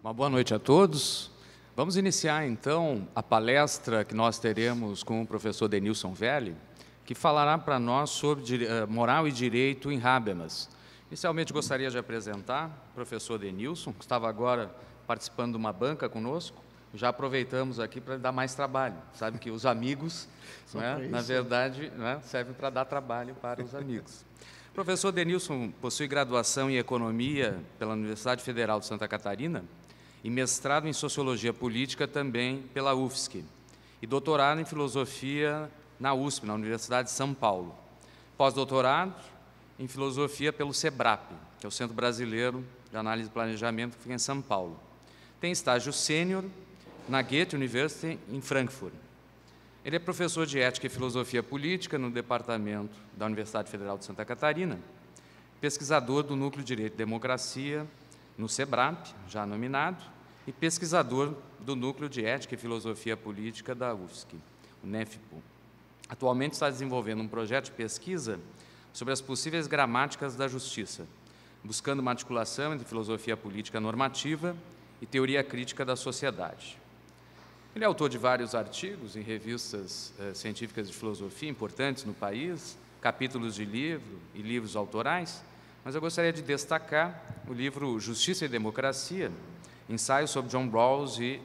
Uma boa noite a todos. Vamos iniciar então a palestra que nós teremos com o professor Denilson Velli, que falará para nós sobre eh, moral e direito em Habermas. Inicialmente gostaria de apresentar o professor Denilson, que estava agora participando de uma banca conosco. Já aproveitamos aqui para dar mais trabalho. Sabe que os amigos, né, na verdade, né, servem para dar trabalho para os amigos. o professor Denilson possui graduação em Economia pela Universidade Federal de Santa Catarina, e mestrado em Sociologia Política também pela UFSC, e doutorado em Filosofia na USP, na Universidade de São Paulo. Pós-doutorado em Filosofia pelo SEBRAP, que é o Centro Brasileiro de Análise e Planejamento, que fica em São Paulo. Tem estágio sênior na Goethe University, em Frankfurt. Ele é professor de Ética e Filosofia Política no Departamento da Universidade Federal de Santa Catarina, pesquisador do Núcleo Direito e Democracia no SEBRAP, já nominado, e pesquisador do Núcleo de Ética e Filosofia Política da UFSC, o NEFPO. Atualmente está desenvolvendo um projeto de pesquisa sobre as possíveis gramáticas da justiça, buscando uma articulação entre filosofia política normativa e teoria crítica da sociedade. Ele é autor de vários artigos em revistas eh, científicas de filosofia importantes no país, capítulos de livro e livros autorais, mas eu gostaria de destacar o livro Justiça e Democracia, Ensaio sobre John Rawls e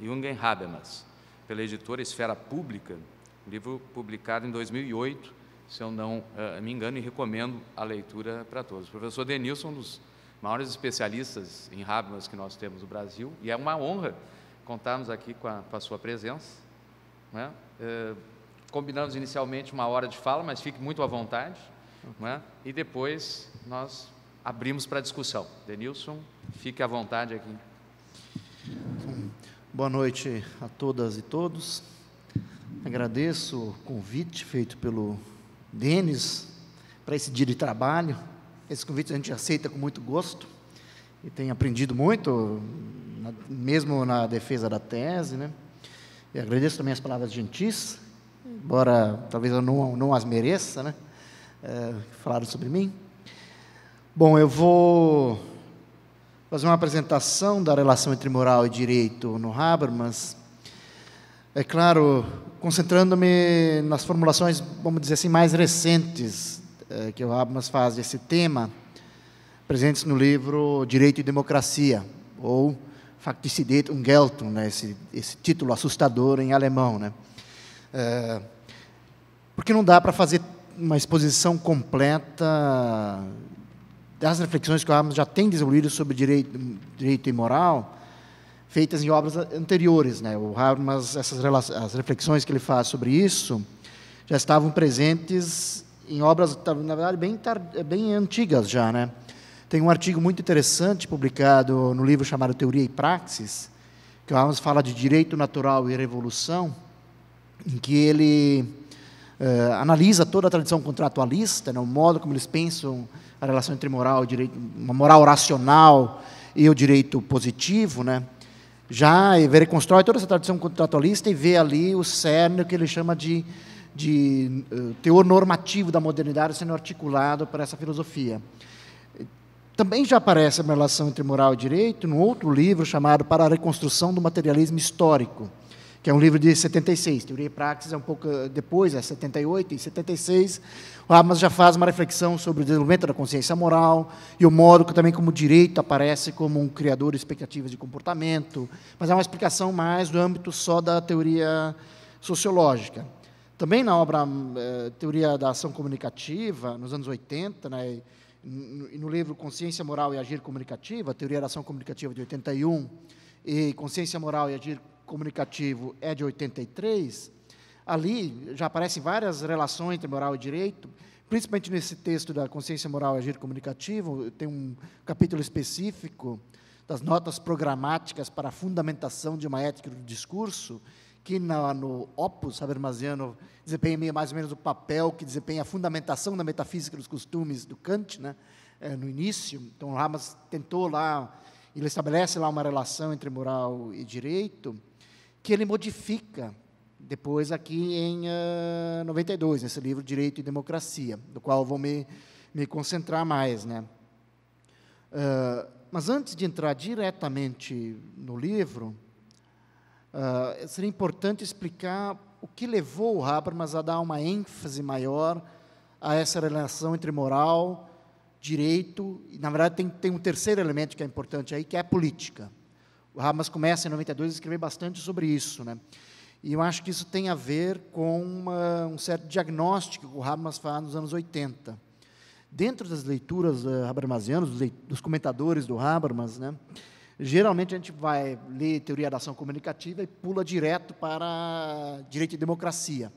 Jürgen Habermas, pela editora Esfera Pública, livro publicado em 2008, se eu não uh, me engano, e recomendo a leitura para todos. O professor Denilson, um dos maiores especialistas em Habermas que nós temos no Brasil, e é uma honra contarmos aqui com a, com a sua presença. Né? Uh, combinamos inicialmente uma hora de fala, mas fique muito à vontade. Né? E depois nós abrimos para discussão. Denilson, fique à vontade aqui Boa noite a todas e todos. Agradeço o convite feito pelo Denis para esse dia de trabalho. Esse convite a gente aceita com muito gosto e tem aprendido muito, mesmo na defesa da tese. Né? E agradeço também as palavras gentis, embora talvez eu não, não as mereça, né? É, falaram sobre mim. Bom, eu vou fazer uma apresentação da relação entre moral e direito no Habermas. É claro, concentrando-me nas formulações, vamos dizer assim, mais recentes é, que o Habermas faz desse tema, presentes no livro Direito e Democracia, ou Fakticidät und Geltung, né, esse, esse título assustador em alemão. Né? É, porque não dá para fazer uma exposição completa das reflexões que o Ramos já tem desenvolvido sobre direito, direito e moral, feitas em obras anteriores. Né? O Habermas, essas as reflexões que ele faz sobre isso, já estavam presentes em obras, tá, na verdade, bem, bem antigas já. Né? Tem um artigo muito interessante publicado no livro chamado Teoria e Praxis, que o Habermas fala de direito natural e revolução, em que ele uh, analisa toda a tradição contratualista, né, o modo como eles pensam a relação entre moral e direito, uma moral racional e o direito positivo, né? Já ele constrói toda essa tradição contratualista e vê ali o cerne que ele chama de, de uh, teor normativo da modernidade sendo articulado por essa filosofia. Também já aparece a relação entre moral e direito num outro livro chamado Para a Reconstrução do Materialismo Histórico, que é um livro de 76. Teoria e Praxis é um pouco eh, depois, é 78. Em 76, o Habermas já faz uma reflexão sobre o desenvolvimento da consciência moral e o modo que também como direito aparece como um criador de expectativas de comportamento, mas é uma explicação mais do âmbito só da teoria sociológica. Também na obra eh, Teoria da Ação Comunicativa, nos anos 80, né, e no livro Consciência Moral e Agir Comunicativa, Teoria da Ação Comunicativa de 81, e Consciência Moral e Agir comunicativo é de 83, ali já aparecem várias relações entre moral e direito, principalmente nesse texto da Consciência Moral e Agir Comunicativo, tem um capítulo específico das notas programáticas para a fundamentação de uma ética do discurso, que no Opus Habermasiano desempenha mais ou menos o papel que desempenha a fundamentação da metafísica dos costumes do Kant, né, é, no início. Então, Hamas tentou lá, ele estabelece lá uma relação entre moral e direito, que ele modifica depois aqui em uh, 92, nesse livro Direito e Democracia, do qual vou me, me concentrar mais. Né? Uh, mas antes de entrar diretamente no livro, uh, seria importante explicar o que levou o Habermas a dar uma ênfase maior a essa relação entre moral, direito, e, na verdade, tem, tem um terceiro elemento que é importante aí, que é a política. O Habermas começa em 92 a escrever bastante sobre isso. Né? E eu acho que isso tem a ver com uma, um certo diagnóstico que o Habermas faz nos anos 80. Dentro das leituras uh, habermasianas, dos, leit dos comentadores do Habermas, né, geralmente a gente vai ler teoria da ação comunicativa e pula direto para direito e democracia.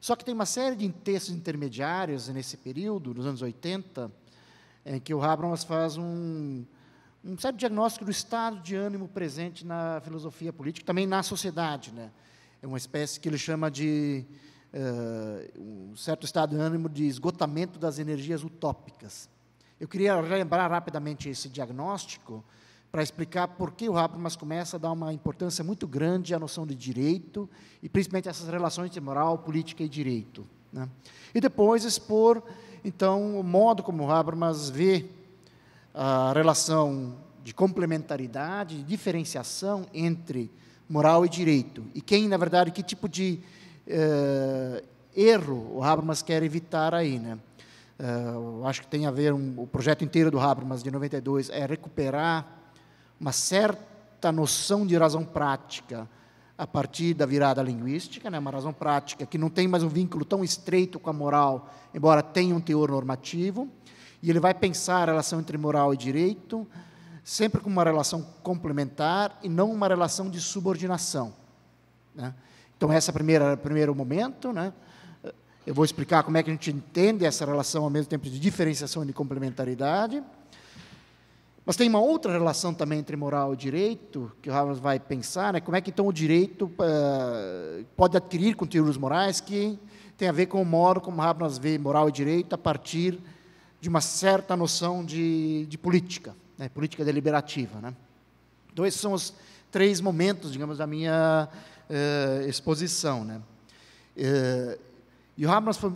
Só que tem uma série de textos intermediários nesse período, nos anos 80, em que o Habermas faz um um certo diagnóstico do estado de ânimo presente na filosofia política, também na sociedade. Né? É uma espécie que ele chama de uh, um certo estado de ânimo de esgotamento das energias utópicas. Eu queria relembrar rapidamente esse diagnóstico para explicar por que o Habermas começa a dar uma importância muito grande à noção de direito e principalmente essas relações de moral, política e direito. Né? E depois expor, então, o modo como o Habermas vê a relação de complementaridade, de diferenciação entre moral e direito. E quem, na verdade, que tipo de eh, erro o Habermas quer evitar aí, né? Uh, acho que tem a ver um, o projeto inteiro do Habermas de 92 é recuperar uma certa noção de razão prática a partir da virada linguística, né, uma razão prática que não tem mais um vínculo tão estreito com a moral, embora tenha um teor normativo, e ele vai pensar a relação entre moral e direito, sempre com uma relação complementar e não uma relação de subordinação. Né? Então, esse é o primeiro momento. Né? Eu vou explicar como é que a gente entende essa relação, ao mesmo tempo, de diferenciação e de complementaridade. Mas tem uma outra relação também entre moral e direito, que o Habermas vai pensar, né? como é que então o direito uh, pode adquirir conteúdos morais que tem a ver com o modo como Habermas vê moral e direito a partir de uma certa noção de, de política, né, política deliberativa. Né? Então, esses são os três momentos, digamos, da minha uh, exposição. Né? Uh, e o Habermas foi,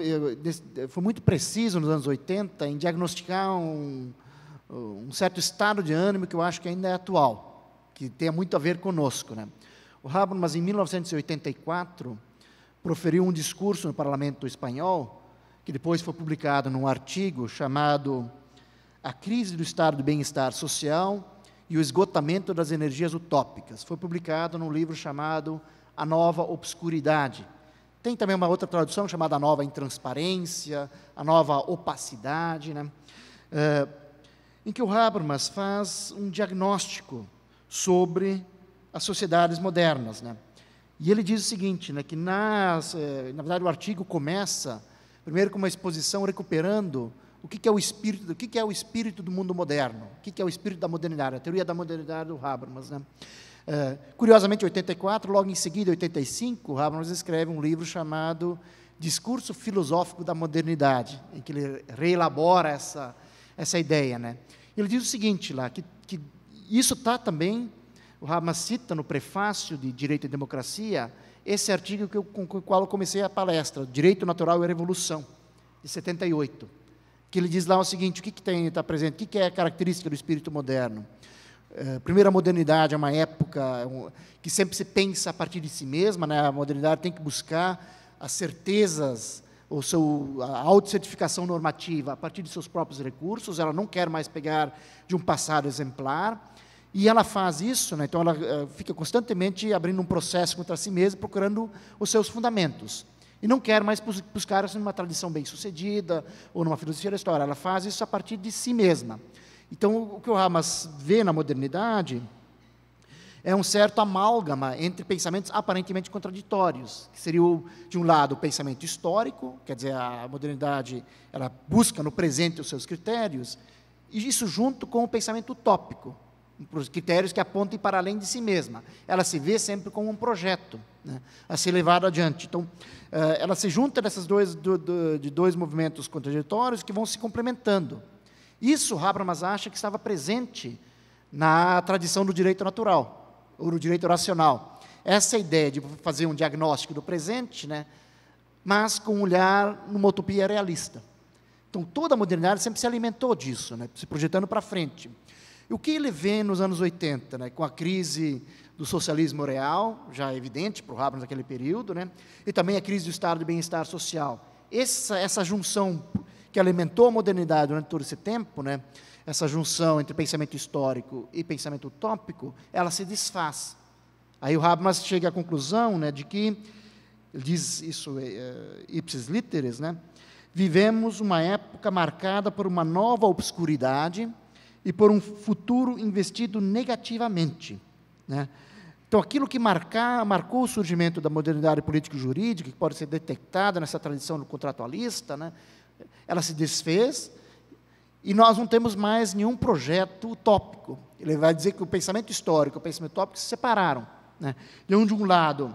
eh, foi, muito preciso nos anos 80 em diagnosticar um, um, certo estado de ânimo que eu acho que ainda é atual, que tem muito a ver conosco. Né? O Habermas, em 1984, proferiu um discurso no parlamento espanhol que depois foi publicado num artigo chamado A Crise do Estado do Bem-Estar Social e o Esgotamento das Energias Utópicas. Foi publicado num livro chamado A Nova Obscuridade. Tem também uma outra tradução chamada A Nova Intransparência, A Nova Opacidade, né? É, em que o Habermas faz um diagnóstico sobre as sociedades modernas. Né? E ele diz o seguinte, né, que nas, eh, na verdade o artigo começa Primeiro com uma exposição recuperando o que, é o espírito, o que, é o espírito do mundo moderno, o que, é o espírito da modernidade, a teoria da modernidade do Habermas, né? Eh, curiosamente, em 84, logo em seguida, 85, Habermas escreve um livro chamado Discurso Filosófico da Modernidade, em que ele reelabora essa, essa ideia. Né? Ele diz o seguinte lá, que, que isso está também, o Habermas cita no prefácio de Direito e Democracia, esse artigo que eu, com o qual eu comecei a palestra, Direito Natural e Revolução, de 78, que ele diz lá o seguinte, o que, que tem está presente, o que, que é a característica do espírito moderno? Uh, primeiro, a modernidade é uma época é que sempre se pensa a partir de si mesma, né? a modernidade tem que buscar as certezas, ou seu, a autocertificação normativa a partir de seus próprios recursos, ela não quer mais pegar de um passado exemplar, e ela faz isso, né? então ela eh, fica constantemente abrindo um processo contra si mesma, procurando os seus fundamentos. E não quer mais buscar isso assim numa tradição bem-sucedida ou numa filosofia da história. Ela faz isso a partir de si mesma. Então, o que o Hamas vê na modernidade é um certo amálgama entre pensamentos aparentemente contraditórios, que seria, de um lado, o pensamento histórico, quer dizer, a modernidade ela busca no presente os seus critérios, e isso junto com o pensamento utópico, os critérios que apontem para além de si mesma. Ela se vê sempre como um projeto né, a ser levado adiante. Então, eh, ela se junta nessas dois, do, do, de dois movimentos contraditórios que vão se complementando. Isso Habermas acha que estava presente na tradição do direito natural, ou do direito racional. Essa é ideia de fazer um diagnóstico do presente, né, mas com um olhar numa utopia realista. Então, toda a modernidade sempre se alimentou disso, né, se projetando para frente. E o que ele vê nos anos 80, né, com a crise do socialismo real, já evidente para o Habermas naquele período, né, e também a crise do estado de bem-estar social. Essa, essa junção que alimentou a modernidade durante todo esse tempo, né, essa junção entre pensamento histórico e pensamento utópico, ela se desfaz. Aí o Habermas chega à conclusão né, de que, ele diz isso é, ipsis literis, né, vivemos uma época marcada por uma nova obscuridade, e por um futuro investido negativamente. Né? Então, aquilo que marcar, marcou o surgimento da modernidade político-jurídica, que pode ser detectada nessa tradição do contratualista, né, ela se desfez e nós não temos mais nenhum projeto utópico. Ele vai dizer que o pensamento histórico e o pensamento utópico se separaram. Né? Então, de um lado,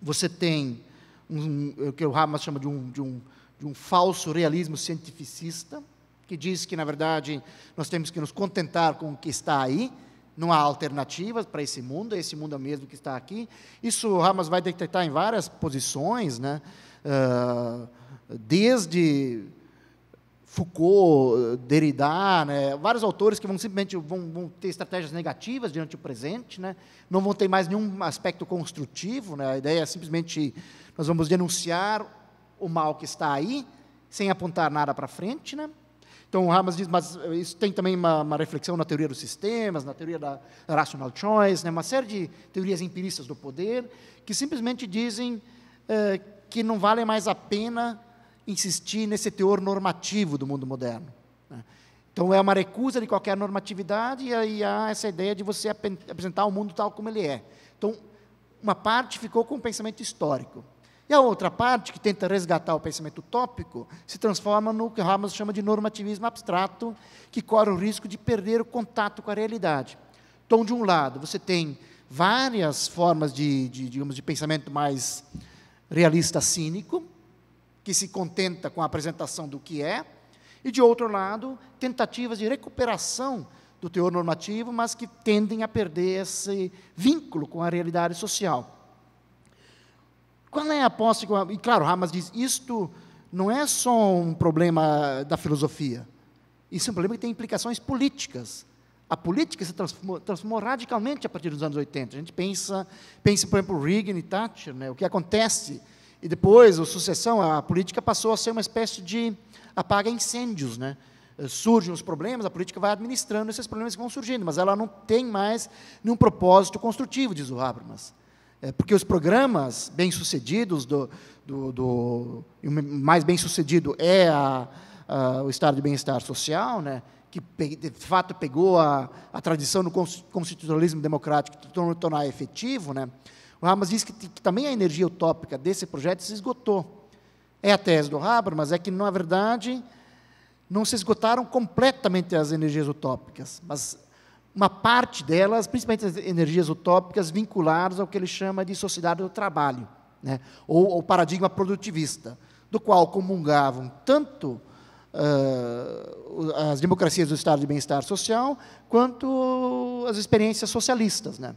você tem um, o que o Hamas chama de um, de um, de um falso realismo cientificista, que diz que, na verdade, nós temos que nos contentar com o que está aí, não há alternativas para esse mundo, é esse mundo é o mesmo que está aqui. Isso Hamas vai detectar em várias posições, né? Uh, desde Foucault, ah, Derrida, né? vários autores que vão simplesmente vão, vão, ter estratégias negativas diante do presente, né? não vão ter mais nenhum aspecto construtivo, né? a ideia é simplesmente nós vamos denunciar o mal que está aí, sem apontar nada para frente, né? Então, Hamas diz, mas eh, isso tem também uma, uma, reflexão na teoria dos sistemas, na teoria da rational choice, né, uma série de teorias empiristas do poder, que simplesmente dizem eh, que não vale mais a pena insistir nesse teor normativo do mundo moderno. Né. Então, é uma recusa de qualquer normatividade e aí há essa ideia de você apresentar o mundo tal como ele é. Então, uma parte ficou com o pensamento histórico. E a outra parte, que tenta resgatar o pensamento utópico, se transforma no que Hamas chama de normativismo abstrato, que corre o risco de perder o contato com a realidade. Então, de um lado, você tem várias formas de, de digamos, de pensamento mais realista cínico, que se contenta com a apresentação do que é, e, de outro lado, tentativas de recuperação do teor normativo, mas que tendem a perder esse vínculo com a realidade social. Qual é a posse? E claro, Hamas diz: isto não é só um problema da filosofia, isso é um problema que tem implicações políticas. A política se transformou, transformou radicalmente a partir dos anos 80. A gente pensa, pensa por exemplo, Reagan e Thatcher, né, o que acontece. E depois, a sucessão, a política passou a ser uma espécie de apaga incêndios, né? surgem os problemas, a política vai administrando esses problemas que vão surgindo, mas ela não tem mais nenhum propósito construtivo, diz o Habermas. É, porque os programas bem-sucedidos, do, do, do, mais bem-sucedido é a, a, o Estado de Bem-Estar Social, né? que de fato pegou a, a tradição do constitucionalismo democrático e tornou, tornar efetivo, né? o Habermas diz que, que, também a energia utópica desse projeto se esgotou. É a tese do Habermas, é que, na verdade, não se esgotaram completamente as energias utópicas, mas uma parte delas, principalmente as energias utópicas, vinculadas ao que ele chama de sociedade do trabalho, né? ou o paradigma produtivista, do qual comungavam tanto uh, as democracias do Estado de Bem-Estar Social, quanto as experiências socialistas. Né?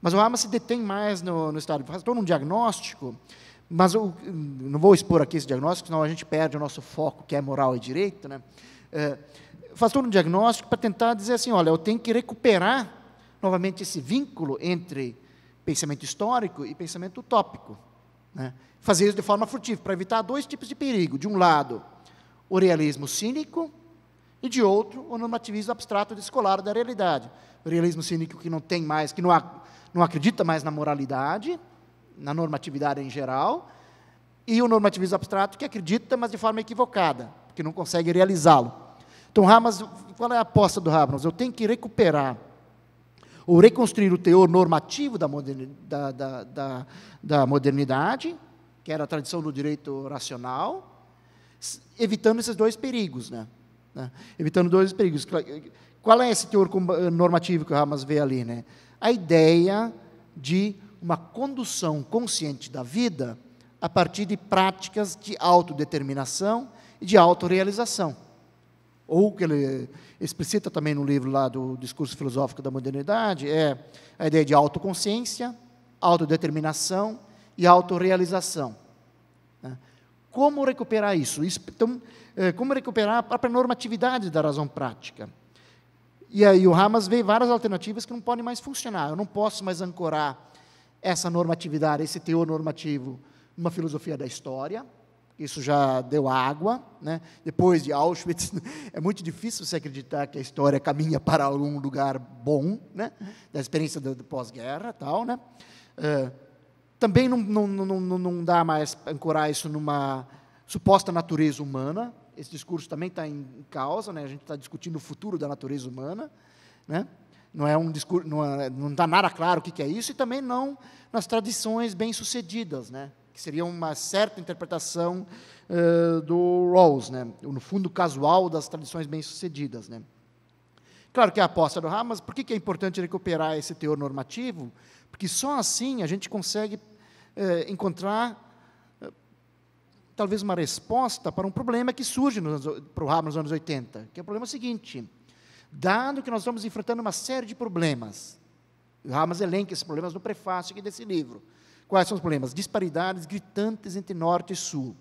Mas o Hamas se detém mais no, no Estado, faz todo um diagnóstico, mas eu, não vou expor aqui esse diagnóstico, senão a gente perde o nosso foco, que é moral e direito, né? Uh, faz todo um diagnóstico para tentar dizer assim: olha, eu tenho que recuperar novamente esse vínculo entre pensamento histórico e pensamento utópico. Né? Fazer isso de forma furtiva, para evitar dois tipos de perigo. De um lado, o realismo cínico, e de outro, o normativismo abstrato descolado da realidade. O realismo cínico que não tem mais, que não, ac não acredita mais na moralidade, na normatividade em geral, e o normativismo abstrato que acredita, mas de forma equivocada, porque não consegue realizá-lo. Então, Ramas, qual é a aposta do Ramas? Eu tenho que recuperar ou reconstruir o teor normativo da, da, da, da, da modernidade, que era a tradição do direito racional, evitando esses dois perigos, né? né? Evitando dois perigos. Qual é esse teor eh, normativo que o Ramas vê ali, né? A ideia de uma condução consciente da vida a partir de práticas de autodeterminação e de autorrealização ou que ele explicita também no livro lá do Discurso Filosófico da Modernidade, é a ideia de autoconsciência, autodeterminação e autorrealização. Né? Como recuperar isso? Então, é, como recuperar a própria normatividade da razão prática? E aí o Hamas vê várias alternativas que não podem mais funcionar. Eu não posso mais ancorar essa normatividade, esse teor normativo, numa filosofia da história, isso já deu água, né? depois de Auschwitz, é muito difícil você acreditar que a história caminha para algum lugar bom, né? da experiência do, do pós-guerra tal, né? É, também não, não, não, não dá mais ancorar isso numa suposta natureza humana, esse discurso também está em causa, né? a gente está discutindo o futuro da natureza humana, né? não é um discurso, não, é, não dá tá nada claro o que, que é isso, e também não nas tradições bem-sucedidas, né? que seria uma certa interpretação uh, do Rawls, né? no fundo casual das tradições bem-sucedidas. Né? Claro que é a aposta do Hamas, por que, é importante recuperar esse teor normativo? Porque só assim a gente consegue uh, encontrar eh, talvez uma resposta para um problema que surge para o Hamas nos anos 80, que é o problema seguinte, dado que nós estamos enfrentando uma série de problemas, o Hamas elenca esses problemas no prefácio aqui desse livro, Quais são os problemas? Disparidades gritantes entre norte e sul,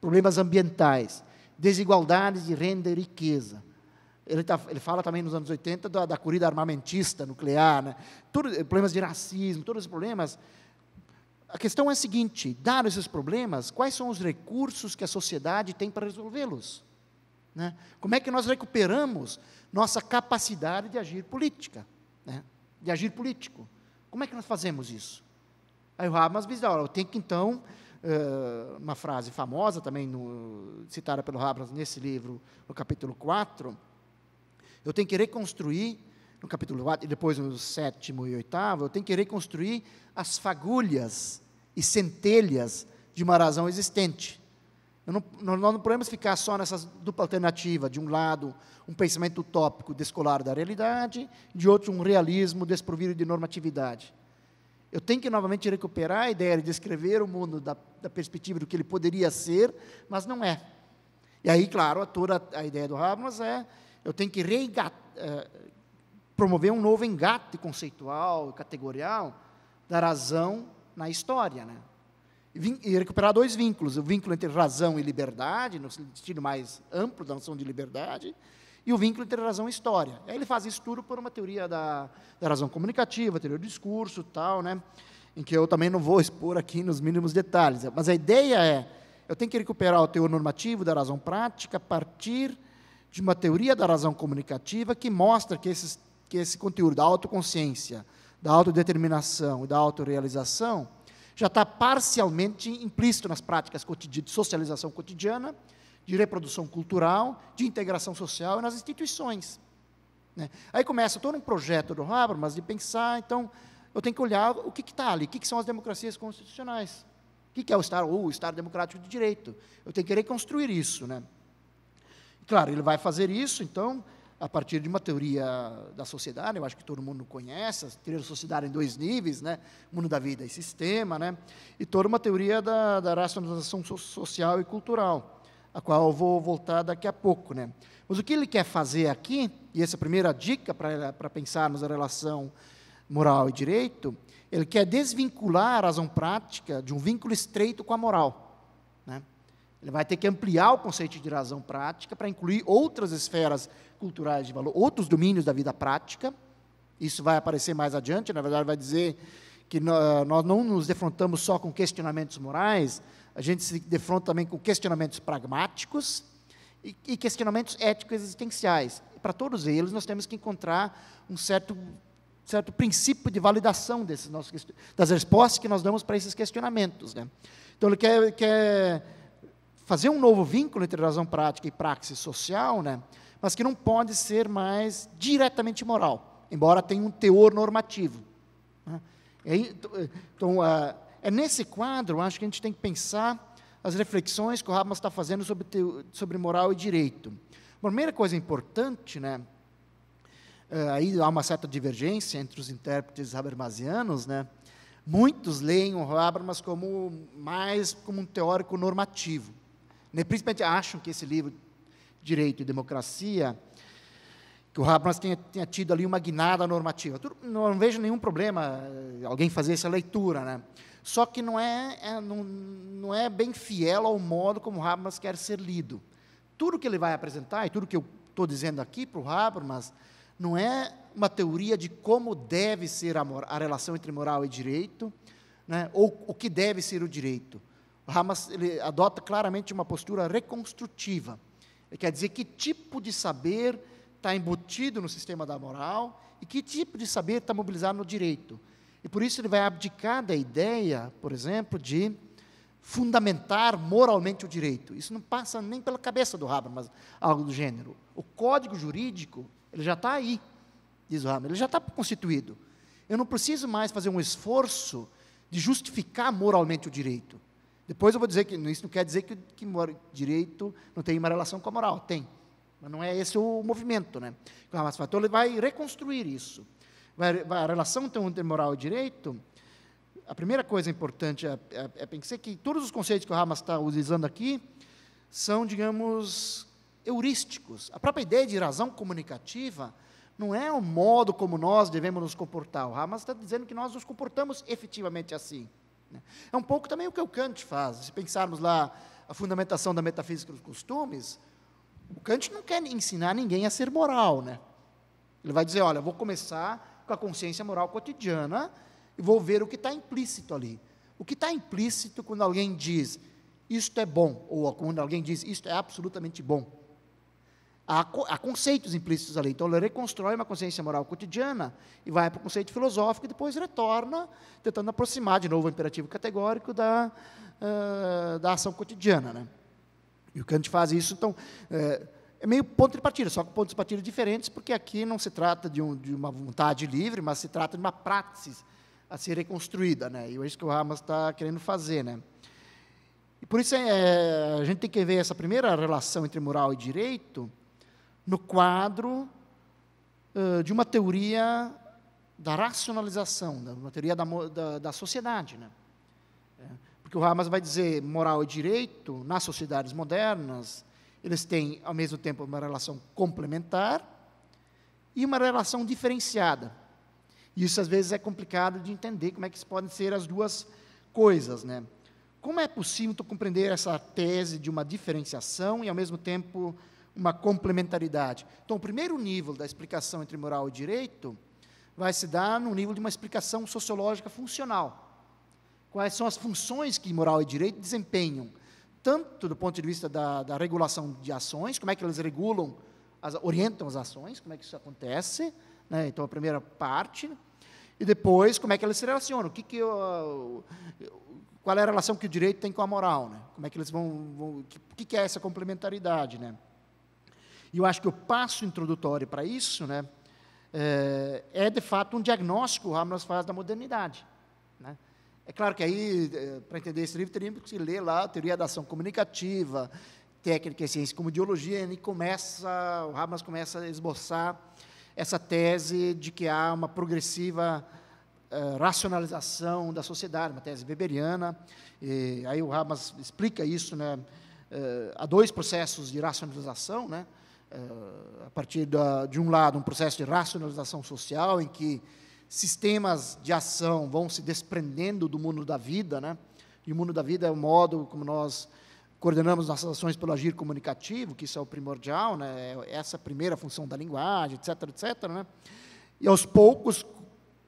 problemas ambientais, desigualdades de renda e riqueza. Ele, tá, ele fala também nos anos 80 da, da corrida armamentista nuclear, né? Todo, eh, problemas de racismo, todos os problemas. A questão é a seguinte: dados esses problemas, quais são os recursos que a sociedade tem para resolvê-los? Né? Como é que nós recuperamos nossa capacidade de agir política, né? de agir político? Como é que nós fazemos isso? Aí o Habermas diz, olha, eu tenho que então, eh, uma frase famosa também, no, citada pelo Habermas nesse livro, no capítulo 4, eu tenho que reconstruir, no capítulo 4, e depois no sétimo e oitavo, eu tenho que reconstruir as fagulhas e centelhas de uma razão existente. Não, nós não podemos ficar só nessa dupla alternativa, de um lado, um pensamento utópico descolado da realidade, de outro, um realismo desprovido de normatividade. Eu tenho que novamente recuperar a ideia de descrever o mundo da, da, perspectiva do que ele poderia ser, mas não é. E aí, claro, a toda a ideia do Habermas é eu tenho que eh, promover um novo engate conceitual, categorial da razão na história, né? E, e recuperar dois vínculos, o vínculo entre razão e liberdade, no sentido mais amplo da noção de liberdade, e o vínculo entre razão e história. Aí ele faz isso tudo por uma teoria da, da razão comunicativa, teoria do discurso, tal, né? Em que eu também não vou expor aqui nos mínimos detalhes, mas a ideia é eu tenho que recuperar o teor normativo da razão prática a partir de uma teoria da razão comunicativa que mostra que, esses, que esse conteúdo da autoconsciência, da autodeterminação e da autorrealização já está parcialmente implícito nas práticas de socialização cotidiana de reprodução cultural, de integração social e nas instituições. Né? Aí começa todo um projeto do Habermas de pensar, então, eu tenho que olhar o que está ali, o que, que, são as democracias constitucionais, o que, que é o Estado, ou o Estado Democrático de Direito. Eu tenho que reconstruir isso. Né? claro, ele vai fazer isso, então, a partir de uma teoria da sociedade, eu acho que todo mundo conhece, a teoria da sociedade em dois níveis, né? mundo da vida e sistema, né? e toda uma teoria da, da racionalização social e cultural a qual eu vou voltar daqui a pouco. Né? Mas o que ele quer fazer aqui, e essa é a primeira dica para pensarmos a relação moral e direito, ele quer desvincular a razão prática de um vínculo estreito com a moral. Né? Ele vai ter que ampliar o conceito de razão prática para incluir outras esferas culturais de valor, outros domínios da vida prática. Isso vai aparecer mais adiante, na verdade, vai dizer que nós não nos defrontamos só com questionamentos morais, a gente se defronta também com questionamentos pragmáticos e, e questionamentos éticos existenciais. Para todos eles, nós temos que encontrar um certo, certo princípio de validação desses nossos, das respostas que nós damos para esses questionamentos. Né? Então, ele quer, quer fazer um novo vínculo entre razão prática e praxis social, né? mas que não pode ser mais diretamente moral, embora tenha um teor normativo. Né? Então, é nesse quadro, acho que a gente tem que pensar as reflexões que o Habermas está fazendo sobre, sobre moral e direito. A primeira coisa importante, né, eh, aí há uma certa divergência entre os intérpretes habermasianos, né, muitos leem o Habermas como mais como um teórico normativo. Né, principalmente acham que esse livro, Direito e Democracia, que o Habermas tenha, tenha, tido ali uma guinada normativa. Não vejo nenhum problema eh, alguém fazer essa leitura, né? Só que não é, é não, não é bem fiel ao modo como Habermas quer ser lido. Tudo que ele vai apresentar, e tudo que eu estou dizendo aqui para o Habermas, não é uma teoria de como deve ser a, a relação entre moral e direito, né, ou o que deve ser o direito. O Habermas ele adota claramente uma postura reconstrutiva. Ele quer dizer que tipo de saber está embutido no sistema da moral e que tipo de saber está mobilizado no direito. E por isso ele vai abdicar da ideia, por exemplo, de fundamentar moralmente o direito. Isso não passa nem pela cabeça do Habermas, algo do gênero. O código jurídico, ele já está aí, diz o Habermas, ele já está constituído. Eu não preciso mais fazer um esforço de justificar moralmente o direito. Depois eu vou dizer que isso não quer dizer que, que direito não tem uma relação com a moral, tem. Mas não é esse o movimento, né? Então ele vai reconstruir isso a relação entre moral e direito, a primeira coisa importante é, é, é pensar que todos os conceitos que o Hamas está utilizando aqui são, digamos, heurísticos. A própria ideia de razão comunicativa não é o modo como nós devemos nos comportar. O Hamas está dizendo que nós nos comportamos efetivamente assim. Né? É um pouco também o que o Kant faz. Se pensarmos lá a fundamentação da metafísica dos costumes, o Kant não quer ensinar ninguém a ser moral. Né? Ele vai dizer: olha, vou começar com a consciência moral cotidiana e vou ver o que está implícito ali. O que está implícito quando alguém diz isto é bom, ou quando alguém diz isto é absolutamente bom. Há, há conceitos implícitos ali. Então, ele reconstrói uma consciência moral cotidiana e vai para o conceito filosófico e depois retorna, tentando aproximar de novo o imperativo categórico da, uh, da ação cotidiana. Né? E o Kant faz isso, então, eh, é meio ponto de partida, só que pontos de partida diferentes, porque aqui não se trata de, um, de uma vontade livre, mas se trata de uma praxis a ser reconstruída, né? E é isso que o Hamas está querendo fazer, né? E por isso é, a gente tem que ver essa primeira relação entre moral e direito no quadro uh, de uma teoria da racionalização, da, uma teoria da, da, da sociedade, né? É, porque o Hamas vai dizer moral e direito nas sociedades modernas eles têm, ao mesmo tempo, uma relação complementar e uma relação diferenciada. Isso, às vezes, é complicado de entender como é que podem ser as duas coisas. Né? Como é possível compreender essa tese de uma diferenciação e, ao mesmo tempo, uma complementaridade? Então, o primeiro nível da explicação entre moral e direito vai se dar no nível de uma explicação sociológica funcional. Quais são as funções que moral e direito desempenham tanto do ponto de vista da, da regulação de ações, como é que eles regulam, as, orientam as ações, como é que isso acontece, né? então a primeira parte, e depois como é que eles se relacionam, o que que eu, ah, qual é a relação que o direito tem com a moral, né? como é que eles vão, o que, que é essa complementaridade, né? E eu acho que o passo introdutório para isso, né, é, é de fato um diagnóstico que o Ramos faz da modernidade. Né? É claro que aí, eh, para entender esse livro, teríamos que ler lá a teoria da ação comunicativa, técnica e ciência como ideologia, e começa, o Habermas começa a esboçar essa tese de que há uma progressiva eh, racionalização da sociedade, uma tese weberiana, e aí o Habermas explica isso, né? Eh, há dois processos de racionalização, né? a partir da, de um lado um processo de racionalização social em que sistemas de ação vão se desprendendo do mundo da vida, né? E o mundo da vida é o modo como nós coordenamos nossas ações pelo agir comunicativo, que isso é o primordial, né? É essa primeira função da linguagem, etc, etc, né? E aos poucos,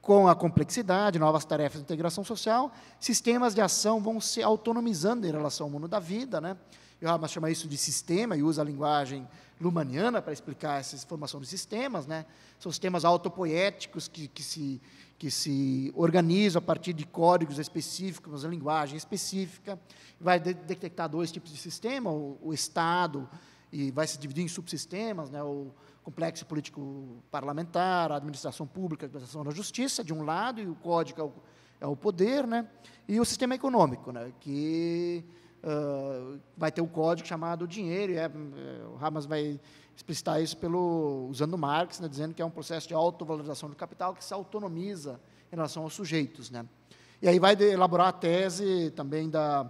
com a complexidade, novas tarefas de integração social, sistemas de ação vão se autonomizando em relação ao mundo da vida, né? Eu chama isso de sistema e usa a linguagem lumaniana para explicar essa formação dos sistemas, né? São sistemas autopoéticos que, que, se, que se organizam a partir de códigos específicos, uma linguagem específica. Vai de detectar dois tipos de sistema, o, o, Estado, e vai se dividir em subsistemas, né? O complexo político parlamentar, a administração pública, a administração da justiça, de um lado, e o código é o, é o poder, né? E o sistema econômico, né? Que ah, vai ter um código chamado dinheiro, e é, é, o Hamas vai explicitar isso pelo, usando Marx, né, dizendo que é um processo de autovalorização do capital que se autonomiza em relação aos sujeitos. Né? E aí vai elaborar a tese também da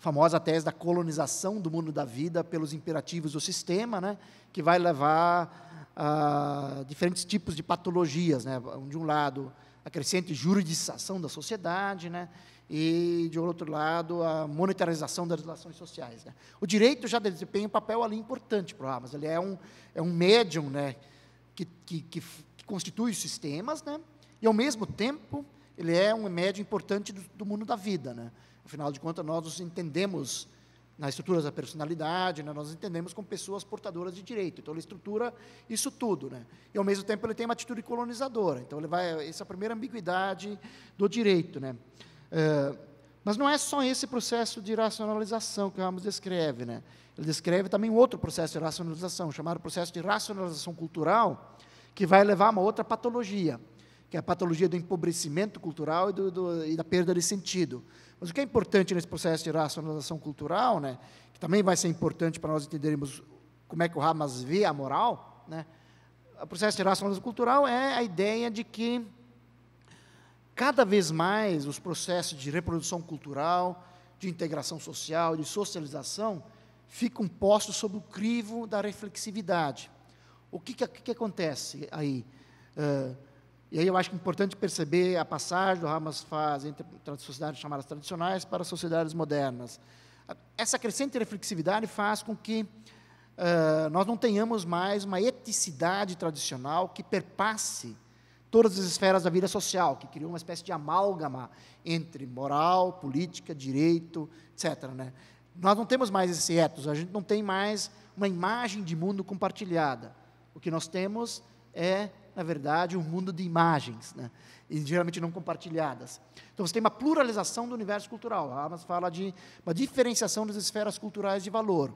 famosa tese da colonização do mundo da vida pelos imperativos do sistema, né, que vai levar a diferentes tipos de patologias. Né? De um lado, a crescente juridização da sociedade, né? e, de outro lado, a monetarização das relações sociais. Né? O direito já desempenha um papel ali importante para o Hamas, ele é um, é um médium né, que, que, que, que constitui os sistemas, né, e, ao mesmo tempo, ele é um médium importante do, do mundo da vida. Né? Afinal de contas, nós nos entendemos nas estruturas da personalidade, né, nós entendemos como pessoas portadoras de direito. Então, ele estrutura isso tudo. Né? E, ao mesmo tempo, ele tem uma atitude colonizadora. Então, ele vai, essa é a primeira ambiguidade do direito. Né? É, mas não é só esse processo de racionalização que Ramos descreve. Né? Ele descreve também outro processo de racionalização, chamado processo de racionalização cultural, que vai levar a uma outra patologia, que é a patologia do empobrecimento cultural e, do, do, e da perda de sentido. Mas o que é importante nesse processo de racionalização cultural, né, que também vai ser importante para nós entendermos como é que o Ramos vê a moral, né, o processo de racionalização cultural é a ideia de que cada vez mais os processos de reprodução cultural, de integração social, de socialização, ficam postos sob o crivo da reflexividade. O que, que, que acontece aí? Uh, e aí eu acho que é importante perceber a passagem do Hamas faz entre sociedades chamadas tradicionais para sociedades modernas. Essa crescente reflexividade faz com que uh, nós não tenhamos mais uma eticidade tradicional que perpasse todas as esferas da vida social, que criou uma espécie de amálgama entre moral, política, direito, etc. Né? Nós não temos mais esse ethos, a gente não tem mais uma imagem de mundo compartilhada. O que nós temos é, na verdade, um mundo de imagens, né? e geralmente não compartilhadas. Então você tem uma pluralização do universo cultural. A Hamas fala de uma diferenciação das esferas culturais de valor.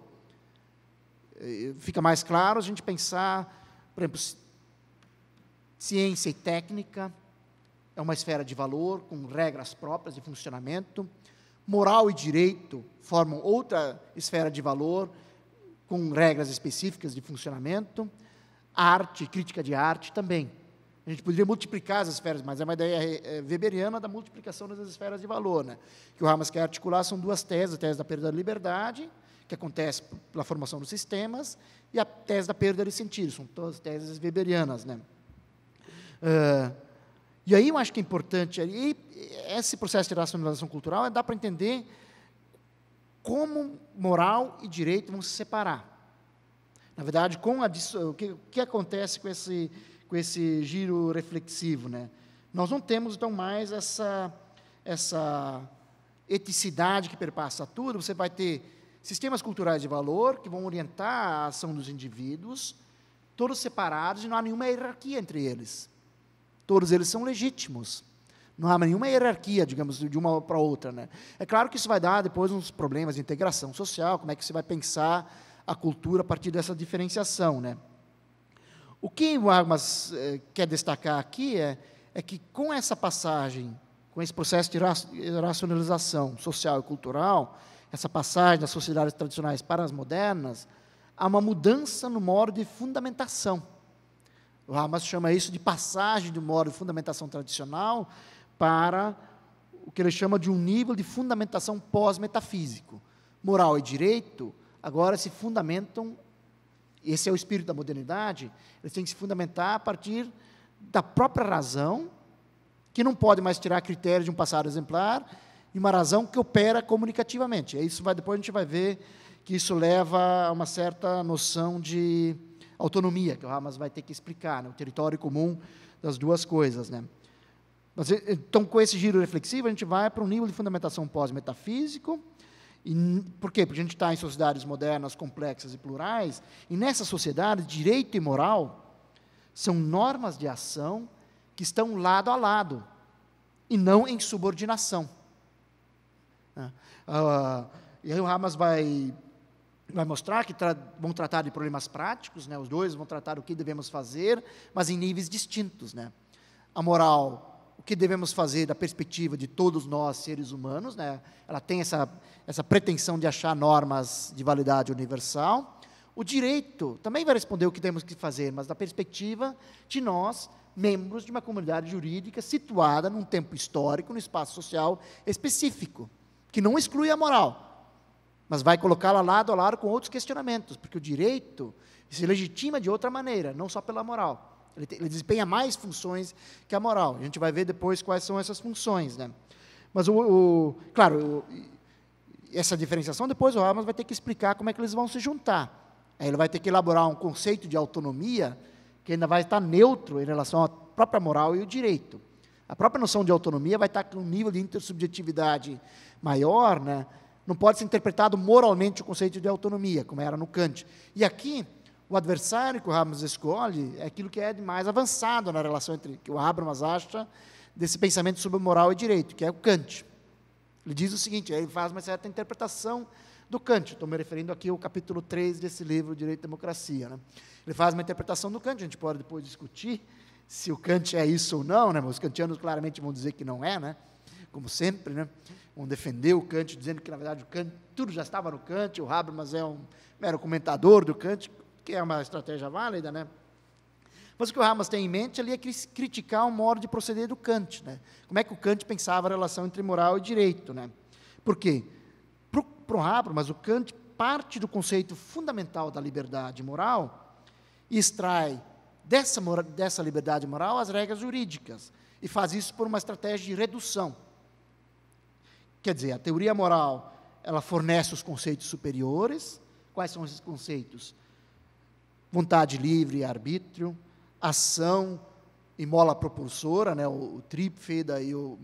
Eh, fica mais claro a gente pensar, por exemplo, Ciência e técnica é uma esfera de valor com regras próprias de funcionamento. Moral e direito formam outra esfera de valor com regras específicas de funcionamento. Arte, crítica de arte também. A gente poderia multiplicar as esferas, mas é uma ideia é, é, weberiana da multiplicação das esferas de valor, né? que o Hamas quer articular são duas teses, a tese da perda da liberdade, que acontece pela formação dos sistemas, e a tese da perda de sentido, são todas teses weberianas. Né? Uh, e aí eu acho que é importante, e esse processo de racionalização cultural é dar para entender como moral e direito vão se separar. Na verdade, com a, o, que, o que acontece com esse, com esse giro reflexivo? Né? Nós não temos, então, mais essa, essa eticidade que perpassa tudo, você vai ter sistemas culturais de valor que vão orientar a ação dos indivíduos, todos separados e não há nenhuma hierarquia entre eles. Todos eles são legítimos. Não há nenhuma hierarquia, digamos, de uma para outra. Né? É claro que isso vai dar depois uns problemas de integração social, como é que você vai pensar a cultura a partir dessa diferenciação. Né? O que o Armas eh, quer destacar aqui é, é que, com essa passagem, com esse processo de racionalização social e cultural, essa passagem das sociedades tradicionais para as modernas, há uma mudança no modo de fundamentação o Hamas chama isso de passagem de modo de fundamentação tradicional para o que ele chama de um nível de fundamentação pós-metafísico. Moral e direito agora se fundamentam, esse é o espírito da modernidade, eles têm que se fundamentar a partir da própria razão, que não pode mais tirar critério de um passado exemplar, e uma razão que opera comunicativamente. É isso vai depois a gente vai ver que isso leva a uma certa noção de autonomia, que o Hamas vai ter que explicar, né, o território comum das duas coisas. Né. Mas, eh, então, com esse giro reflexivo, a gente vai para um nível de fundamentação pós-metafísico. E, por quê? Porque a gente está em sociedades modernas, complexas e plurais, e nessa sociedade, direito e moral são normas de ação que estão lado a lado, e não em subordinação. Né? Ah, e aí o Hamas vai vai mostrar que tra vão tratar de problemas práticos, né? os dois vão tratar o que devemos fazer, mas em níveis distintos. Né? A moral, o que devemos fazer da perspectiva de todos nós, seres humanos, né? ela tem essa, essa pretensão de achar normas de validade universal. O direito também vai responder o que temos que fazer, mas da perspectiva de nós, membros de uma comunidade jurídica situada num tempo histórico, num espaço social específico, que não exclui a moral, mas vai colocá-la lado a lado com outros questionamentos, porque o direito se legitima de outra maneira, não só pela moral. Ele, ele desempenha mais funções que a moral. A gente vai ver depois quais são essas funções. Né? Mas, o, o claro, o, essa diferenciação depois o Hamas vai ter que explicar como é que eles vão se juntar. Aí ele vai ter que elaborar um conceito de autonomia que ainda vai estar neutro em relação à própria moral e o direito. A própria noção de autonomia vai estar com um nível de intersubjetividade maior, né? Não pode ser interpretado moralmente o conceito de autonomia, como era no Kant. E aqui, o adversário que o Habermas escolhe é aquilo que é de mais avançado na relação entre que o Habermas acha desse pensamento sobre moral e direito, que é o Kant. Ele diz o seguinte, ele faz uma certa interpretação do Kant. Estou me referindo aqui ao capítulo 3 desse livro, Direito e Democracia. Né? Ele faz uma interpretação do Kant, a gente pode depois discutir se o Kant é isso ou não, né? os kantianos claramente vão dizer que não é, né? como sempre. Né? um defendeu o Kant, dizendo que, na verdade, o Kant, tudo já estava no Kant, o Habermas é um mero comentador do Kant, que é uma estratégia válida, né? Mas o que o Habermas tem em mente ali é criticar o modo de proceder do Kant. Né? Como é que o Kant pensava a relação entre moral e direito. Né? Por quê? Para o Habermas, o Kant parte do conceito fundamental da liberdade moral e extrai dessa, dessa liberdade moral as regras jurídicas. E faz isso por uma estratégia de redução. Quer dizer, a teoria moral, ela fornece os conceitos superiores. Quais são esses conceitos? Vontade livre e arbítrio, ação e mola propulsora, né, o, o tripfeda e o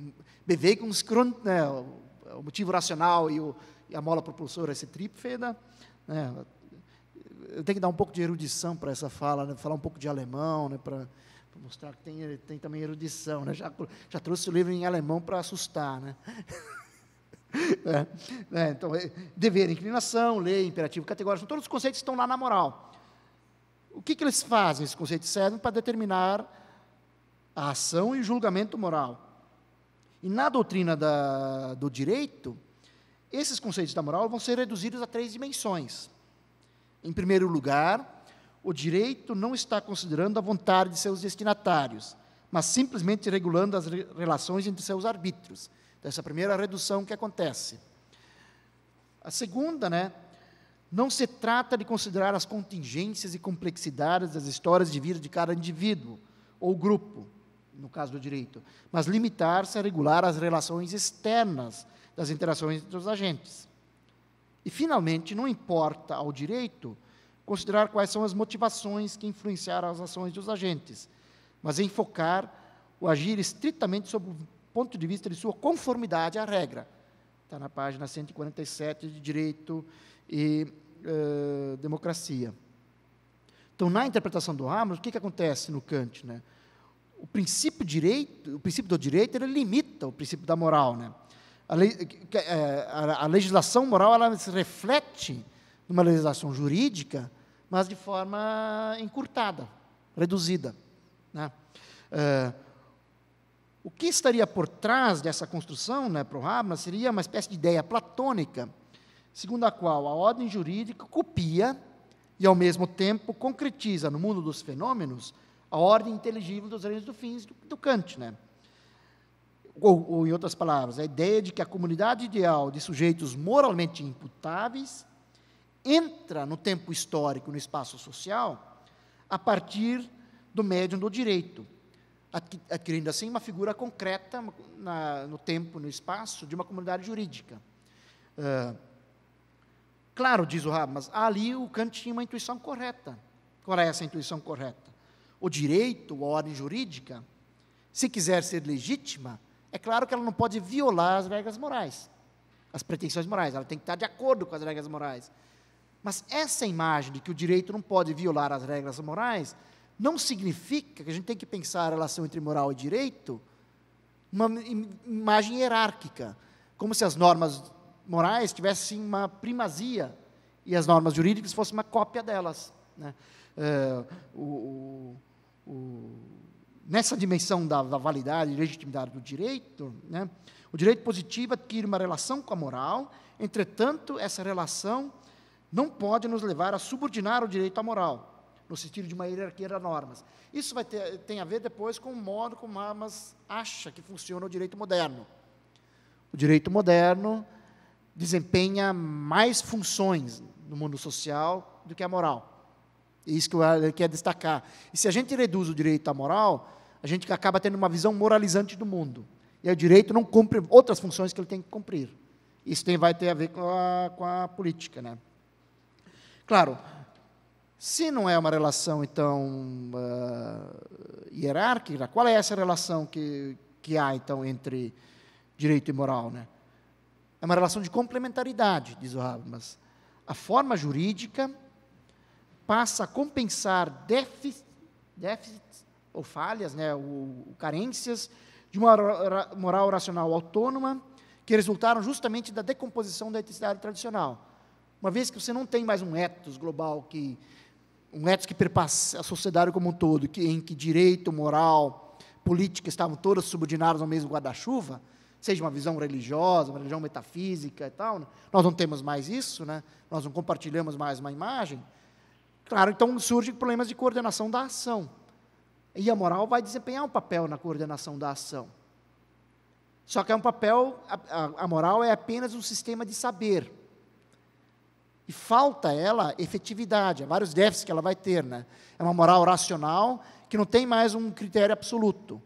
bevegungsgrund, né, o, o motivo racional e, o, e, a mola propulsora, esse tripfeda, né, eu tenho que dar um pouco de erudição para essa fala, né, falar um pouco de alemão, né, para mostrar que tem, tem também erudição, né, já, já trouxe o livro em alemão para assustar, né. Né? né? Então, é, dever, inclinação, lei, imperativo, categórico, todos os conceitos estão lá na moral. O que, que eles fazem? Esses conceitos servem para determinar a ação e o julgamento moral. E na doutrina da, do direito, esses conceitos da moral vão ser reduzidos a três dimensões. Em primeiro lugar, o direito não está considerando a vontade de seus destinatários, mas simplesmente regulando as relações entre seus arbítrios. Essa primeira redução que acontece. A segunda, né? Não se trata de considerar as contingências e complexidades das histórias de vida de cada indivíduo ou grupo, no caso do direito, mas limitar-se a regular as relações externas das interações entre os agentes. E, finalmente, não importa ao direito considerar quais são as motivações que influenciaram as ações dos agentes, mas enfocar o agir estritamente sobre ponto de vista de sua conformidade à regra. Está na página 147 de Direito e eh, Democracia. Então, na interpretação do Habermas, o que, que acontece no Kant? Né? O princípio direito, o princípio do direito, ele limita o princípio da moral, né? A, lei, eh, a, a legislação moral ela se reflete numa legislação jurídica, mas de forma encurtada, reduzida. Né? Uh, o que estaria por trás dessa construção, né, para o Habermas, seria uma espécie de ideia platônica, segundo a qual a ordem jurídica copia e, ao mesmo tempo, concretiza no mundo dos fenômenos a ordem inteligível dos reinos do fins do, do Kant. Né? Ou, ou, em outras palavras, a ideia de que a comunidade ideal de sujeitos moralmente imputáveis entra no tempo histórico, no espaço social, a partir do médium do direito, adquirindo assim uma figura concreta na, no tempo, no espaço, de uma comunidade jurídica. Uh, claro, diz o Habermas, ali o Kant tinha uma intuição correta. Qual é essa intuição correta? O direito, a ordem jurídica, se quiser ser legítima, é claro que ela não pode violar as regras morais, as pretensões morais, ela tem que estar de acordo com as regras morais. Mas essa imagem de que o direito não pode violar as regras morais não significa que a gente tem que pensar a relação entre moral e direito uma imagem hierárquica, como se as normas morais tivessem uma primazia e as normas jurídicas fossem uma cópia delas. Né? É, o, o, o, nessa dimensão da, da, validade e legitimidade do direito, né, o direito positivo adquire uma relação com a moral, entretanto, essa relação não pode nos levar a subordinar o direito à moral no sentido de uma hierarquia de normas. Isso vai ter, tem a ver depois com o modo como Hamas acha que funciona o direito moderno. O direito moderno desempenha mais funções no mundo social do que a moral. É isso que eu quero destacar. E se a gente reduz o direito à moral, a gente acaba tendo uma visão moralizante do mundo. E o direito não cumpre outras funções que ele tem que cumprir. Isso tem, vai ter a ver com a, com a política. Né? Claro, se não é uma relação, então, uh, hierárquica, qual é essa relação que, que há, então, entre direito e moral? Né? É uma relação de complementaridade, diz o Habermas. A forma jurídica passa a compensar déficits, ou falhas, né, ou, ou carências, de uma moral racional autônoma, que resultaram justamente da decomposição da eticidade tradicional. Uma vez que você não tem mais um ethos global que um ethos que perpassa a sociedade como um todo, que, em que direito, moral, política estavam todas subordinadas ao mesmo guarda-chuva, seja uma visão religiosa, uma religião metafísica e tal, né? nós não temos mais isso, né? nós não compartilhamos mais uma imagem. Claro, então surgem problemas de coordenação da ação. E a moral vai desempenhar um papel na coordenação da ação. Só que é um papel, a, a, a moral é apenas um sistema de saber e falta ela efetividade, há vários déficits que ela vai ter. Né? É uma moral racional que não tem mais um critério absoluto.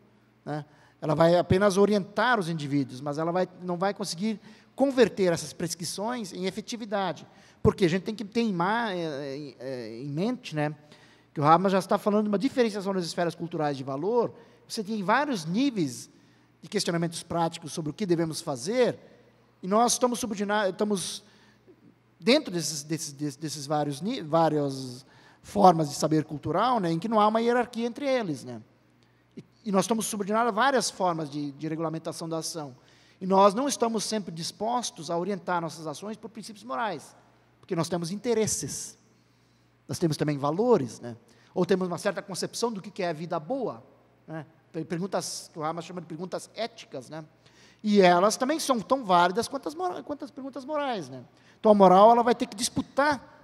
Né? Ela vai apenas orientar os indivíduos, mas ela vai, não vai conseguir converter essas prescrições em efetividade. Porque a gente tem que ter em, eh, eh, eh, em mente né, que o Hamas já está falando de uma diferenciação das esferas culturais de valor. Você tem vários níveis de questionamentos práticos sobre o que devemos fazer, e nós estamos, estamos dentro desses, desses, desses vários várias formas de saber cultural, né, em que não há uma hierarquia entre eles, né? E, e nós estamos subordinados a várias formas de, de regulamentação da ação. E nós não estamos sempre dispostos a orientar nossas ações por princípios morais, porque nós temos interesses, nós temos também valores, né? ou temos uma certa concepção do que é a vida boa. Né? Perguntas que o Hamas chama de perguntas éticas, né? E elas também são tão válidas quanto as, quanto as perguntas morais. Né? Então, a moral ela vai ter que disputar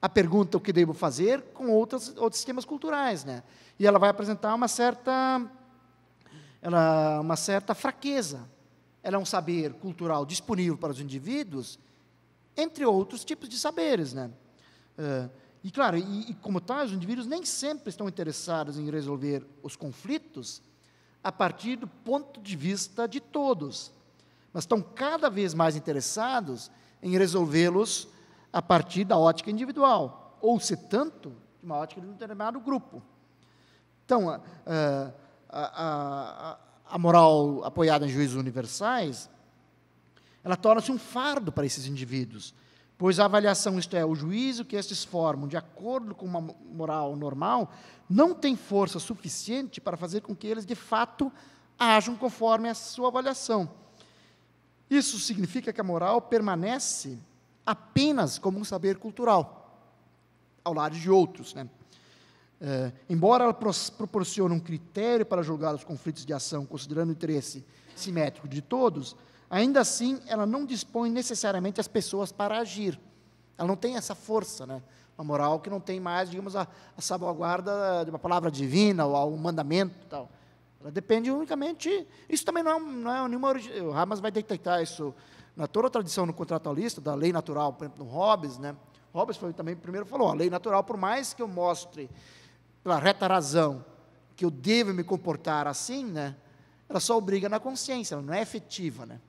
a pergunta o que devo fazer com outras, outros sistemas culturais. Né? E ela vai apresentar uma certa, ela, uma certa fraqueza. Ela é um saber cultural disponível para os indivíduos, entre outros tipos de saberes. Né? Uh, e, claro, e, e como tal, os indivíduos nem sempre estão interessados em resolver os conflitos a partir do ponto de vista de todos, mas estão cada vez mais interessados em resolvê-los a partir da ótica individual, ou se tanto, de uma ótica de um determinado grupo. Então, a, a, a, a moral apoiada em juízos universais, ela torna-se um fardo para esses indivíduos, Pois a avaliação, isto é, o juízo que estes formam, de acordo com uma moral normal, não tem força suficiente para fazer com que eles, de fato, ajam conforme a sua avaliação. Isso significa que a moral permanece apenas como um saber cultural, ao lado de outros. Né? É, embora ela proporcione um critério para julgar os conflitos de ação, considerando o interesse simétrico de todos, Ainda assim, ela não dispõe necessariamente as pessoas para agir. Ela não tem essa força, né? Uma moral que não tem mais, digamos, a, a salvaguarda de uma palavra divina ou algum mandamento tal. Ela depende unicamente. Isso também não é, não é nenhuma. O Hamas vai detectar isso na toda a tradição no contratualista, da lei natural, por exemplo, no Hobbes, né? Hobbes foi também primeiro falou: a lei natural, por mais que eu mostre pela reta razão que eu devo me comportar assim, né? Ela só obriga na consciência, ela não é efetiva, né?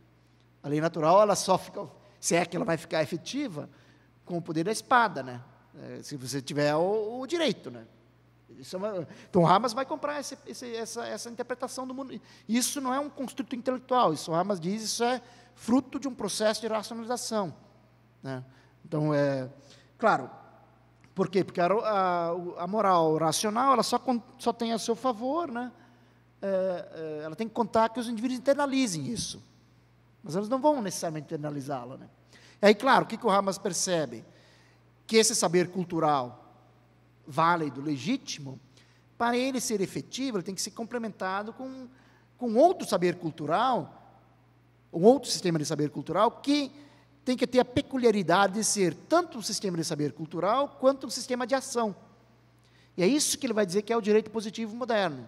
A lei natural, ela só fica, se é que ela vai ficar efetiva, com o poder da espada, né? É, se você tiver o, o direito, né? É uma, então, Hamas vai comprar esse, esse, essa, essa interpretação do mundo. Isso não é um construto intelectual. Isso Hamas diz, isso é fruto de um processo de racionalização. Né? Então, é claro. Por quê? Porque a, a, a moral racional ela só, só tem a seu favor, né? É, é, ela tem que contar que os indivíduos internalizem isso. Mas elas não vão necessariamente internalizá-la. Né? E aí, claro, o que, que o Hamas percebe? Que esse saber cultural válido, legítimo, para ele ser efetivo, ele tem que ser complementado com, com outro saber cultural, um outro sistema de saber cultural, que tem que ter a peculiaridade de ser tanto um sistema de saber cultural quanto um sistema de ação. E é isso que ele vai dizer que é o direito positivo moderno.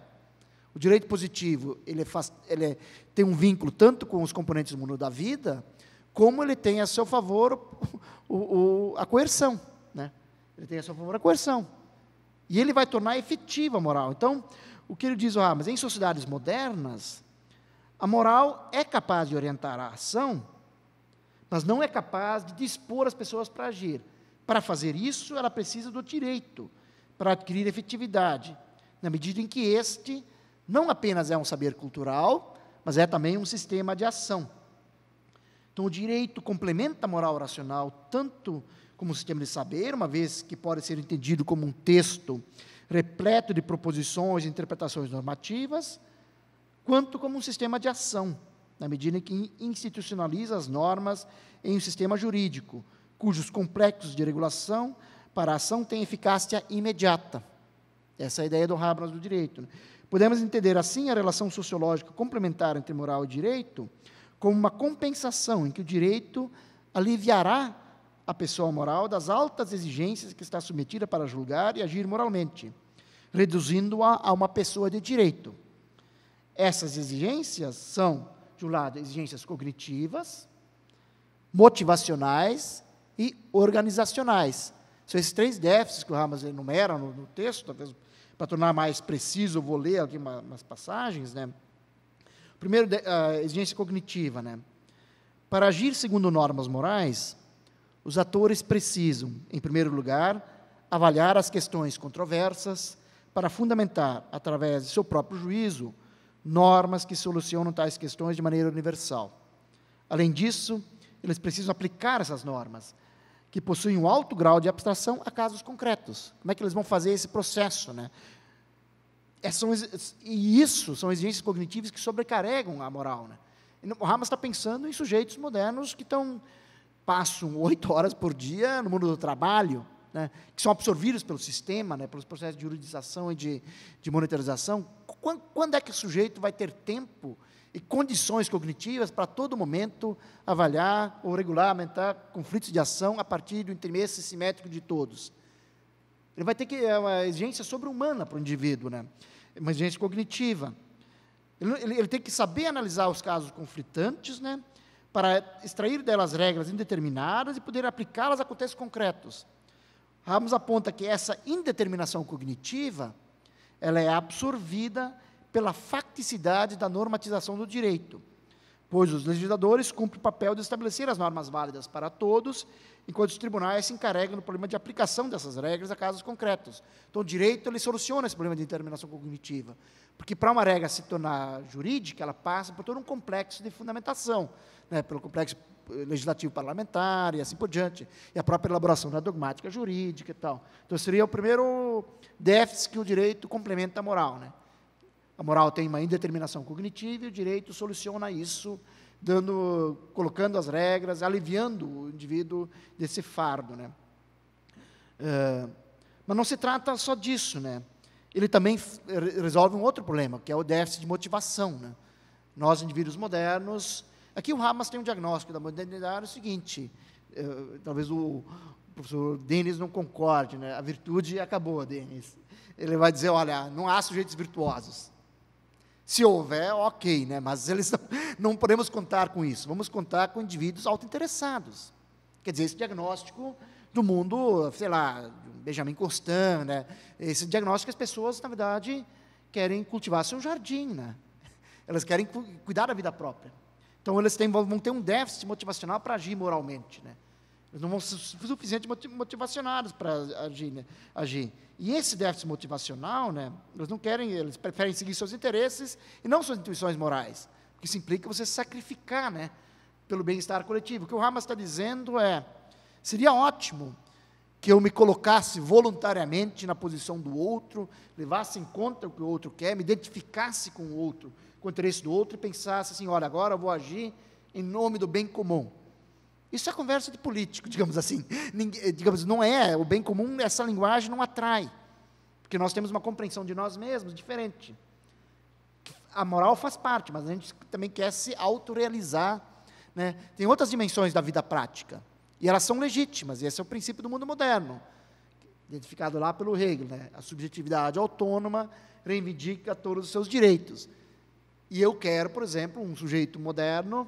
O direito positivo ele, é faz, ele é, tem um vínculo tanto com os componentes do mundo da vida, como ele tem a seu favor o, o, a coerção. Né? Ele tem a seu favor a coerção. E ele vai tornar efetiva a moral. Então, o que ele diz, ah, mas em sociedades modernas, a moral é capaz de orientar a ação, mas não é capaz de dispor as pessoas para agir. Para fazer isso, ela precisa do direito para adquirir efetividade, na medida em que este não apenas é um saber cultural, mas é também um sistema de ação. Então, o direito complementa a moral racional tanto como um sistema de saber, uma vez que pode ser entendido como um texto repleto de proposições e interpretações normativas, quanto como um sistema de ação, na medida em que institucionaliza as normas em um sistema jurídico, cujos complexos de regulação para a ação têm eficácia imediata. Essa é a ideia do Habermas do direito. Né? Podemos entender assim a relação sociológica complementar entre moral e direito como uma compensação em que o direito aliviará a pessoa moral das altas exigências que está submetida para julgar e agir moralmente, reduzindo-a a uma pessoa de direito. Essas exigências são, de um lado, exigências cognitivas, motivacionais e organizacionais. São esses três déficits que o Hamas enumera no, no texto, talvez para tornar mais preciso, vou ler aqui umas passagens, né? Primeiro, a ah, exigência cognitiva, né? Para agir segundo normas morais, os atores precisam, em primeiro lugar, avaliar as questões controversas para fundamentar, através de seu próprio juízo, normas que solucionam tais questões de maneira universal. Além disso, eles precisam aplicar essas normas que possuem um alto grau de abstração a casos concretos. Como é que eles vão fazer esse processo? Né? É, são, e isso são exigências cognitivas que sobrecarregam a moral. Né? O Hamas está pensando em sujeitos modernos que estão, passam oito horas por dia no mundo do trabalho, né, que são absorvidos pelo sistema, né, pelos processos de juridização e de, de monetarização. Quando, quando é que o sujeito vai ter tempo e condições cognitivas para todo momento avaliar ou regular, aumentar conflitos de ação a partir do interesse simétrico de todos. Ele vai ter que é uma exigência sobre-humana para o indivíduo, né? É uma exigência cognitiva. Ele, ele, ele, tem que saber analisar os casos conflitantes, né? para extrair delas regras indeterminadas e poder aplicá-las a contextos concretos. Ramos aponta que essa indeterminação cognitiva ela é absorvida pela facticidade da normatização do direito, pois os legisladores cumprem o papel de estabelecer as normas válidas para todos, enquanto os tribunais se encarregam do problema de aplicação dessas regras a casos concretos. Então, o direito ele soluciona esse problema de determinação cognitiva, porque para uma regra se tornar jurídica, ela passa por todo um complexo de fundamentação, né, pelo complexo eh, legislativo parlamentar e assim por diante, e a própria elaboração da dogmática jurídica e tal. Então, seria o primeiro déficit que o direito complementa a moral, né? A moral tem uma indeterminação cognitiva e o direito soluciona isso, dando, colocando as regras, aliviando o indivíduo desse fardo. Né? Ah, mas não se trata só disso. Né? Ele também resolve um outro problema, que é o déficit de motivação. Né? Nós, indivíduos modernos. Aqui o Hamas tem um diagnóstico da modernidade: é o seguinte, eh, talvez o, o professor Denis não concorde, né? A virtude acabou, Denis. Ele vai dizer, olha, não há sujeitos virtuosos. Se houver, ok, né? mas eles não, não podemos contar com isso. Vamos contar com indivíduos autointeressados. Quer dizer, esse diagnóstico do mundo, sei lá, Benjamin Constant, né? esse diagnóstico as pessoas, na verdade, querem cultivar seu jardim. Né? Elas querem cu cuidar da vida própria. Então, elas têm, vão ter um déficit motivacional para agir moralmente. Né? Eles não vão ser suficientemente motivacionados para agir, né? agir. E esse déficit motivacional, né, eles não querem, eles preferem seguir seus interesses e não suas intuições morais. que isso implica você sacrificar né, pelo bem-estar coletivo. O que o Hamas está dizendo é: seria ótimo que eu me colocasse voluntariamente na posição do outro, levasse em conta o que o outro quer, me identificasse com o outro, com o interesse do outro e pensasse assim: olha, agora eu vou agir em nome do bem comum. Isso é conversa de político, digamos assim. Eh, digamos, não é, o bem comum, essa linguagem não atrai. Porque nós temos uma compreensão de nós mesmos diferente. A moral faz parte, mas a gente também quer se autorrealizar. Né? Tem outras dimensões da vida prática. E elas são legítimas, e esse é o princípio do mundo moderno, identificado lá pelo Hegel. Né? A subjetividade autônoma reivindica todos os seus direitos. E eu quero, por exemplo, um sujeito moderno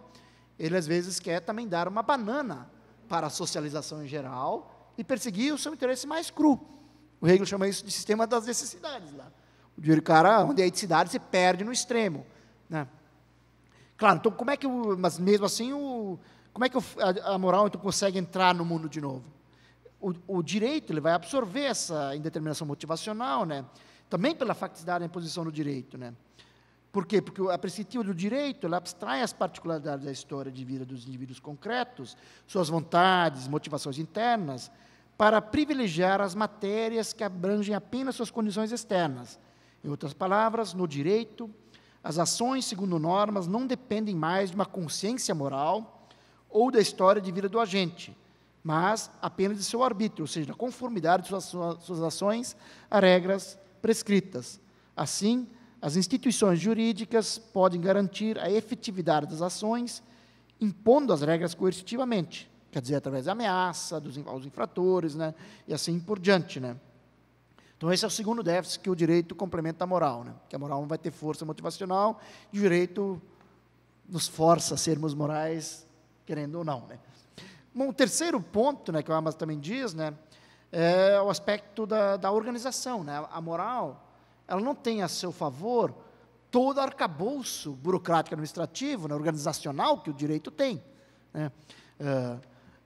ele às vezes quer também dar uma banana para a socialização em geral e perseguir o seu interesse mais cru. O Hegel chama isso de sistema das necessidades lá. Né? O cara, onde é a eticidade se perde no extremo, né? Claro, então como é que, o, mas mesmo assim, o, como é que o, a, a, moral então consegue entrar no mundo de novo? O, o, direito ele vai absorver essa indeterminação motivacional, né? Também pela facticidade da imposição do direito, né? Por quê? Porque a perspectiva do direito ela abstrai as particularidades da história de vida dos indivíduos concretos, suas vontades, motivações internas, para privilegiar as matérias que abrangem apenas suas condições externas. Em outras palavras, no direito, as ações segundo normas não dependem mais de uma consciência moral ou da história de vida do agente, mas apenas de seu arbítrio, ou seja, da conformidade de suas, suas ações a regras prescritas. Assim, as instituições jurídicas podem garantir a efetividade das ações, impondo as regras coercitivamente, quer dizer, através da ameaça dos, aos infratores, né, e assim por diante. Né. Então, esse é o segundo déficit que o direito complementa a moral, né, que a moral não vai ter força motivacional, e o direito nos força a sermos morais, querendo ou não. Né. Um o terceiro ponto, né, que o Amas também diz, né, é o aspecto da, da organização. Né, a moral ela não tem a seu favor todo arcabouço burocrático administrativo, né, organizacional que o direito tem, né, uh,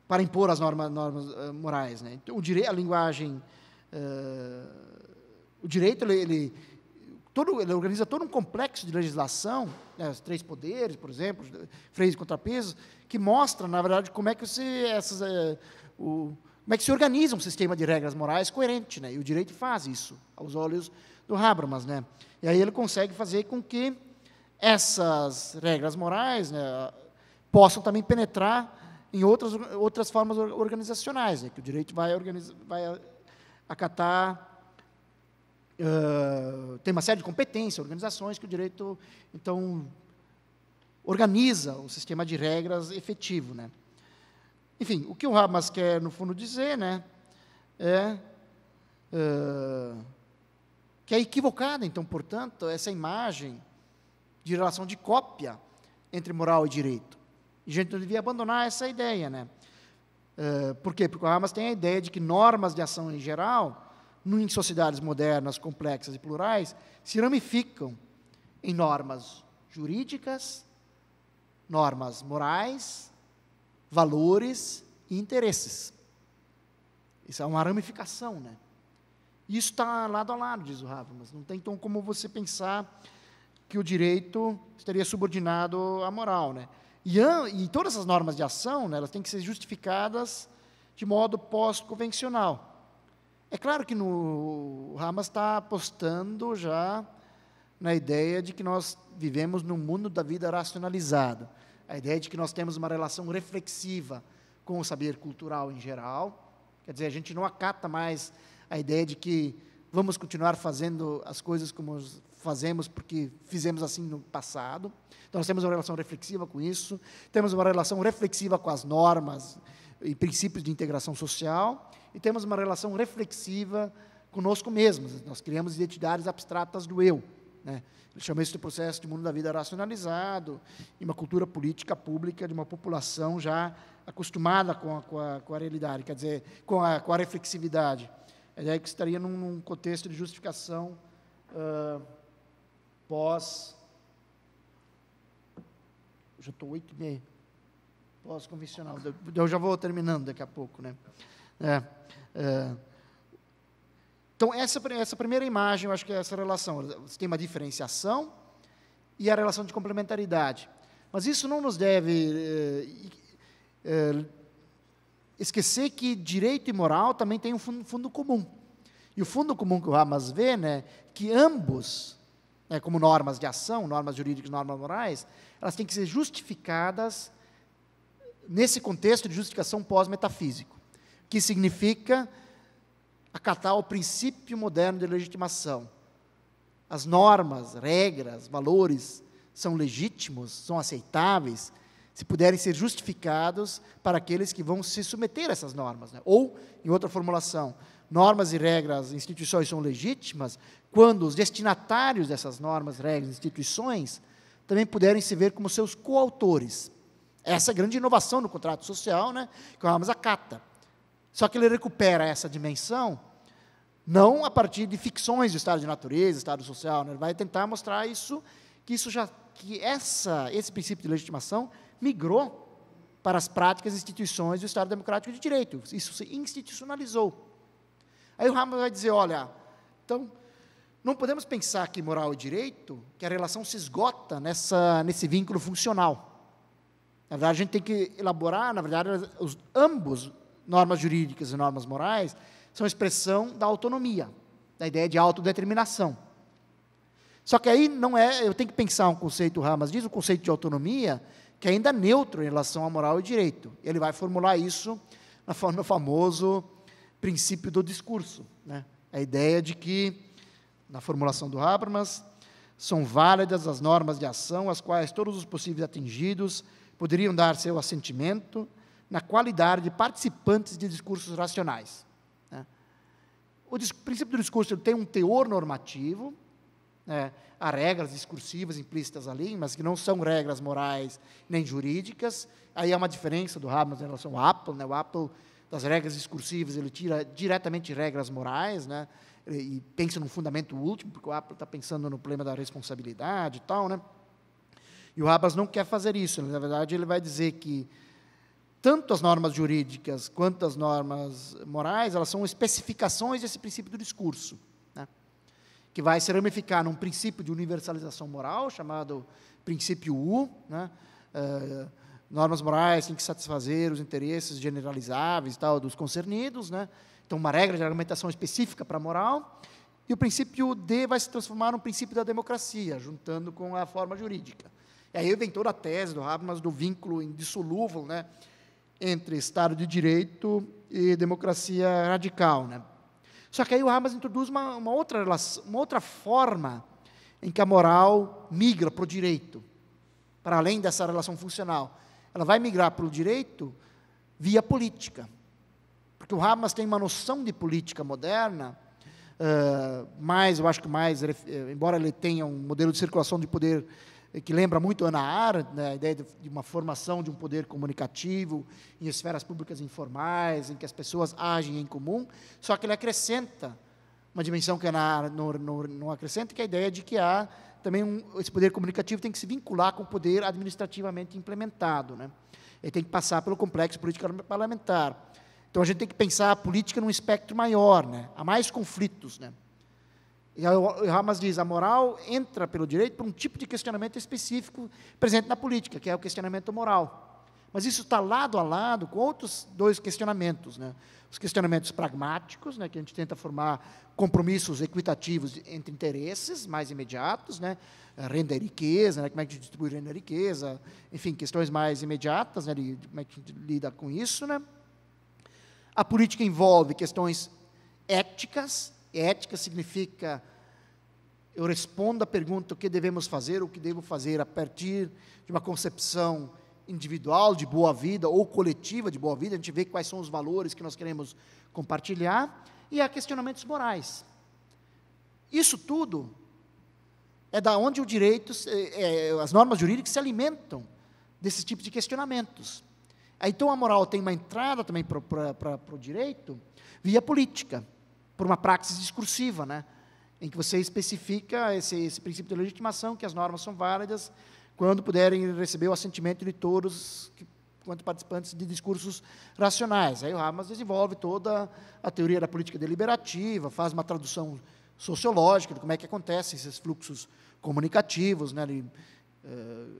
para impor as normas, normas uh, eh, morais. Né. Então, o dire a linguagem, uh, o direito, ele, ele, todo, ele organiza todo um complexo de legislação, né, os três poderes, por exemplo, freios e contrapesos, que mostra, na verdade, como é que se, essas, o, como é que se organiza um sistema de regras morais coerente, né, e o direito faz isso, aos olhos do Habermas. Né? E aí ele consegue fazer com que essas regras morais né, possam também penetrar em outras, outras formas organizacionais, né, que o direito vai, vai acatar. Uh, tem uma série de competências, organizações que o direito, então, organiza o sistema de regras efetivo. Né? Enfim, o que o Habermas quer, no fundo, dizer né, é. Uh, que é equivocada, então, portanto, essa imagem de relação de cópia entre moral e direito. E a gente não devia abandonar essa ideia, né? Uh, por quê? Porque o Hamas tem a ideia de que normas de ação em geral, em sociedades modernas, complexas e plurais, se ramificam em normas jurídicas, normas morais, valores e interesses. Isso é uma ramificação, né? Isso está lado a lado, diz o mas Não tem então como você pensar que o direito estaria subordinado à moral, né? E, e todas essas normas de ação, né, elas têm que ser justificadas de modo pós-convencional. É claro que no, o está apostando já na ideia de que nós vivemos num mundo da vida racionalizado. A ideia de que nós temos uma relação reflexiva com o saber cultural em geral. Quer dizer, a gente não acata mais a ideia de que vamos continuar fazendo as coisas como fazemos porque fizemos assim no passado. Então, nós temos uma relação reflexiva com isso, temos uma relação reflexiva com as normas e princípios de integração social, e temos uma relação reflexiva conosco mesmos. Nós criamos identidades abstratas do eu. Né? Ele chama isso de processo de mundo da vida racionalizado, e uma cultura política pública de uma população já acostumada com a, com a, com a realidade, quer dizer, com a, com a reflexividade ideia é que estaria num, num, contexto de justificação uh, pós. Já estou oito e meio. Pós-convencional. Eu já vou terminando daqui a pouco, né? É, é. então, essa, essa primeira imagem, eu acho que é essa relação. Você tem uma diferenciação e a relação de complementaridade. Mas isso não nos deve. É, esquecer que direito e moral também tem um fundo, fundo comum. E o fundo comum que o Hamas vê, né, que ambos, né, como normas de ação, normas jurídicas, normas morais, elas têm que ser justificadas nesse contexto de justificação pós-metafísico, que significa acatar o princípio moderno de legitimação. As normas, regras, valores são legítimos, são aceitáveis, se puderem ser justificados para aqueles que vão se submeter a essas normas. Né? Ou, em outra formulação, normas e regras, instituições são legítimas quando os destinatários dessas normas, regras, instituições também puderem se ver como seus coautores. Essa é a grande inovação no contrato social, né, que o é a acata. Só que ele recupera essa dimensão não a partir de ficções do estado de natureza, estado social, né, ele vai tentar mostrar isso que isso já que essa esse princípio de legitimação migrou para as práticas e instituições do Estado Democrático de Direito. Isso se institucionalizou. Aí o Hamas vai dizer, olha, então não podemos pensar que moral e direito, que a relação se esgota nessa, nesse vínculo funcional. Na verdade, a gente tem que elaborar, na verdade, os, ambos, normas jurídicas e normas morais, são expressão da autonomia, da ideia de autodeterminação. Só que aí não é, eu tenho que pensar um conceito, Ramas diz, o um conceito de autonomia que ainda é neutro em relação à moral e direito. Ele vai formular isso na forma do famoso princípio do discurso, né? A ideia de que na formulação do Habermas são válidas as normas de ação às quais todos os possíveis atingidos poderiam dar seu assentimento na qualidade de participantes de discursos racionais. Né? O princípio do discurso tem um teor normativo, é, há regras discursivas implícitas ali, mas que não são regras morais nem jurídicas. Aí há uma diferença do Habermas em relação ao Apple. Né? O Apple, das regras discursivas, ele tira diretamente regras morais, né? e pensa no fundamento último, porque o Apple está pensando no problema da responsabilidade e tal. Né? E o Habermas não quer fazer isso. Na verdade, ele vai dizer que tanto as normas jurídicas quanto as normas morais, elas são especificações desse princípio do discurso que vai se ramificar num princípio de universalização moral, chamado princípio U. Né? Uh, normas morais têm que satisfazer os interesses generalizáveis tal, dos concernidos. Né? Então, uma regra de argumentação específica para a moral. E o princípio D vai se transformar num princípio da democracia, juntando com a forma jurídica. E aí vem toda a tese do Habermas do vínculo indissolúvel né, entre Estado de Direito e democracia radical. Né? Só que aí o Hamas introduz uma, uma, outra, uma outra forma em que a moral migra para o direito, para além dessa relação funcional. Ela vai migrar para o direito via política. Porque o Hamas tem uma noção de política moderna, uh, mais, eu acho que mais, eh, embora ele tenha um modelo de circulação de poder que lembra muito Ana Arendt, né, a ideia de, uma formação de um poder comunicativo em esferas públicas informais, em que as pessoas agem em comum, só que ele acrescenta uma dimensão que Ana Arendt não, não acrescenta, que é a ideia de que há também um, esse poder comunicativo tem que se vincular com o poder administrativamente implementado. Né? Ele tem que passar pelo complexo político-parlamentar. Então, a gente tem que pensar a política num espectro maior. Né? Há mais conflitos. Né? E Hamas diz: a moral entra pelo direito por um tipo de questionamento específico presente na política, que é o questionamento moral. Mas isso está lado a lado com outros dois questionamentos. Né? Os questionamentos pragmáticos, né, que a gente tenta formar compromissos equitativos entre interesses mais imediatos, né? renda e riqueza, né? como é que a gente distribui renda e riqueza, enfim, questões mais imediatas, né? de, como é que a gente lida com isso. Né? A política envolve questões éticas, Ética significa eu respondo à pergunta o que devemos fazer, o que devo fazer a partir de uma concepção individual de boa vida ou coletiva de boa vida, a gente vê quais são os valores que nós queremos compartilhar e há questionamentos morais. Isso tudo é da onde o direito, é, as normas jurídicas se alimentam desses tipos de questionamentos. Então a moral tem uma entrada também para o direito via política por uma praxis discursiva, né? em que você especifica esse, esse princípio de legitimação, que as normas são válidas quando puderem receber o assentimento de todos que, quanto participantes de discursos racionais. Aí o Hamas desenvolve toda a teoria da política deliberativa, faz uma tradução sociológica de como é que acontecem esses fluxos comunicativos, né, de, uh,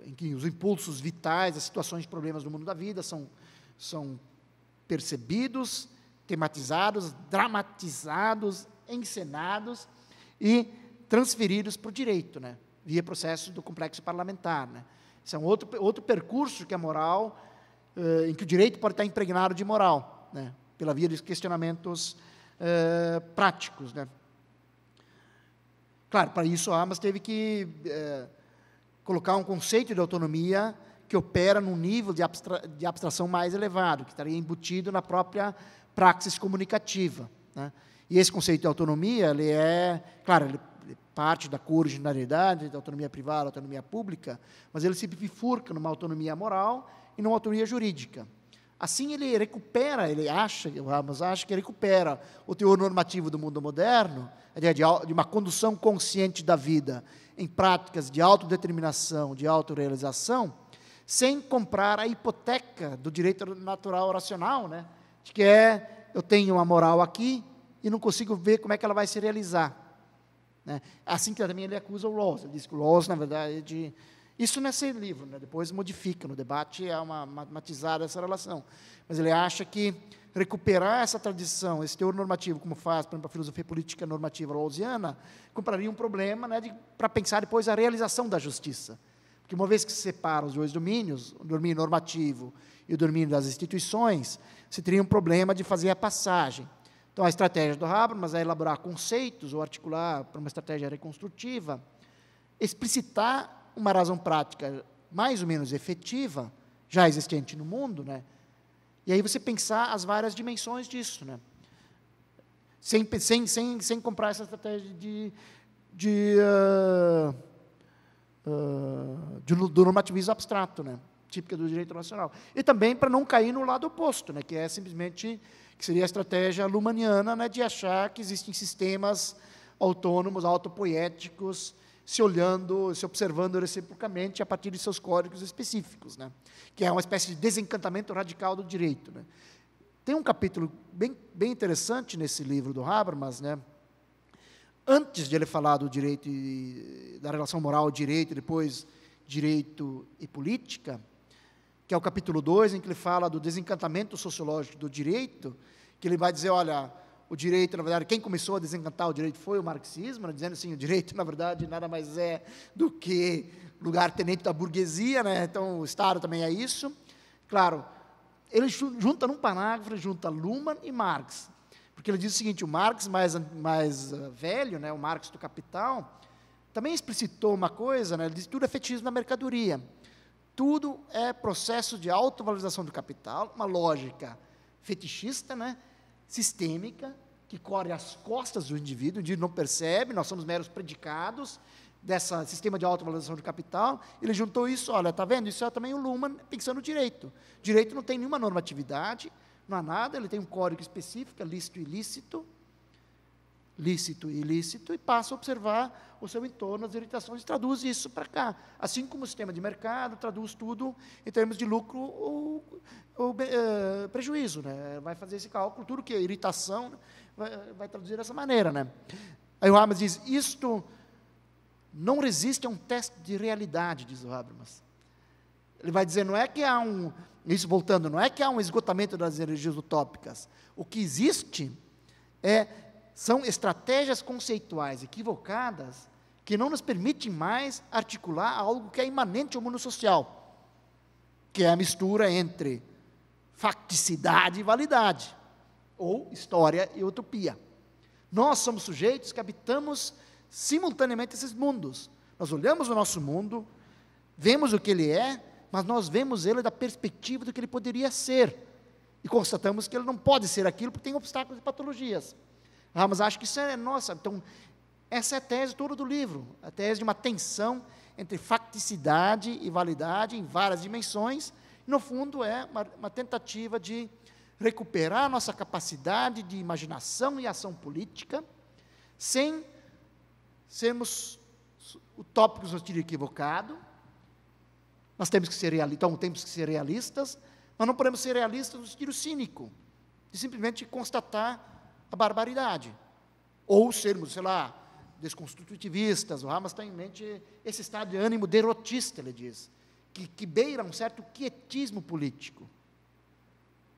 em que os impulsos vitais, as situações de problemas do mundo da vida são, são percebidos tematizados, dramatizados, encenados e transferidos para o direito, né? via processo do complexo parlamentar. Né? Isso é um outro, outro percurso que a é moral, eh, em que o direito pode estar impregnado de moral, né? pela via dos questionamentos eh, práticos. Né? Claro, para isso, Amas teve que eh, colocar um conceito de autonomia que opera num nível de, abstra de abstração mais elevado, que estaria embutido na própria praxis comunicativa. Né? E esse conceito de autonomia, ele é, claro, ele parte da cooriginaridade, da autonomia privada, da autonomia pública, mas ele se bifurca numa autonomia moral e numa autonomia jurídica. Assim, ele recupera, ele acha, o Ramos acha que recupera o teor normativo do mundo moderno, a ideia de uma condução consciente da vida em práticas de autodeterminação, de autorrealização, sem comprar a hipoteca do direito natural racional, né? De que é, eu tenho uma moral aqui e não consigo ver como é que ela vai se realizar. Né? Assim que também ele acusa o Laws. Ele diz que o Laws, na verdade, é de, isso nesse é livro, né? depois modifica no debate, é uma matizada essa relação. Mas ele acha que recuperar essa tradição, esse teor normativo, como faz, por exemplo, a filosofia política normativa lausiana, compraria um problema né, para pensar depois a realização da justiça. Porque uma vez que se separa os dois domínios, o domínio normativo e o domínio das instituições, você teria um problema de fazer a passagem. Então, a estratégia do Habermas é elaborar conceitos ou articular para uma estratégia reconstrutiva, explicitar uma razão prática mais ou menos efetiva, já existente no mundo, né? e aí você pensar as várias dimensões disso. Né? Sem, sem, sem, sem comprar essa estratégia de, de, uh, uh, de, do normativismo abstrato. Né? típica do direito internacional. E também para não cair no lado oposto, né, que é simplesmente que seria a estratégia lumaniana né, de achar que existem sistemas autônomos, autopoéticos, se olhando, se observando reciprocamente a partir de seus códigos específicos, né, que é uma espécie de desencantamento radical do direito. Né. Tem um capítulo bem, bem interessante nesse livro do Habermas, né, antes de ele falar do direito e, da relação moral, direito, depois direito e política, que é o capítulo 2, em que ele fala do desencantamento sociológico do direito, que ele vai dizer, olha, o direito, na verdade, quem começou a desencantar o direito foi o marxismo, né, dizendo assim, o direito, na verdade, nada mais é do que lugar tenente da burguesia, né, então o Estado também é isso. Claro, ele junta num parágrafo, junta Luhmann e Marx, porque ele diz o seguinte, o Marx mais, mais ah, velho, né, o Marx do Capital, também explicitou uma coisa, né, ele diz que tudo é fetismo na mercadoria. Tudo é processo de autovalorização do capital, uma lógica fetichista, né? sistêmica, que corre às costas do indivíduo, o indivíduo não percebe, nós somos meros predicados desse sistema de autovalorização do capital. Ele juntou isso, olha, está vendo? Isso é também o Luhmann pensando no direito. Direito não tem nenhuma normatividade, não há nada, ele tem um código específico, é lícito e ilícito, lícito e ilícito, e passa a observar o seu entorno, as irritações, e traduz isso para cá. Assim como o sistema de mercado traduz tudo em termos de lucro ou, ou uh, prejuízo. Né? Vai fazer esse cálculo, tudo que é irritação, né? vai, vai traduzir dessa maneira. Né? Aí o Habermas diz, isto não resiste a um teste de realidade, diz o Habermas. Ele vai dizer, não é que há um, isso voltando, não é que há um esgotamento das energias utópicas. O que existe é são estratégias conceituais equivocadas que não nos permitem mais articular algo que é imanente ao mundo social, que é a mistura entre facticidade e validade, ou história e utopia. Nós somos sujeitos que habitamos simultaneamente esses mundos. Nós olhamos o nosso mundo, vemos o que ele é, mas nós vemos ele da perspectiva do que ele poderia ser. E constatamos que ele não pode ser aquilo porque tem obstáculos e patologias. Ah, mas acho que isso é nossa. Então, essa é a tese toda do livro, a tese de uma tensão entre facticidade e validade em várias dimensões. No fundo, é uma, uma tentativa de recuperar nossa capacidade de imaginação e ação política, sem sermos utópicos no sentido equivocado. Nós temos que ser realistas, então temos que ser realistas, mas não podemos ser realistas no sentido cínico, de simplesmente constatar a barbaridade. Ou sermos, sei lá, desconstitutivistas. O Hamas tem em mente esse estado de ânimo derrotista, ele diz, que, que beira um certo quietismo político.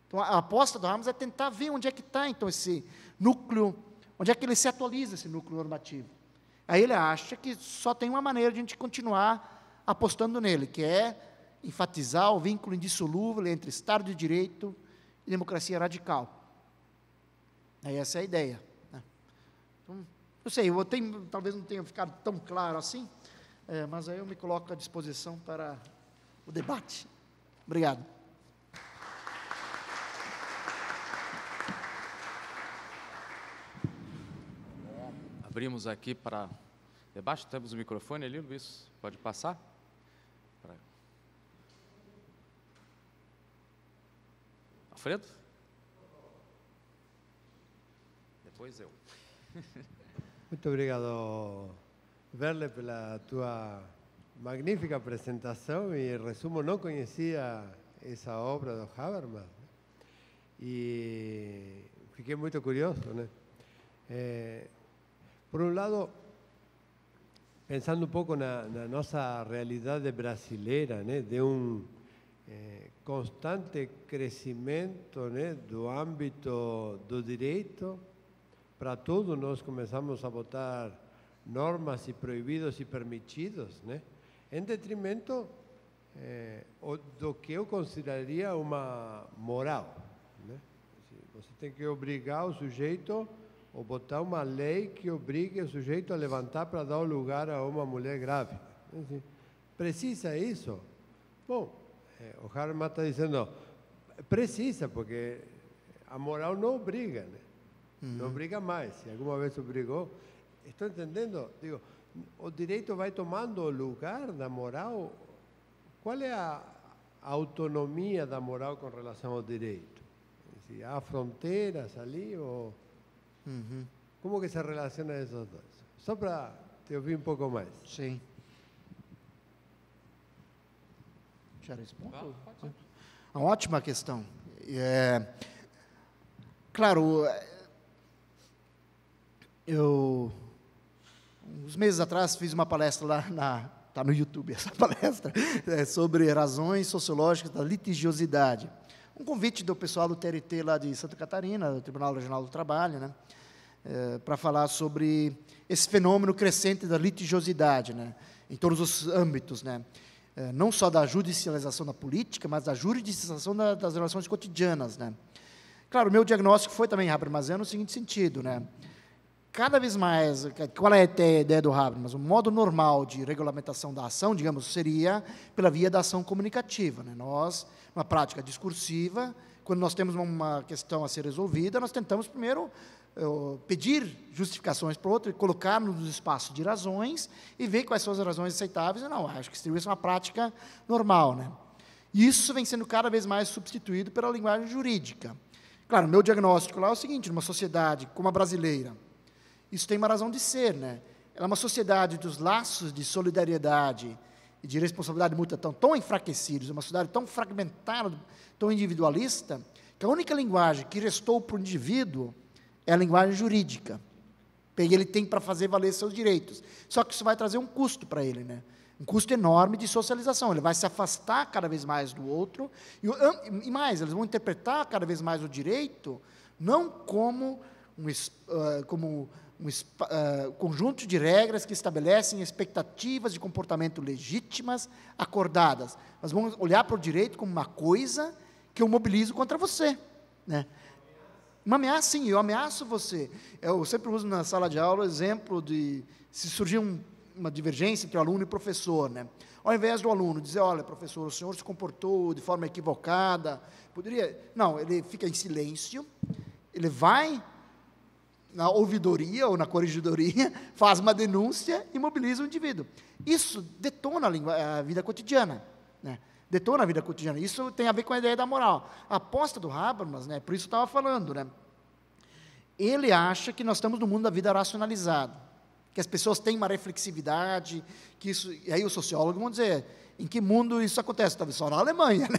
Então, a aposta do Hamas é tentar ver onde é que está, então, esse núcleo, onde é que ele se atualiza, esse núcleo normativo. Aí ele acha que só tem uma maneira de a gente continuar apostando nele, que é enfatizar o vínculo indissolúvel entre Estado de Direito e democracia radical. É essa é a ideia. Né? Então, não sei, eu tenho, talvez não tenha ficado tão claro assim, é, mas aí eu me coloco à disposição para o debate. Obrigado. Abrimos aqui para debate, temos o microfone ali, Luiz, pode passar? Alfredo? Pois eu. Muito obrigado, Verle, pela tua magnífica presentación. e resumo, no conocía esa obra de Habermas e fiquei muy curioso, eh, por un lado, pensando un poco na, na nossa realidade brasileira, né, de un eh, constante crecimiento né, do âmbito do direito, para tudo nós começamos a botar normas e proibidos e permitidos, né? em detrimento eh, do que eu consideraria uma moral. Né? Você tem que obrigar o sujeito ou botar uma lei que obrigue o sujeito a levantar para dar o lugar a uma mulher grávida. É assim, precisa isso? Bom, eh, o Harma está dizendo, precisa, porque a moral não obriga. Né? Uhum. Não briga mais. Se alguma vez brigou. Estou entendendo? Digo, o direito vai tomando o lugar da moral. Qual é a autonomia da moral com relação ao direito? Se há fronteiras ali ou. Uhum. Como que se relaciona esses dois? Só para te ouvir um pouco mais. Sim. Já respondo? Ah, Uma ótima questão. É, claro, eu, uns meses atrás, fiz uma palestra lá na. Está no YouTube essa palestra, é, sobre razões sociológicas da litigiosidade. Um convite do pessoal do TRT lá de Santa Catarina, do Tribunal Regional do Trabalho, né? É, para falar sobre esse fenômeno crescente da litigiosidade, né, em todos os âmbitos, né, é, não só da judicialização da política, mas da juridicialização da, das relações cotidianas, né. Claro, meu diagnóstico foi também, rápido mas é no seguinte sentido, né, cada vez mais, eh, qual é a ideia do Habermas? O modo normal de regulamentação da ação, digamos, seria pela via da ação comunicativa. Né? Nós, uma prática discursiva, quando nós temos uma questão a ser resolvida, nós tentamos primeiro eh, pedir justificações para o outro e colocar no espaço de razões e ver quais são as razões aceitáveis. Não, acho que seria uma prática normal. Né? Isso vem sendo cada vez mais substituído pela linguagem jurídica. Claro, meu diagnóstico lá é o seguinte, numa sociedade como a brasileira, isso tem uma razão de ser, né? Ela é uma sociedade dos laços de solidariedade e de responsabilidade mútua tão, tão enfraquecidos, uma sociedade tão fragmentada, tão individualista, que a única linguagem que restou para o indivíduo é a linguagem jurídica. E ele tem para fazer valer seus direitos. Só que isso vai trazer um custo para ele, né? Um custo enorme de socialização. Ele vai se afastar cada vez mais do outro. E, e mais, eles vão interpretar cada vez mais o direito não como, um, como um uh, conjunto de regras que estabelecem expectativas de comportamento legítimas, acordadas. Nós vamos olhar para o direito como uma coisa que eu mobilizo contra você. Né? Uma ameaça, sim, eu ameaço você. Eu sempre uso na sala de aula o exemplo de se surgir um, uma divergência entre aluno e professor. Né? Ao invés do aluno dizer, olha, professor, o senhor se comportou de forma equivocada, poderia. Não, ele fica em silêncio, ele vai na ouvidoria ou na corrigidoria, faz uma denúncia e mobiliza o indivíduo. Isso detona a, língua, a vida cotidiana. Né? Detona a vida cotidiana. Isso tem a ver com a ideia da moral. A aposta do Habermas, né, por isso estava falando, né, ele acha que nós estamos no mundo da vida racionalizada, que as pessoas têm uma reflexividade, que isso, e aí os sociólogos vão dizer, em que mundo isso acontece? Talvez só na Alemanha, né?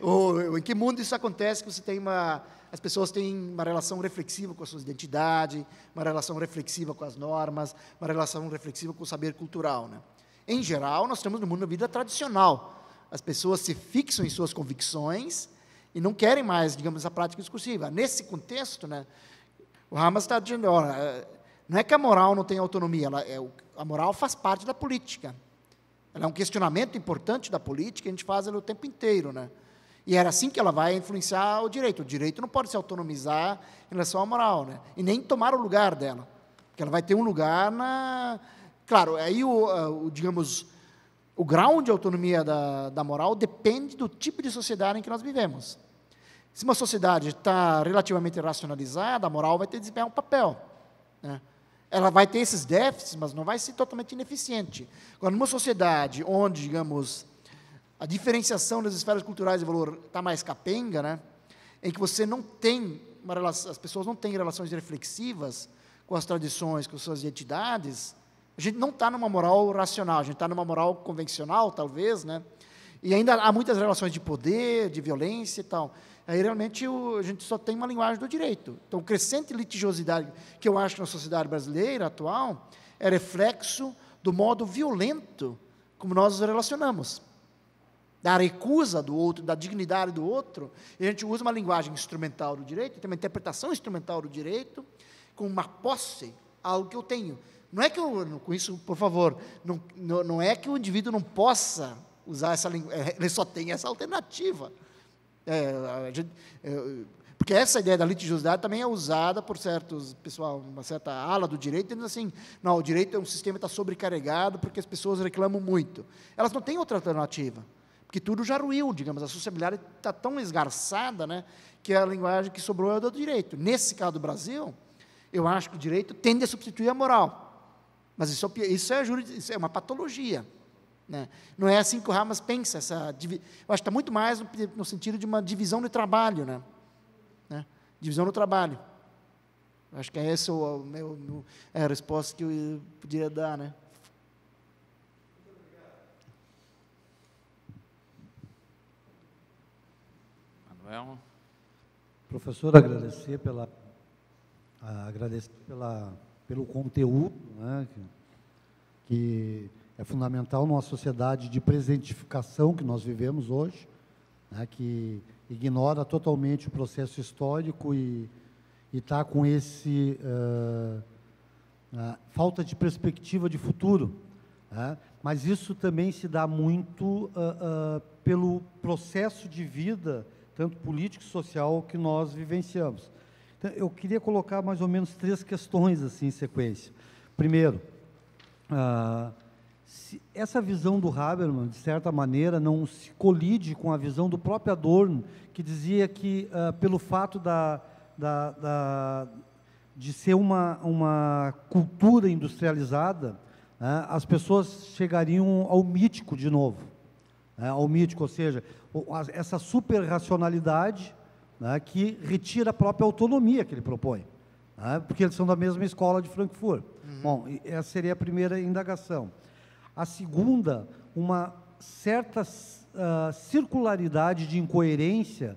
ou, ou em que mundo isso acontece que você tem uma as pessoas têm uma relação reflexiva com a sua identidade, uma relação reflexiva com as normas, uma relação reflexiva com o saber cultural. Né? Em geral, nós estamos no mundo da vida tradicional. As pessoas se fixam em suas convicções e não querem mais, digamos, a prática discursiva. Nesse contexto, né, o Hamas está dizendo, olha, eh, não é que a moral não tem autonomia, ela, é, a moral faz parte da política. Ela é um questionamento importante da política, a gente faz ela o tempo inteiro, né? E era assim que ela vai influenciar o direito. O direito não pode se autonomizar em relação à moral, né? e nem tomar o lugar dela. Porque ela vai ter um lugar na. Claro, aí, o, eh, o digamos, o grau de autonomia da, da moral depende do tipo de sociedade em que nós vivemos. Se uma sociedade está relativamente racionalizada, a moral vai ter que desempenhar um papel. Né? Ela vai ter esses déficits, mas não vai ser totalmente ineficiente. Agora, numa sociedade onde, digamos, a diferenciação das esferas culturais de valor está mais capenga, né? em que você não tem, uma relação, as pessoas não têm relações reflexivas com as tradições, com suas identidades, a gente não está numa moral racional, a gente está numa moral convencional, talvez, né? E ainda há muitas relações de poder, de violência e tal. Aí, realmente, o, a gente só tem uma linguagem do direito. Então, crescente litigiosidade que eu acho na sociedade brasileira atual é reflexo do modo violento como nós nos relacionamos da recusa do outro, da dignidade do outro, e a gente usa uma linguagem instrumental do direito, tem uma interpretação instrumental do direito, com uma posse, algo que eu tenho. Não é que eu, com isso, por favor, não, não, é que o indivíduo não possa usar essa linguagem, é, ele só tem essa alternativa. É, gente, é, porque essa ideia da litigiosidade também é usada por certos pessoal, uma certa ala do direito, dizendo assim, não, o direito é um sistema que está sobrecarregado porque as pessoas reclamam muito. Elas não têm outra alternativa que tudo já ruiu, digamos, a sociabilidade está tão esgarçada, né, que a linguagem que sobrou é a do direito. Nesse caso do Brasil, eu acho que o direito tende a substituir a moral, mas isso, é isso, é, isso é uma patologia, né? Não é assim que o Hamas pensa. Essa, eu acho que está muito mais no, no, sentido de uma divisão do trabalho. Né? né? Divisão do trabalho. Eu acho que é essa o, meu, é a resposta que eu poderia dar. Né? Professor, agradecer pela agradecer pela pelo conteúdo, né, que, é fundamental numa sociedade de presentificação que nós vivemos hoje, né, que ignora totalmente o processo histórico e está com esse uh, uh, falta de perspectiva de futuro. Né? Mas isso também se dá muito uh, pelo processo de vida tanto político e social, que nós vivenciamos. Então, eu queria colocar mais ou menos três questões assim em sequência. Primeiro, ah, essa visão do Habermas, de certa maneira, não se colide com a visão do próprio Adorno, que dizia que, ah, pelo fato da, da, da, de ser uma, uma cultura industrializada, ah, as pessoas chegariam ao mítico de novo né, ao mítico, ou seja, essa superracionalidade né, que retira a própria autonomia que ele propõe, né, porque eles são da mesma escola de Frankfurt. Uhum. Bom, essa seria a primeira indagação. A segunda, uma certa uh, circularidade de incoerência,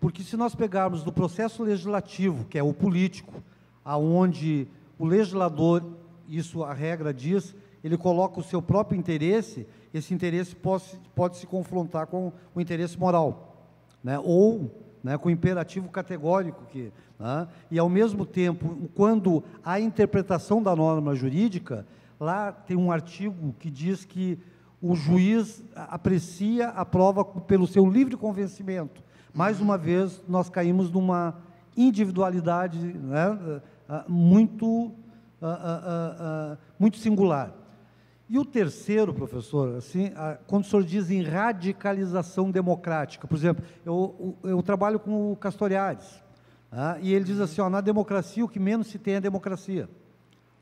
porque se nós pegarmos do processo legislativo, que é o político, aonde o legislador, isso a regra diz, ele coloca o seu próprio interesse, esse interesse pode, pode se confrontar com o interesse moral, né? ou né, com o imperativo categórico que, né? e ao mesmo tempo, quando a interpretação da norma jurídica, lá tem um artigo que diz que o juiz aprecia a prova pelo seu livre convencimento. Mais uma vez, nós caímos numa individualidade né, ah, ah, muito, uh, uh, uh, muito singular. E o terceiro, professor, assim, a, quando o senhor diz em radicalização democrática, por exemplo, eu, eu, trabalho com o Castoriades, ah, e ele diz assim, ó, na democracia o que menos se tem é democracia.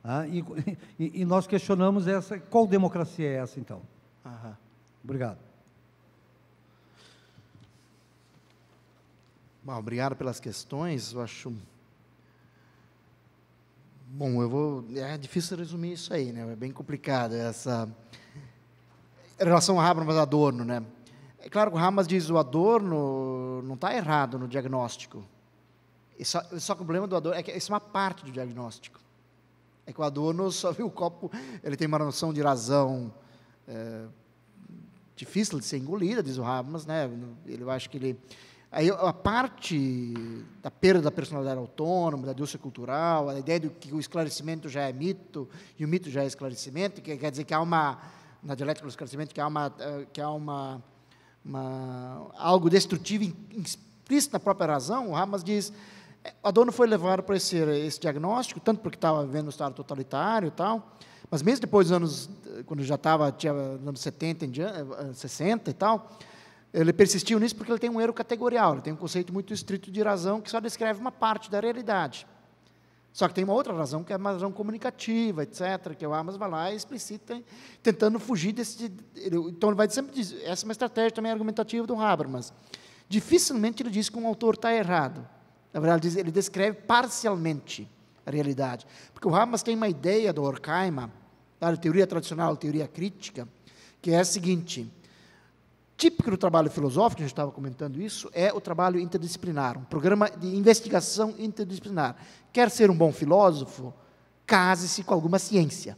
Ah, e, e, e, nós questionamos essa, qual democracia é essa então? Aham. Obrigado. Bom, obrigado pelas questões, eu acho Bom, eu vou. É difícil resumir isso aí, né? É bem complicado essa em relação a Habermas Adorno, né? É claro que o Habermas diz o Adorno não está errado no diagnóstico. Só, só, que o problema do Adorno é que isso é uma parte do diagnóstico. É que o Adorno só viu o copo, ele tem uma noção de razão é, difícil de ser engolida, diz o Habermas, né? Ele acha que ele Aí a parte da perda da personalidade autônoma, da indústria cultural, a ideia de que o esclarecimento já é mito e o mito já é esclarecimento, que quer dizer que há uma na dialética do esclarecimento que há uma eh, que há uma, uma algo destrutivo implícito na própria razão. O Hamas diz Adorno foi levado para esse, esse diagnóstico, tanto porque estava vivendo um Estado totalitário e tal, mas mesmo depois dos anos, quando já estava, tinha, anos 70, 60 eh, e tal, ele persistiu nisso porque ele tem um erro categorial, ele tem um conceito muito estrito de razão que só descreve uma parte da realidade. Só que tem uma outra razão, que é uma razão comunicativa, etc., que o Amas vai lá e explicita, tentando fugir desse. Então, ele vai sempre dizer. Essa é uma estratégia também argumentativa do Habermas. Dificilmente ele diz que um autor está errado. Na verdade, ele descreve parcialmente a realidade. Porque o Habermas tem uma ideia do Horkheimer, da teoria tradicional, teoria crítica, que é a seguinte: Típico do trabalho filosófico, a gente estava comentando isso, é o trabalho interdisciplinar, um programa de investigação interdisciplinar. Quer ser um bom filósofo? Case-se com alguma ciência.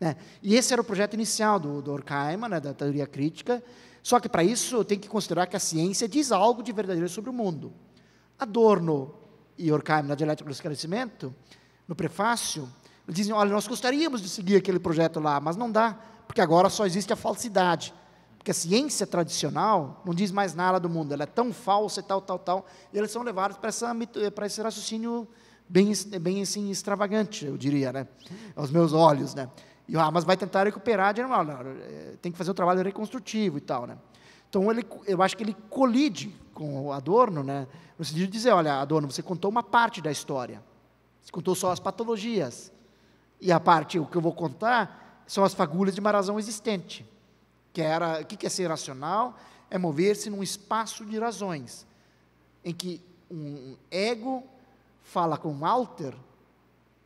Né? E esse era o projeto inicial do, do Horkheimer, né, da teoria crítica, só que para isso tem que considerar que a ciência diz algo de verdadeiro sobre o mundo. Adorno e Horkheimer, na Dialética do Esclarecimento, no prefácio, dizem, olha, nós gostaríamos de seguir aquele projeto lá, mas não dá, porque agora só existe a falsidade, porque a ciência tradicional não diz mais nada do mundo, ela é tão falsa e tal, tal, tal. E eles são levados para, eh, esse raciocínio bem, bem assim, extravagante, eu diria, né? aos meus olhos. Né? E o ah, Hamas vai tentar recuperar, de, normal, eh, tem que fazer um trabalho reconstrutivo e tal. Né? Então, ele, eu acho que ele colide com o Adorno, né? no sentido de dizer, olha, Adorno, você contou uma parte da história, você contou só as patologias, e a parte, o que eu vou contar, são as fagulhas de uma razão existente que era, o que é ser racional? É mover-se num espaço de razões, em que um ego fala com um alter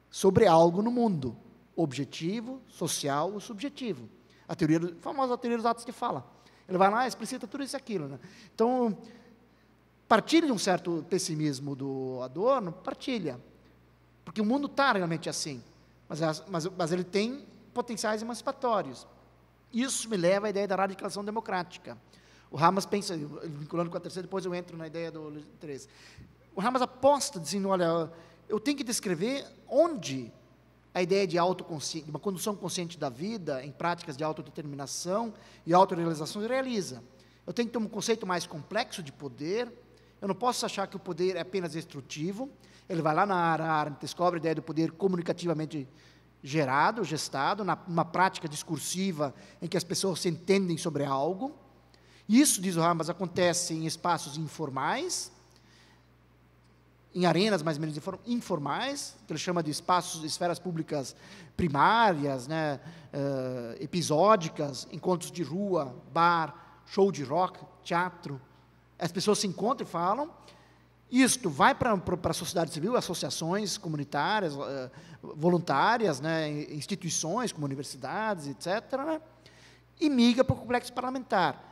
sobre algo no mundo, objetivo, social ou subjetivo. A teoria, a famosa teoria dos atos que fala. Ele vai lá e explicita tudo isso e aquilo. Né? Então, partilha de um certo pessimismo do Adorno, partilha. Porque o mundo está realmente assim. Mas, é, mas, mas ele tem potenciais emancipatórios. Isso me leva à ideia da radicalização democrática. O Hamas pensa, vinculando com a terceira, depois eu entro na ideia do 13. O Hamas aposta, dizendo, assim, olha, eu tenho que descrever onde a ideia de autoconsciente, uma condução consciente da vida, em práticas de autodeterminação e autorrealização, se realiza. Eu tenho que ter um conceito mais complexo de poder. Eu não posso achar que o poder é apenas destrutivo. Ele vai lá na Arendt, descobre a ideia do poder comunicativamente gerado, gestado, na, numa prática discursiva em que as pessoas se entendem sobre algo. Isso, diz o Hamas, acontece em espaços informais, em arenas mais ou menos informais, que ele chama de espaços, esferas públicas primárias, né, uh, episódicas, encontros de rua, bar, show de rock, teatro. As pessoas se encontram e falam. Isto vai para a sociedade civil, associações comunitárias, uh, voluntárias, né, instituições como universidades, etc., né, e migra para o complexo parlamentar.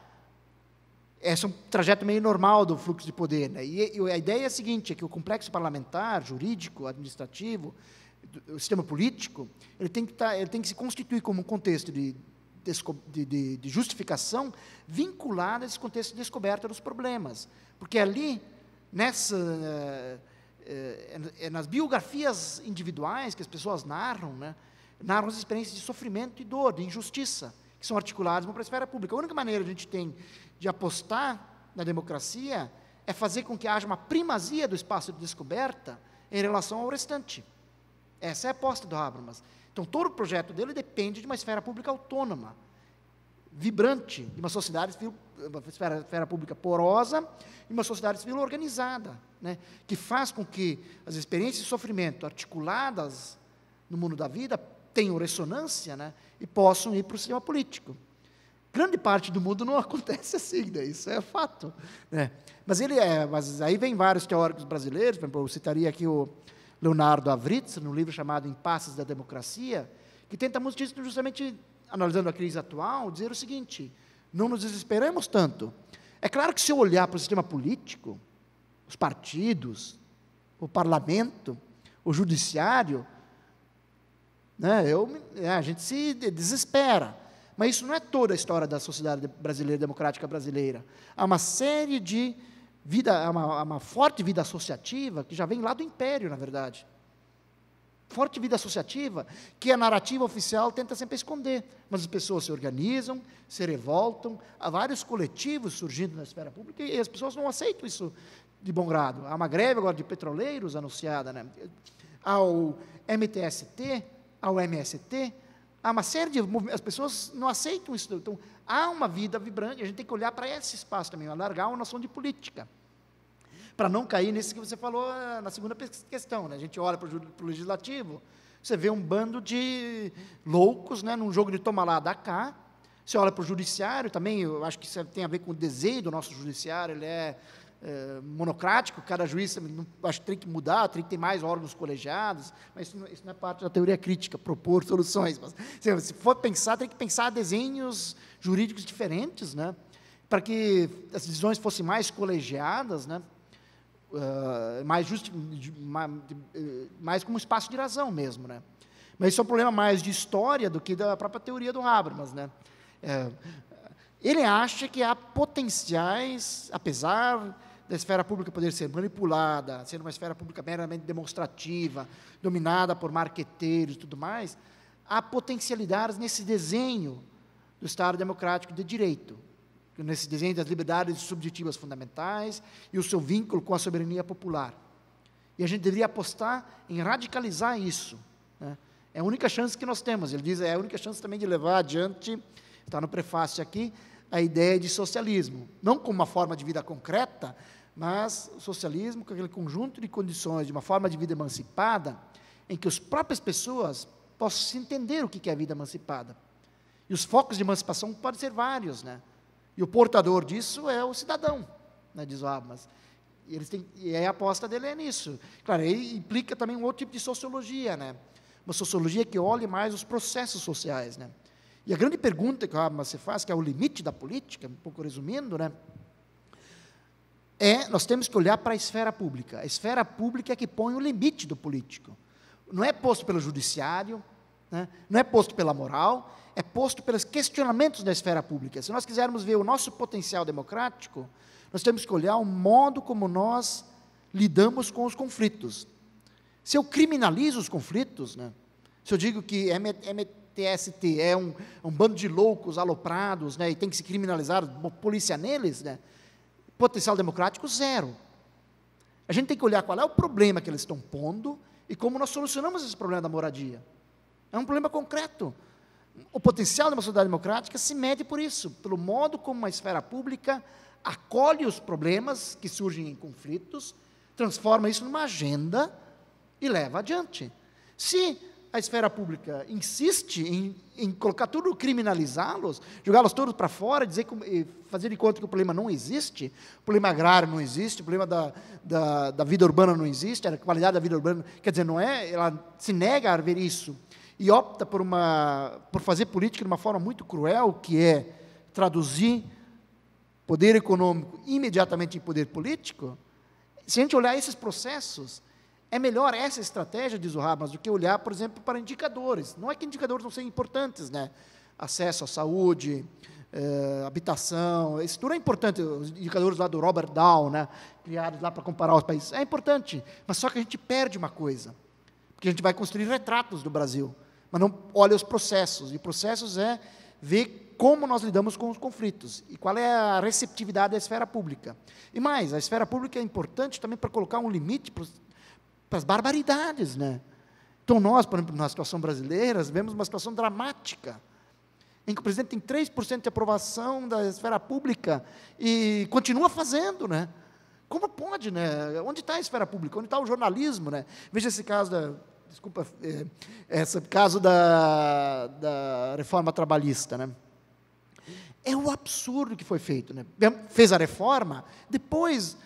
É, esse é um trajeto meio normal do fluxo de poder. Né? E, a ideia é a seguinte, é que o complexo parlamentar, jurídico, administrativo, o sistema político, ele tem que, tá, ele tem que se constituir como um contexto de, de, de, de justificação vinculado a esse contexto de descoberta dos problemas. Porque ali, nessa eh, é, é nas biografias individuais que as pessoas narram, né, narram as experiências de sofrimento e dor, de injustiça, que são articuladas para a esfera pública. A única maneira que a gente tem de apostar na democracia é fazer com que haja uma primazia do espaço de descoberta em relação ao restante. Essa é a aposta do Habermas. Então, todo o projeto dele depende de uma esfera pública autônoma, vibrante, de uma sociedade civil, uma esfera, esfera, pública porosa e uma sociedade civil organizada, né, que faz com que as experiências de sofrimento articuladas no mundo da vida tenham ressonância né, e possam ir para o sistema político. Grande parte do mundo não acontece assim, né, isso é fato. Né. Mas, ele é, mas aí vem vários teóricos brasileiros, por exemplo, eu citaria aqui o Leonardo Avritz, num livro chamado Impasses da Democracia, que tenta muito justamente analisando a crise atual, dizer o seguinte: não nos desesperemos tanto. É claro que se eu olhar para o sistema político, os partidos, o parlamento, o judiciário, né, eu, é, a gente se desespera. Mas isso não é toda a história da sociedade brasileira, democrática brasileira. Há uma série de vida, uma, há uma forte vida associativa que já vem lá do império, na verdade forte vida associativa que a narrativa oficial tenta sempre esconder. Mas as pessoas se organizam, se revoltam, há vários coletivos surgindo na esfera pública e as pessoas não aceitam isso de bom grado. Há uma greve agora de petroleiros anunciada, né? ao MTST, ao MST, há uma série de as pessoas não aceitam isso. Então, há uma vida vibrante, a gente tem que olhar para esse espaço também, alargar uma noção de política para não cair nisso que você falou ah, na segunda questão. Né? A gente olha para o legislativo, você vê um bando de loucos né, num jogo de toma lá, dá cá. Você olha para o judiciário também, eu acho que isso é, tem a ver com o desenho do nosso judiciário, ele é, é monocrático, cada juiz acho que tem que mudar, tem que ter mais órgãos colegiados, mas isso não, isso não é parte da teoria crítica, propor soluções. Mas, se for pensar, tem que pensar desenhos jurídicos diferentes, né? para que as decisões fossem mais colegiadas, né? Ah, mais, justi eh, mais como espaço de razão mesmo, né? Mas isso é um problema mais de história do que da própria teoria do Habermas, né? É, ele acha que há potenciais, apesar da esfera pública poder ser manipulada, ser uma esfera pública meramente demonstrativa, dominada por marqueteiros e tudo mais, há potencialidades nesse desenho do Estado democrático de direito nesse desenho das liberdades subjetivas fundamentais e o seu vínculo com a soberania popular. E a gente deveria apostar em radicalizar isso. Né? É a única chance que nós temos. Ele diz, é a única chance também de levar adiante, está no prefácio aqui, a ideia de socialismo. Não como uma forma de vida concreta, mas o socialismo com aquele conjunto de condições, de uma forma de vida emancipada, em que as próprias pessoas possam se entender o que é a vida emancipada. E os focos de emancipação podem ser vários, né? E o portador disso é o cidadão, né, diz o Habermas. E, eles têm, e a aposta dele é nisso. Claro, ele implica também um outro tipo de sociologia, né? uma sociologia que olhe mais os processos sociais. Né? E a grande pergunta que o Habermas se faz, que é o limite da política, um pouco resumindo, né? é nós temos que olhar para a esfera pública. A esfera pública é que põe o limite do político. Não é posto pelo judiciário, né? não é posto pela moral, é posto pelos questionamentos da esfera pública. Se nós quisermos ver o nosso potencial democrático, nós temos que olhar o modo como nós lidamos com os conflitos. Se eu criminalizo os conflitos, né, se eu digo que MTST é um, é um bando de loucos aloprados né, e tem que se criminalizar, polícia neles, né, potencial democrático zero. A gente tem que olhar qual é o problema que eles estão pondo e como nós solucionamos esse problema da moradia. É um problema concreto o potencial de uma sociedade democrática se mede por isso, pelo modo como a esfera pública acolhe os problemas que surgem em conflitos, transforma isso numa agenda e leva adiante. Se a esfera pública insiste em, em colocar tudo, criminalizá-los, jogá-los todos para fora, dizer que, eh, fazer de conta que o problema não existe, o problema agrário não existe, o problema da, da, da vida urbana não existe, a qualidade da vida urbana, quer dizer, não é, ela se nega a ver isso e opta por, uma, por fazer política de uma forma muito cruel, que é traduzir poder econômico imediatamente em poder político, se a gente olhar esses processos, é melhor essa estratégia, diz o Habermas, do que olhar, por exemplo, para indicadores. Não é que indicadores não sejam importantes, né? Acesso à saúde, eh, habitação, isso tudo é importante. Os indicadores lá do Robert Dow, né? Criados lá para comparar os países, é importante. Mas só que a gente perde uma coisa, porque a gente vai construir retratos do Brasil mas não olha os processos. E processos é ver como nós lidamos com os conflitos e qual é a receptividade da esfera pública. E mais, a esfera pública é importante também para colocar um limite para, as barbaridades, né? Então nós, por exemplo, na situação brasileira, vemos uma situação dramática em que o presidente tem 3% de aprovação da esfera pública e continua fazendo, né? Como pode, né? Onde está a esfera pública? Onde está o jornalismo, né? Veja esse caso da desculpa, é, é, esse caso da, da reforma trabalhista, né? É o absurdo que foi feito, né? Fez a reforma, depois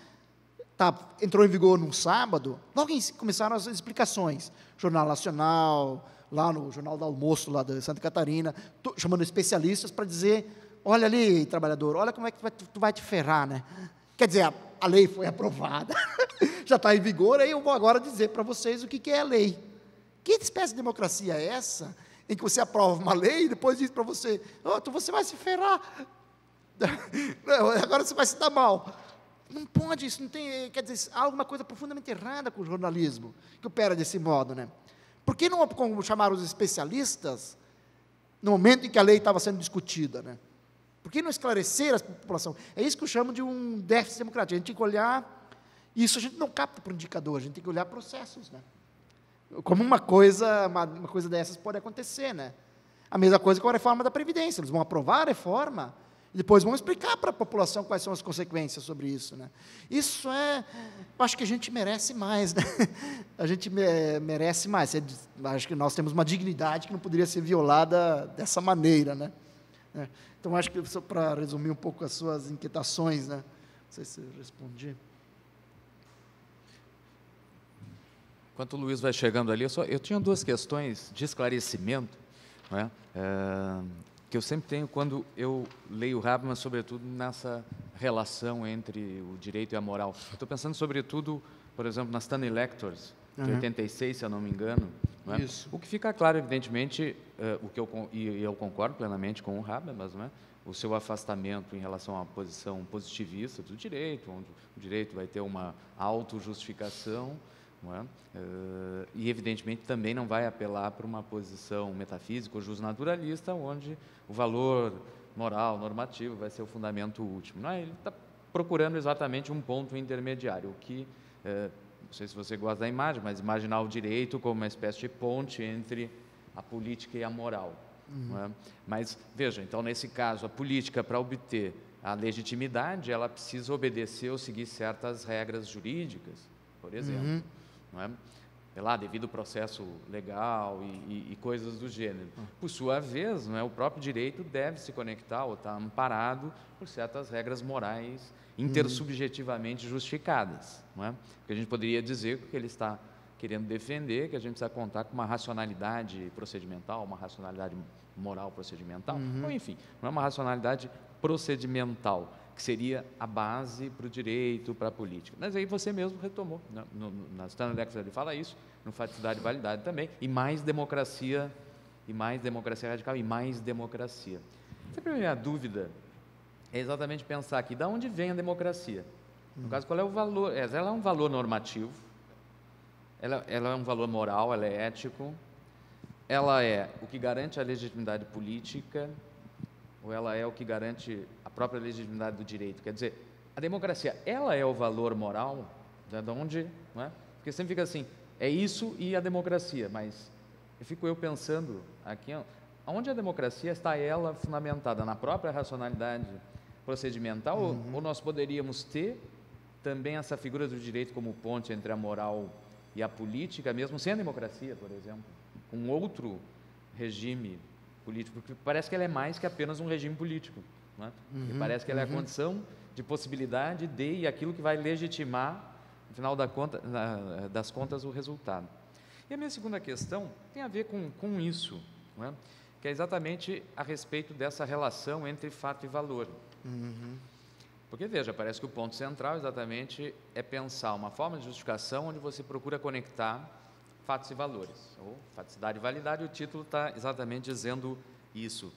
tá, entrou em vigor num sábado, logo em, começaram as explicações, Jornal Nacional, lá no Jornal do Almoço, lá de Santa Catarina, chamando especialistas para dizer, olha ali, trabalhador, olha como é que tu vai, tu vai te ferrar, né? Quer dizer, a, a lei foi aprovada, já está em vigor, aí eu vou agora dizer para vocês o que, que é a lei. Que espécie de democracia é essa? Em que você aprova uma lei e depois diz para você, oh, você vai se ferrar. Não, agora você vai se dar mal. Não pode, isso não tem. Quer dizer, há alguma coisa profundamente errada com o jornalismo que opera desse modo, né? Por que não como chamaram os especialistas no momento em que a lei estava sendo discutida, né? Por que não esclarecer a população? É isso que eu chamo de um déficit democrático. A gente tem que olhar. Isso a gente não capta por indicador, a gente tem que olhar processos, né? Como uma coisa, uma, uma coisa dessas pode acontecer, né? A mesma coisa com a reforma da Previdência. Eles vão aprovar a reforma e depois vão explicar para a população quais são as consequências sobre isso. Né? Isso é. Acho que a gente merece mais. Né? A gente é, merece mais. É acho que nós temos uma dignidade que não poderia ser violada dessa maneira. Né? É. Então, acho que, só para resumir um pouco as suas inquietações, né? não sei se eu respondi. Enquanto o Luiz vai chegando ali, eu, só, eu tinha duas questões de esclarecimento, é? É, que eu sempre tenho quando eu leio o mas sobretudo nessa relação entre o direito e a moral. Estou pensando sobretudo, por exemplo, nas Stanley Lectures, de uhum. 86, se eu não me engano. Não é? O que fica claro, evidentemente, é, o que eu, e eu concordo plenamente com o Habermas, não é? o seu afastamento em relação à posição positivista do direito, onde o direito vai ter uma autojustificação, justificação é? Uh, e, evidentemente, também não vai apelar para uma posição metafísica ou justnaturalista, onde o valor moral, normativo, vai ser o fundamento último. É? Ele está procurando exatamente um ponto intermediário, o que, uh, não sei se você gosta da imagem, mas imaginar o direito como uma espécie de ponte entre a política e a moral. Uhum. É? Mas, veja, então, nesse caso, a política, para obter a legitimidade, ela precisa obedecer ou seguir certas regras jurídicas, por exemplo. Uhum não é? sei é lá, devido ao processo legal e, e, e, coisas do gênero. Hum. Por sua vez, não é, o próprio direito deve se conectar ou estar tá amparado por certas regras morais intersubjetivamente justificadas. Não é? Porque a gente poderia dizer que ele está querendo defender é que a gente precisa contar com uma racionalidade procedimental, uma racionalidade moral procedimental, uhum. ou enfim, não é uma racionalidade procedimental que seria a base para o direito, para a política. Mas aí você mesmo retomou. Na, né? no, na Stanley Lex ele fala isso, no Faticidade e Validade também, e mais democracia, e mais democracia radical, e mais democracia. Sempre a minha dúvida é exatamente pensar aqui, da onde vem a democracia? No caso, qual é o valor? É, ela é um valor normativo, ela, ela é um valor moral, ela é ético, ela é o que garante a legitimidade política, ou ela é o que garante própria legitimidade do direito. Quer dizer, a democracia, ela é o valor moral né, de onde, não é? Porque sempre fica assim, é isso e a democracia, mas eu fico eu pensando aqui, onde a democracia está ela fundamentada na própria racionalidade procedimental uhum. ou, ou nós poderíamos ter também essa figura do direito como ponte entre a moral e a política, mesmo sem a democracia, por exemplo, um outro regime político, porque parece que ela é mais que apenas um regime político. Né? Uhum, parece que ela é a uhum. condição de possibilidade de e aquilo que vai legitimar, no final da conta, na, das contas, o resultado. E a minha segunda questão tem a ver com, com isso, né? que é exatamente a respeito dessa relação entre fato e valor. Uhum. Porque, veja, parece que o ponto central exatamente é pensar uma forma de justificação onde você procura conectar fatos e valores, ou faticidade e validade, o título está exatamente dizendo isso.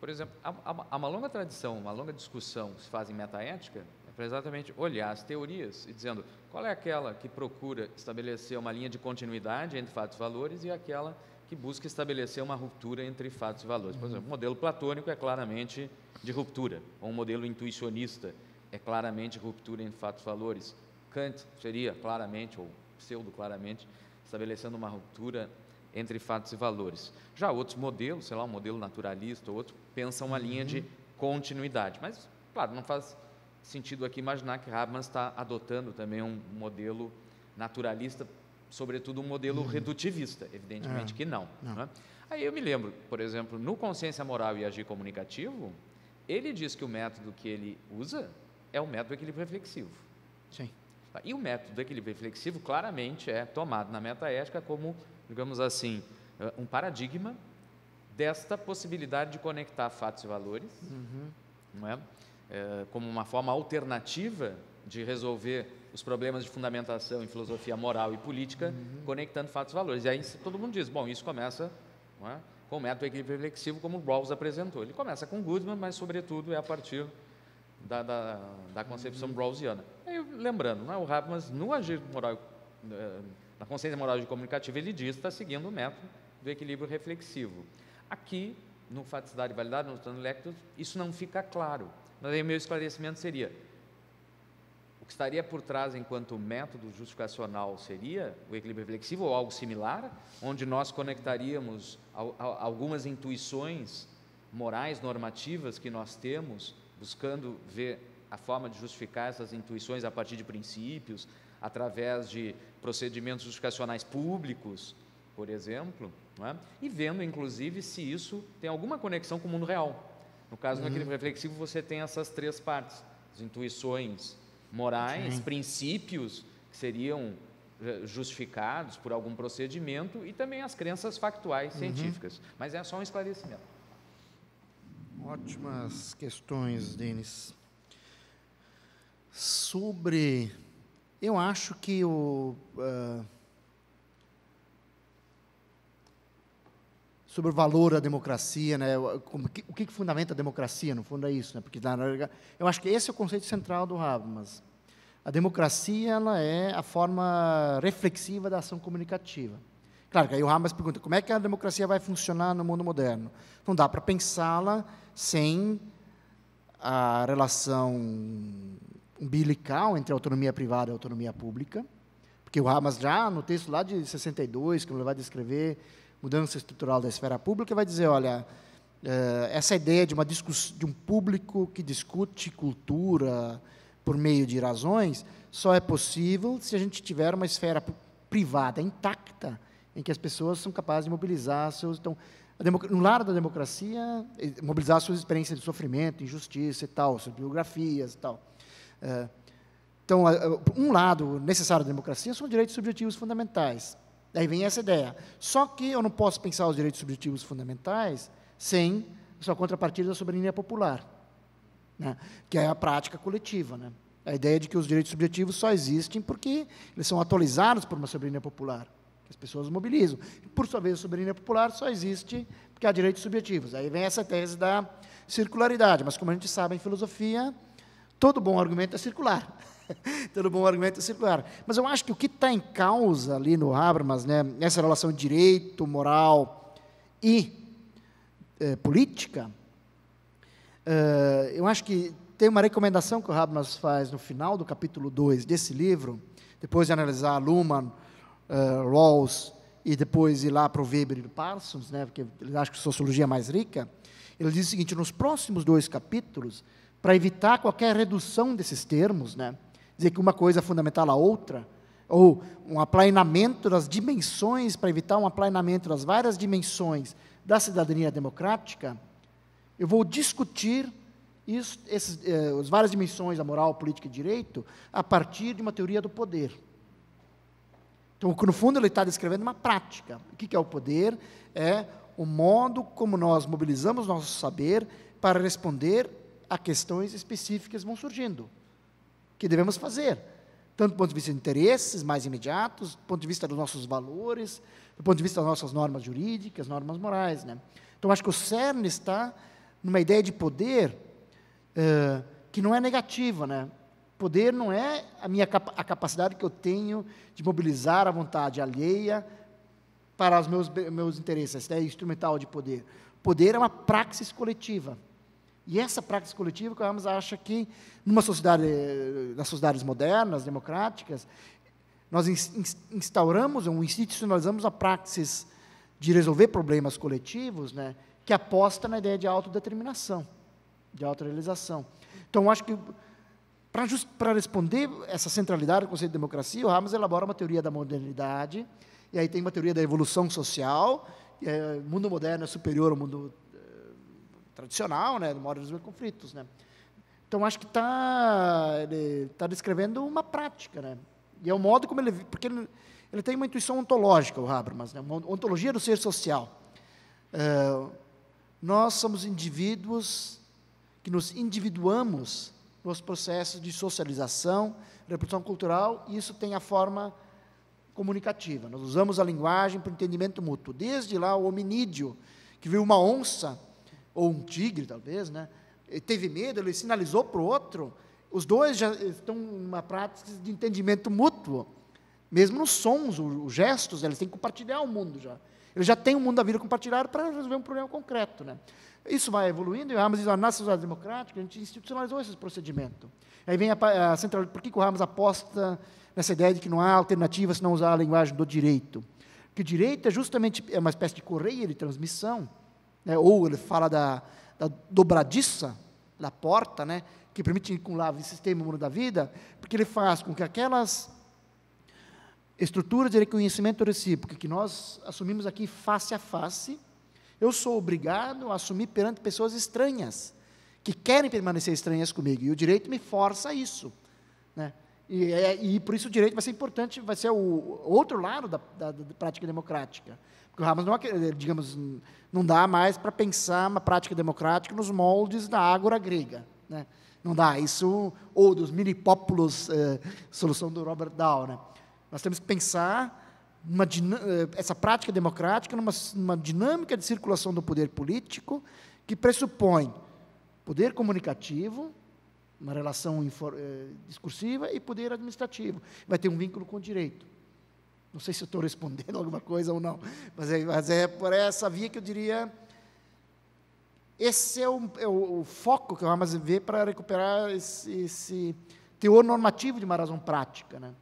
Por exemplo, há, há uma longa tradição, uma longa discussão que se faz em metaética, é para exatamente olhar as teorias e dizendo qual é aquela que procura estabelecer uma linha de continuidade entre fatos e valores e aquela que busca estabelecer uma ruptura entre fatos e valores. Por uhum. exemplo, o modelo platônico é claramente de ruptura, ou um modelo intuicionista é claramente ruptura entre fatos e valores. Kant seria claramente, ou pseudo-claramente, estabelecendo uma ruptura entre fatos e valores. Já outros modelos, sei lá, um modelo naturalista ou outro, pensam uma linha de continuidade. Mas, claro, não faz sentido aqui imaginar que Habermas está adotando também um modelo naturalista, sobretudo um modelo uhum. redutivista. Evidentemente é. que não. não. Né? Aí eu me lembro, por exemplo, no Consciência Moral e Agir Comunicativo, ele diz que o método que ele usa é o método equilíbrio reflexivo. Sim. E o método equilíbrio reflexivo claramente é tomado na metaética como digamos assim, eh, um paradigma desta possibilidade de conectar fatos e valores, uhum. não é? é? como uma forma alternativa de resolver os problemas de fundamentação em filosofia moral e política, uhum. conectando fatos e valores. E aí todo mundo diz, bom, isso começa é? com o método equilíbrio reflexivo, como o Rawls apresentou. Ele começa com Goodman, mas, sobretudo, é a partir da, da, da concepção uhum. Rawlsiana. lembrando, não é o Habermas, no agir moral... É, na consciência moral de comunicativa, ele diz que está seguindo o método do equilíbrio reflexivo. Aqui, no faticidade e validade, no Tanulectus, isso não fica claro. Mas aí meu esclarecimento seria, o que estaria por trás enquanto método justificacional seria o equilíbrio reflexivo ou algo similar, onde nós conectaríamos algumas intuições morais, normativas que nós temos, buscando ver a forma de justificar essas intuições a partir de princípios, através de procedimentos justificacionais públicos, por exemplo, é? e vendo, inclusive, se isso tem alguma conexão com o mundo real. No caso, uhum. equilíbrio reflexivo, você tem essas três partes: as intuições morais, Sim. princípios que seriam eh, justificados por algum procedimento e também as crenças factuais uhum. científicas. Mas é só um esclarecimento. Ótimas questões, Denis. Sobre eu acho que o. Uh, sobre o valor da democracia, né? o que, o que fundamenta a democracia, no fundo é isso, né? porque eu acho que esse é o conceito central do Habermas. A democracia ela é a forma reflexiva da ação comunicativa. Claro que aí o Habermas pergunta como é que a democracia vai funcionar no mundo moderno. Não dá para pensá-la sem a relação umbilical entre a autonomia privada e a autonomia pública, porque o Hamas já no texto lá de 62, que ele vai descrever mudança estrutural da esfera pública, vai dizer, olha, eh, essa ideia de, uma de um público que discute cultura por meio de razões só é possível se a gente tiver uma esfera privada intacta, em que as pessoas são capazes de mobilizar seus... Então, no lar da democracia, eh, mobilizar suas experiências de sofrimento, injustiça e tal, suas biografias e tal. É, então, um lado necessário da democracia são direitos subjetivos fundamentais. Daí vem essa ideia. Só que eu não posso pensar os direitos subjetivos fundamentais sem sua contrapartida da soberania popular, né? que é a prática coletiva. Né? A ideia de que os direitos subjetivos só existem porque eles são atualizados por uma soberania popular. As pessoas mobilizam. Por sua vez, a soberania popular só existe porque há direitos subjetivos. Aí vem essa tese da circularidade. Mas, como a gente sabe em filosofia, Todo bom argumento é circular. Todo bom argumento é circular. Mas eu acho que o que está em causa ali no Habermas, né, nessa relação de direito, moral e é, política, é, eu acho que tem uma recomendação que o Habermas faz no final do capítulo 2 desse livro, depois de analisar Luhmann, uh, Rawls e depois ir lá para o Weber e o Parsons, né, porque ele acha que a sociologia é mais rica, ele diz o seguinte, nos próximos dois capítulos, para evitar qualquer redução desses termos, né? dizer que uma coisa é fundamental à outra, ou um aplainamento das dimensões, para evitar um aplainamento das várias dimensões da cidadania democrática, eu vou discutir isso, esses, eh, as várias dimensões da moral, política e direito a partir de uma teoria do poder. Então, no fundo, ele está descrevendo é uma prática. O que é o poder? É o modo como nós mobilizamos nosso saber para responder há questões específicas vão surgindo, que devemos fazer, tanto do ponto de vista de interesses mais imediatos, do ponto de vista dos nossos valores, do ponto de vista das nossas normas jurídicas, normas morais. Né? Então, acho que o cerne está numa ideia de poder uh, que não é negativa. Né? Poder não é a minha capa a capacidade que eu tenho de mobilizar a vontade alheia para os meus, meus interesses, né? instrumental de poder. Poder é uma praxis coletiva. E essa prática coletiva, que o Ramos acha que, numa sociedade, nas sociedades modernas, democráticas, nós instauramos ou institucionalizamos a praxis de resolver problemas coletivos, né, que aposta na ideia de autodeterminação, de autorealização. Então, acho que para responder essa centralidade do conceito de democracia, o Hamas elabora uma teoria da modernidade, e aí tem uma teoria da evolução social, é, mundo moderno é superior ao mundo tradicional, né, da maioria dos conflitos, né. Então acho que está tá descrevendo uma prática, né. E é o modo como ele, porque ele, ele tem uma intuição ontológica, o Habermas, né, uma ontologia do ser social. É, nós somos indivíduos que nos individuamos nos processos de socialização, reprodução cultural, e isso tem a forma comunicativa. Nós usamos a linguagem para o entendimento mútuo. Desde lá, o hominídeo, que viu uma onça ou um tigre, talvez, né? Ele teve medo, ele sinalizou para o outro. Os dois já estão em uma prática de entendimento mútuo. Mesmo nos sons, os gestos, eles têm que compartilhar o mundo já. Eles já têm o mundo da vida compartilhado para resolver um problema concreto. Né? Isso vai evoluindo, e o Ramos diz, na sociedade democrática, a gente institucionalizou esse procedimento. Aí vem a, a central, por que, que o Ramos aposta nessa ideia de que não há alternativa se não usar a linguagem do direito? Porque o direito é justamente é uma espécie de correia de transmissão né? ou ele fala da, da dobradiça da porta, né? que permite com o sistema humano da vida, porque ele faz com que aquelas estruturas de reconhecimento recíproco que nós assumimos aqui face a face, eu sou obrigado a assumir perante pessoas estranhas, que querem permanecer estranhas comigo, e o direito me força a isso. Né? E, e, é, e por isso o direito vai ser importante, vai ser o outro lado da, da, da prática democrática. O não, eh, digamos, não dá mais para pensar uma prática democrática nos moldes da ágora grega. Né? Não dá. Isso, ou dos minipópulos, é, eh, solução do Robert Dow. Né? Nós temos que pensar uma, eh, essa prática democrática numa, numa dinâmica de circulação do poder político que pressupõe poder comunicativo, uma relação discursiva e poder administrativo. Vai ter um vínculo com o direito. Não sei se estou respondendo alguma coisa ou não, mas é, mas é, por essa via que eu diria. Esse é o, é o, o foco que o Hamas vê para recuperar esse, esse, teor normativo de uma razão prática. Né?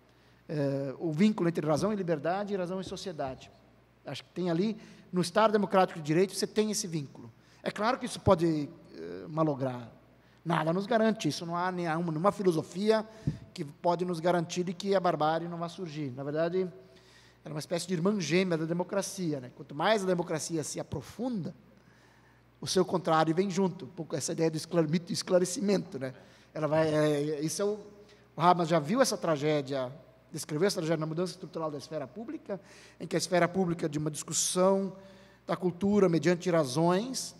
É, o vínculo entre razão e liberdade e razão e sociedade. Acho que tem ali, no Estado Democrático de Direito, você tem esse vínculo. É claro que isso pode eh, malograr. Nada nos garante isso. Não há nenhuma filosofia que pode nos garantir de que a barbárie não vai surgir. Na verdade, era uma espécie de irmã gêmea da democracia. Né? Quanto mais a democracia se aprofunda, o seu contrário vem junto. Um pouco essa ideia do esclarecimento. esclarecimento né? Ela vai, é, é isso é o, o Hamas já viu essa tragédia, descreveu essa tragédia na mudança estrutural da esfera pública, em que a esfera pública de uma discussão da cultura mediante razões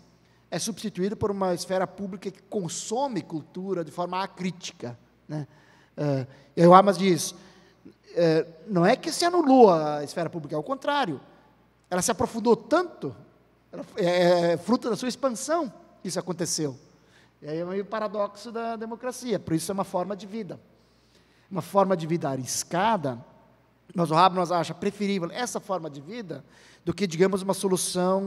é substituída por uma esfera pública que consome cultura de forma acrítica. Né? Uh, e o Hamas diz: é, não é que se anulou a esfera pública, é o contrário. Ela se aprofundou tanto, ela, é, é fruto da sua expansão, isso aconteceu. E aí é meio paradoxo da democracia, por isso é uma forma de vida. Uma forma de vida arriscada, mas o nós acha preferível essa forma de vida do que, digamos, uma solução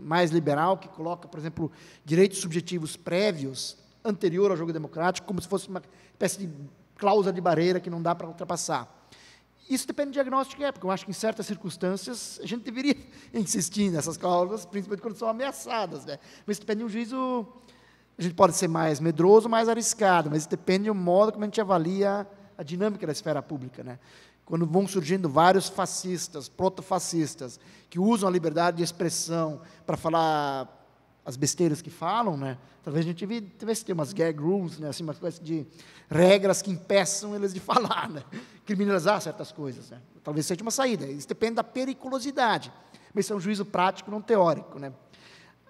mais liberal, que coloca, por exemplo, direitos subjetivos prévios, anterior ao jogo democrático, como se fosse uma espécie de cláusula de barreira que não dá para ultrapassar. Isso depende do diagnóstico é, porque eu acho que em certas circunstâncias a gente deveria insistir nessas causas principalmente quando são ameaçadas. Né? Mas depende de um juízo. A gente pode ser mais medroso, mais arriscado, mas isso depende do modo como a gente avalia a dinâmica da esfera pública. Né? Quando vão surgindo vários fascistas, proto-fascistas, que usam a liberdade de expressão para falar as besteiras que falam, né? Talvez a gente tivesse ter umas gag rules, né? Assim, uma coisa de regras que impeçam eles de falar, né? Criminalizar certas coisas, né? Talvez seja uma saída. Isso depende da periculosidade. Mas isso é um juízo prático, não teórico, né?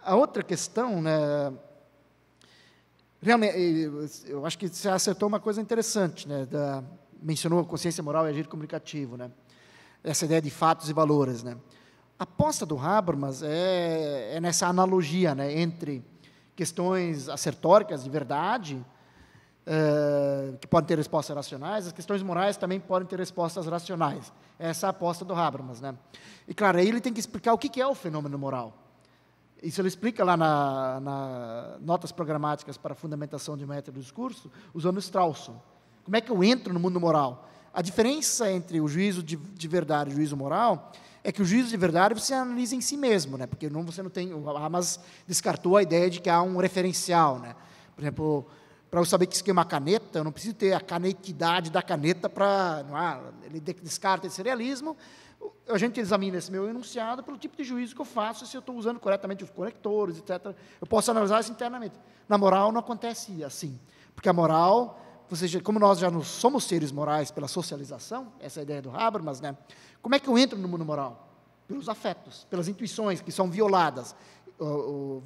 A outra questão, né? Realmente, eu acho que você acertou uma coisa interessante, né? Da, mencionou a consciência moral e agir comunicativo, né? Essa ideia de fatos e valores, né? A aposta do Habermas é, é nessa analogia né, entre questões acertóricas de verdade, uh, que podem ter respostas racionais, as questões morais também podem ter respostas racionais. Essa é a aposta do Habermas. Né? E, claro, aí ele tem que explicar o que é o fenômeno moral. Isso ele explica lá na, na Notas Programáticas para a Fundamentação de Método do Discurso, usando Strauss. Como é que eu entro no mundo moral? A diferença entre o juízo de, de verdade e o juízo moral é que o juízo de verdade você analisa em si mesmo, né? Porque não, você não tem. O Hamas descartou a ideia de que há um referencial, né? Por exemplo, para eu saber que isso aqui é uma caneta, eu não preciso ter a canetidade da caneta para. Ah, ele descarta esse realismo. A gente examina esse meu enunciado pelo tipo de juízo que eu faço, se eu estou usando corretamente os conectores, etc. Eu posso analisar isso internamente. Na moral, não acontece assim, porque a moral ou seja, como nós já não somos seres morais pela socialização, essa é a ideia do Habermas, né? Como é que eu entro no mundo moral? Pelos afetos, pelas intuições que são violadas. O, o,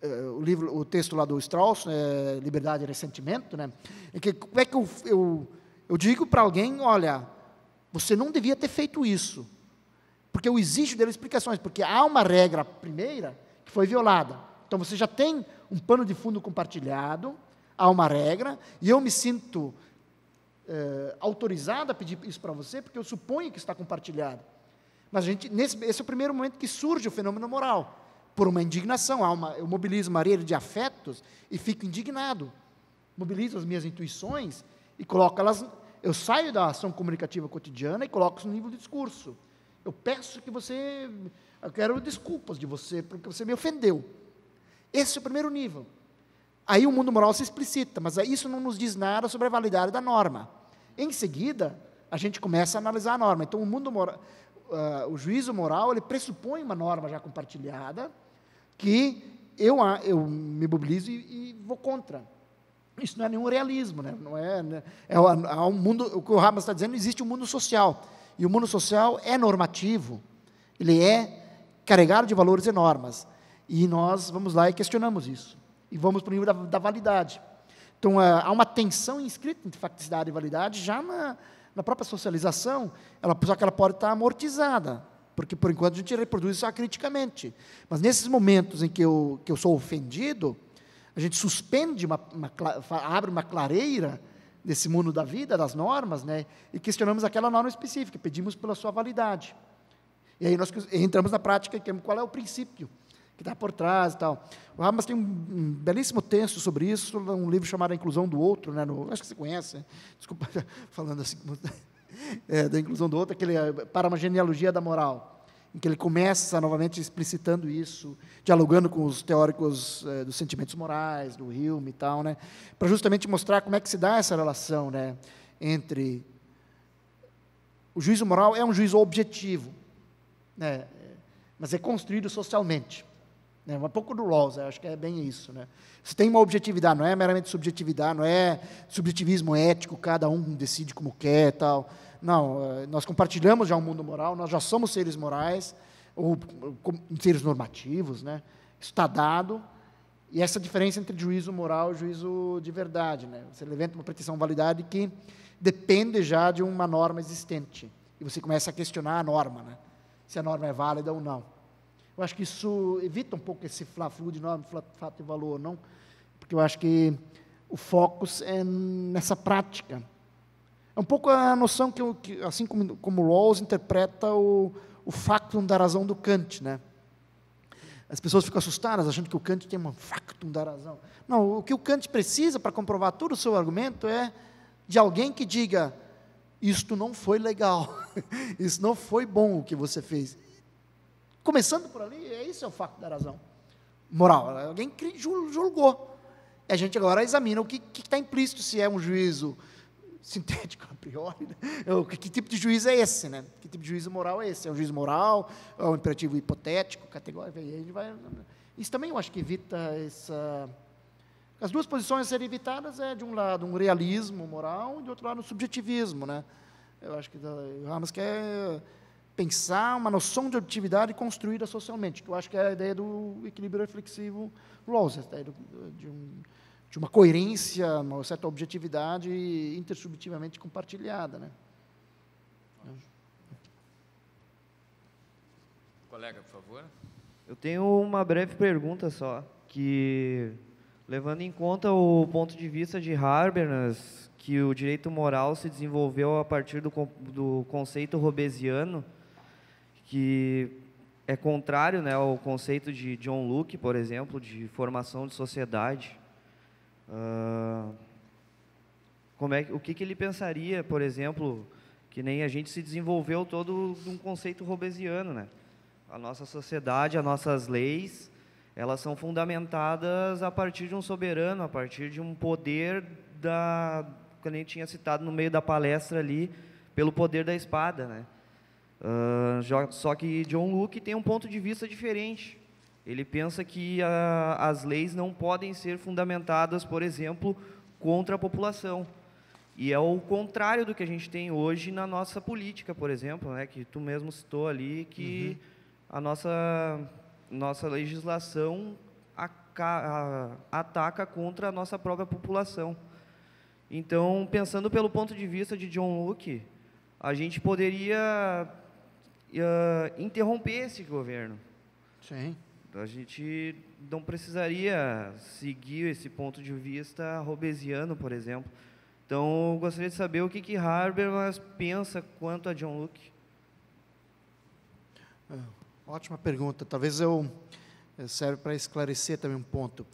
eh, o livro, o texto lá do Strauss, né, Liberdade e Ressentimento, né? É que, como é que eu, eu, eu digo para alguém, olha, você não devia ter feito isso, porque eu exijo dele explicações, porque há uma regra primeira que foi violada. Então você já tem um pano de fundo compartilhado, há uma regra, e eu me sinto eh, autorizado a pedir isso para você, porque eu suponho que está compartilhado. Mas a gente, nesse, esse é o primeiro momento que surge o fenômeno moral, por uma indignação. Há uma, eu mobilizo uma areia de afetos e fico indignado. Mobilizo as minhas intuições e coloco elas. Eu saio da ação comunicativa cotidiana e coloco isso no nível do discurso. Eu peço que você. Eu quero desculpas de você, porque você me ofendeu. Esse é o primeiro nível. Aí o mundo moral se explicita, mas isso não nos diz nada sobre a validade da norma. Em seguida, a gente começa a analisar a norma. Então, o mundo moral, uh, ah, o juízo moral, ele pressupõe uma norma já compartilhada que eu, eu me mobilizo e, e vou contra. Isso não é nenhum realismo, né? Não é, né? é, um mundo. O que o Hamas está dizendo existe um mundo social e o mundo social é normativo. Ele é carregado de valores e normas. E nós vamos lá e questionamos isso. E vamos para o nível da, da validade. Então, é, há uma tensão inscrita entre facticidade e validade já na, na própria socialização, ela, só que ela pode estar amortizada, porque por enquanto a gente reproduz isso acriticamente. Mas nesses momentos em que eu, que eu sou ofendido, a gente suspende, uma, uma, abre uma clareira desse mundo da vida, das normas, né, e questionamos aquela norma específica, pedimos pela sua validade. E aí nós entramos na prática, queremos qual é o princípio que está por trás e tal. O Habermas tem um, belíssimo texto sobre isso, um livro chamado A Inclusão do Outro, né, no, acho que você conhece, né? desculpa falando assim, é, da inclusão do outro, aquele, é, para uma genealogia da moral, em que ele começa novamente explicitando isso, dialogando com os teóricos é, dos sentimentos morais, do Hume e tal, né, para justamente mostrar como é que se dá essa relação né, entre o juízo moral é um juízo objetivo, né? mas é construído socialmente. Né? Um pouco do Rawls, acho que é bem isso. Né? Se tem uma objetividade, não é meramente subjetividade, não é subjetivismo ético, cada um decide como quer tal. Não, eh, nós compartilhamos já um mundo moral, nós já somos seres morais, ou, ou seres normativos, né? Isso está dado. E essa diferença entre juízo moral e juízo de verdade. Né? Você levanta uma pretensão de validade que depende já de uma norma existente. E você começa a questionar a norma, né? se a norma é válida ou não. Eu acho que isso evita um pouco esse fla-flu de nome, fato e valor não, porque eu acho que o foco é nessa prática. É um pouco a noção que, que assim como, como Rawls interpreta o, o factum da razão do Kant, né? As pessoas ficam assustadas achando que o Kant tem um factum da razão. Não, o que o Kant precisa para comprovar todo o seu argumento é de alguém que diga: isto não foi legal, isso não foi bom o que você fez. Começando por ali, é isso é o fato da razão moral. Alguém julgou. E a gente agora examina o que está implícito, se é um juízo sintético a priori, né? É que, que, tipo de juízo é esse, né? Que tipo de juízo moral é esse? É um juízo moral? É um imperativo hipotético, categórico? Vai... Isso também eu acho que evita essa... As duas posições a serem evitadas é, de um lado, um realismo moral e, de outro lado, um subjetivismo, né? Eu acho que Ramos quer pensar, uma noção de objetividade construída socialmente, que eu acho que é a ideia do equilíbrio reflexivo Rawls, a ideia de, um, de uma coerência, uma certa objetividade intersubjetivamente compartilhada. Né? Colega, por favor. Eu tenho uma breve pergunta só, que levando em conta o ponto de vista de Habermas, que o direito moral se desenvolveu a partir do, do conceito robesiano, que é contrário né, ao conceito de John Luke, por exemplo, de formação de sociedade. Uh, como é, o que, que ele pensaria, por exemplo, que nem a gente se desenvolveu todo um conceito robesiano, né? A nossa sociedade, as nossas leis, elas são fundamentadas a partir de um soberano, a partir de um poder da, que a gente tinha citado no meio da palestra ali, pelo poder da espada, né? Uh, só que John Luke tem um ponto de vista diferente. Ele pensa que ah, as leis não podem ser fundamentadas, por exemplo, contra a população. E é o contrário do que a gente tem hoje na nossa política, por exemplo, né, que tu mesmo citou ali, que uhum. a nossa, nossa legislação a, ataca contra a nossa própria população. Então, pensando pelo ponto de vista de John Luke, a gente poderia uh, interromper esse governo. Sim. Então, a gente não precisaria seguir esse ponto de vista robesiano, por exemplo. Então, gostaria de saber o que, que Habermas pensa quanto a John Luke. Ah, ótima pergunta. Talvez eu eh, serve para esclarecer também um ponto.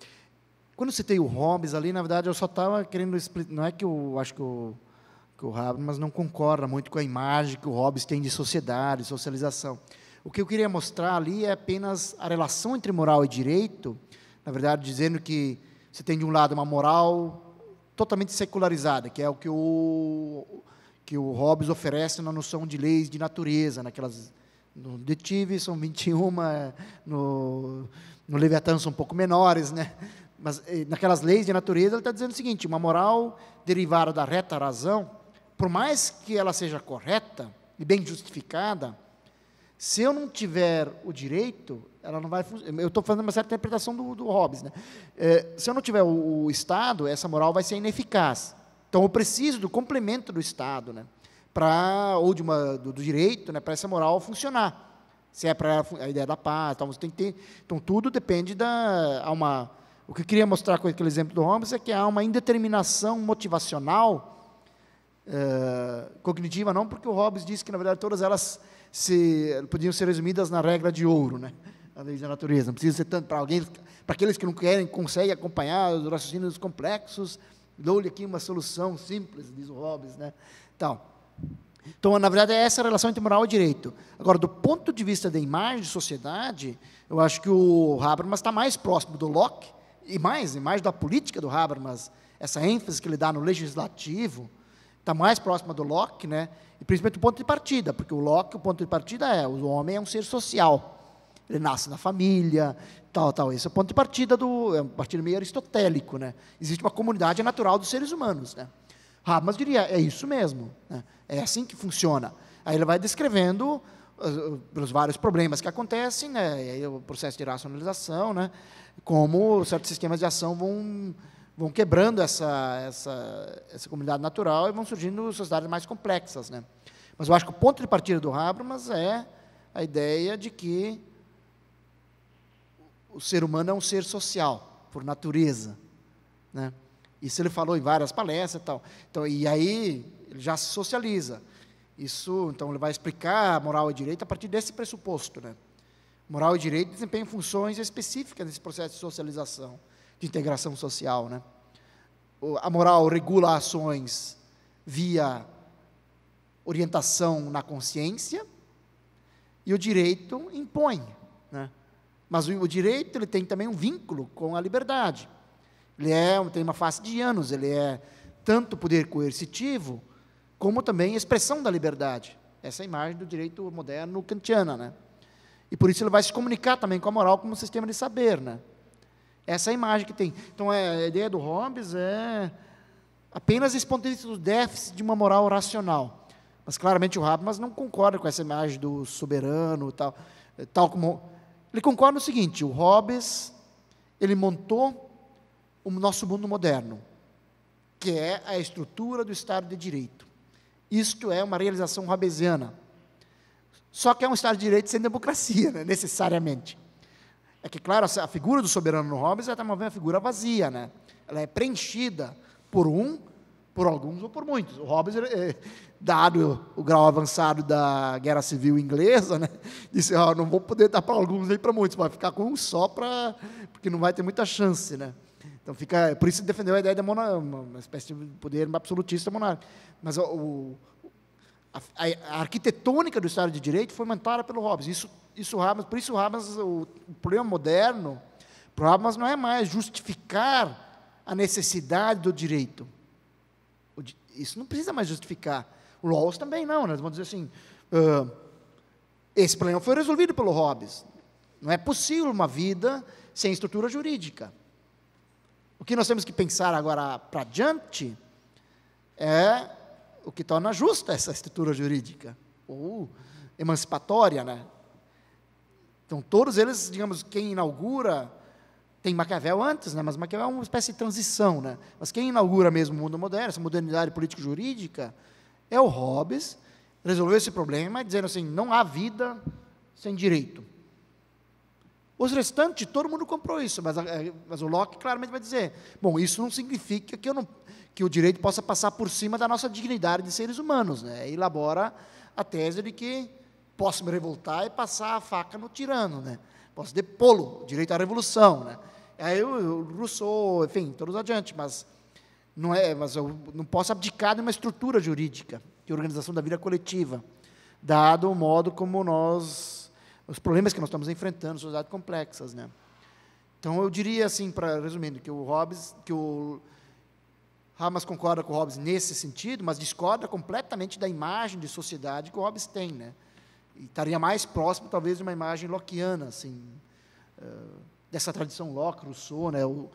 Quando citei o Hobbes ali, na verdade, eu só estava querendo explicar. Não é que eu acho que eu que o Habermas não concorda muito com a imagem que o Hobbes tem de sociedade, de socialização. O que eu queria mostrar ali é apenas a relação entre moral e direito, na verdade, dizendo que você tem de um lado uma moral totalmente secularizada, que é o que o, que o Hobbes oferece na noção de leis de natureza, naquelas no Detive são 21, no, no Leviatã são um pouco menores, né? mas eh, naquelas leis de natureza ele está dizendo o seguinte, uma moral derivada da reta razão, por mais que ela seja correta e bem justificada, se eu não tiver o direito, ela não vai funcionar. Eu estou fazendo uma certa interpretação do, do Hobbes. Né? É, se eu não tiver o, o, Estado, essa moral vai ser ineficaz. Então, eu preciso do complemento do Estado, né? pra, ou de uma, do, do direito, né? para essa moral funcionar. Se é para a ideia da paz, então, tem que ter, então tudo depende da. Há uma, o que eu queria mostrar com aquele exemplo do Hobbes é que há uma indeterminação motivacional eh, cognitiva, não, porque o Hobbes disse que, na verdade, todas elas se, podiam ser resumidas na regra de ouro, né? a lei da natureza. Não precisa ser tanto para alguém, para aqueles que não querem, conseguem acompanhar os raciocínios complexos, dou-lhe aqui uma solução simples, diz o Hobbes. Né? Então, então, na verdade, é essa a relação entre moral e direito. Agora, do ponto de vista da imagem de sociedade, eu acho que o Habermas está mais próximo do Locke, e mais, e mais da política do Habermas, essa ênfase que ele dá no legislativo, está mais próxima do Locke, né? e principalmente o ponto de partida, porque o Locke, o ponto de partida é, o homem é um ser social, ele nasce na família, tal, tal, esse é o ponto de partida do, é um partido meio aristotélico, né? existe uma comunidade natural dos seres humanos, né? Habermas diria, é isso mesmo, né? é assim que funciona, aí ele vai descrevendo ah, ah, os vários problemas que acontecem, né? e aí o processo de racionalização, né? como certos sistemas de ação vão vão quebrando essa, essa, essa comunidade natural e vão surgindo sociedades mais complexas. Né? Mas eu acho que o ponto de partida do Habermas é a ideia de que o ser humano é um ser social, por natureza. Né? Isso ele falou em várias palestras e tal. Então, e aí ele já se socializa. Isso, então, ele vai explicar moral e direito a partir desse pressuposto. Né? Moral e direito desempenham funções específicas nesse processo de socialização de integração social, né? A moral regula ações via orientação na consciência e o direito impõe, né? Mas o, direito ele tem também um vínculo com a liberdade. Ele é, tem uma face de anos, ele é tanto poder coercitivo como também expressão da liberdade. Essa é a imagem do direito moderno kantiana, né? E por isso ele vai se comunicar também com a moral como um sistema de saber, né? Essa é a imagem que tem. Então, é, a ideia do Hobbes é apenas espontâneo do déficit de uma moral racional. Mas claramente o Habermas não concorda com essa imagem do soberano, tal, eh, tal como ele concorda no seguinte: o Hobbes ele montou o nosso mundo moderno, que é a estrutura do Estado de Direito. Isto é uma realização hobbesiana. Só que é um Estado de Direito sem democracia, né, necessariamente. É que, claro, a figura do soberano no Hobbes é também uma figura vazia, né? Ela é preenchida por um, por alguns ou por muitos. O Hobbes, eh, dado o grau avançado da Guerra Civil Inglesa, né? Disse, ó, oh, não vou poder dar para alguns nem para muitos, vai ficar com um só, pra, porque não vai ter muita chance, né? Então fica, por isso defendeu a ideia da monarquia, uma espécie de poder absolutista monárquico. Mas o, a, a, arquitetônica do Estado de Direito foi montada pelo Hobbes. Isso, isso Habermas, por isso Habermas, o, o problema moderno, para Habermas não é mais justificar a necessidade do direito. O, isso não precisa mais justificar. O Rawls também não. Nós né? vamos dizer assim, uh, esse problema foi resolvido pelo Hobbes. Não é possível uma vida sem estrutura jurídica. O que nós temos que pensar agora para adiante é o que torna justa essa estrutura jurídica, ou emancipatória, né? Então, todos eles, digamos, quem inaugura, tem Maquiavel antes, né? mas Maquiavel é uma espécie de transição, né? mas quem inaugura mesmo o mundo moderno, essa modernidade político-jurídica, é o Hobbes, resolveu esse problema dizendo assim, não há vida sem direito. Os restantes, todo mundo comprou isso, mas, mas o Locke claramente vai dizer, bom, isso não significa que eu não, que o direito possa passar por cima da nossa dignidade de seres humanos. Né? Elabora a tese de que posso me revoltar e passar a faca no tirano, né? posso depô-lo, direito à revolução. Né? Aí o Rousseau, enfim, todos adiante, mas não é, mas eu não posso abdicar de uma estrutura jurídica de organização da vida coletiva, dado o modo como nós, os problemas que nós estamos enfrentando, sociedades complexas, né? Então eu diria assim, para resumindo, que o Hobbes, que o Hamas concorda com Hobbes nesse sentido, mas discorda completamente da imagem de sociedade que Hobbes tem, né? E estaria mais próximo, talvez, de uma imagem lockiana, assim, eh, dessa tradição Locke, Rousseau, né? O,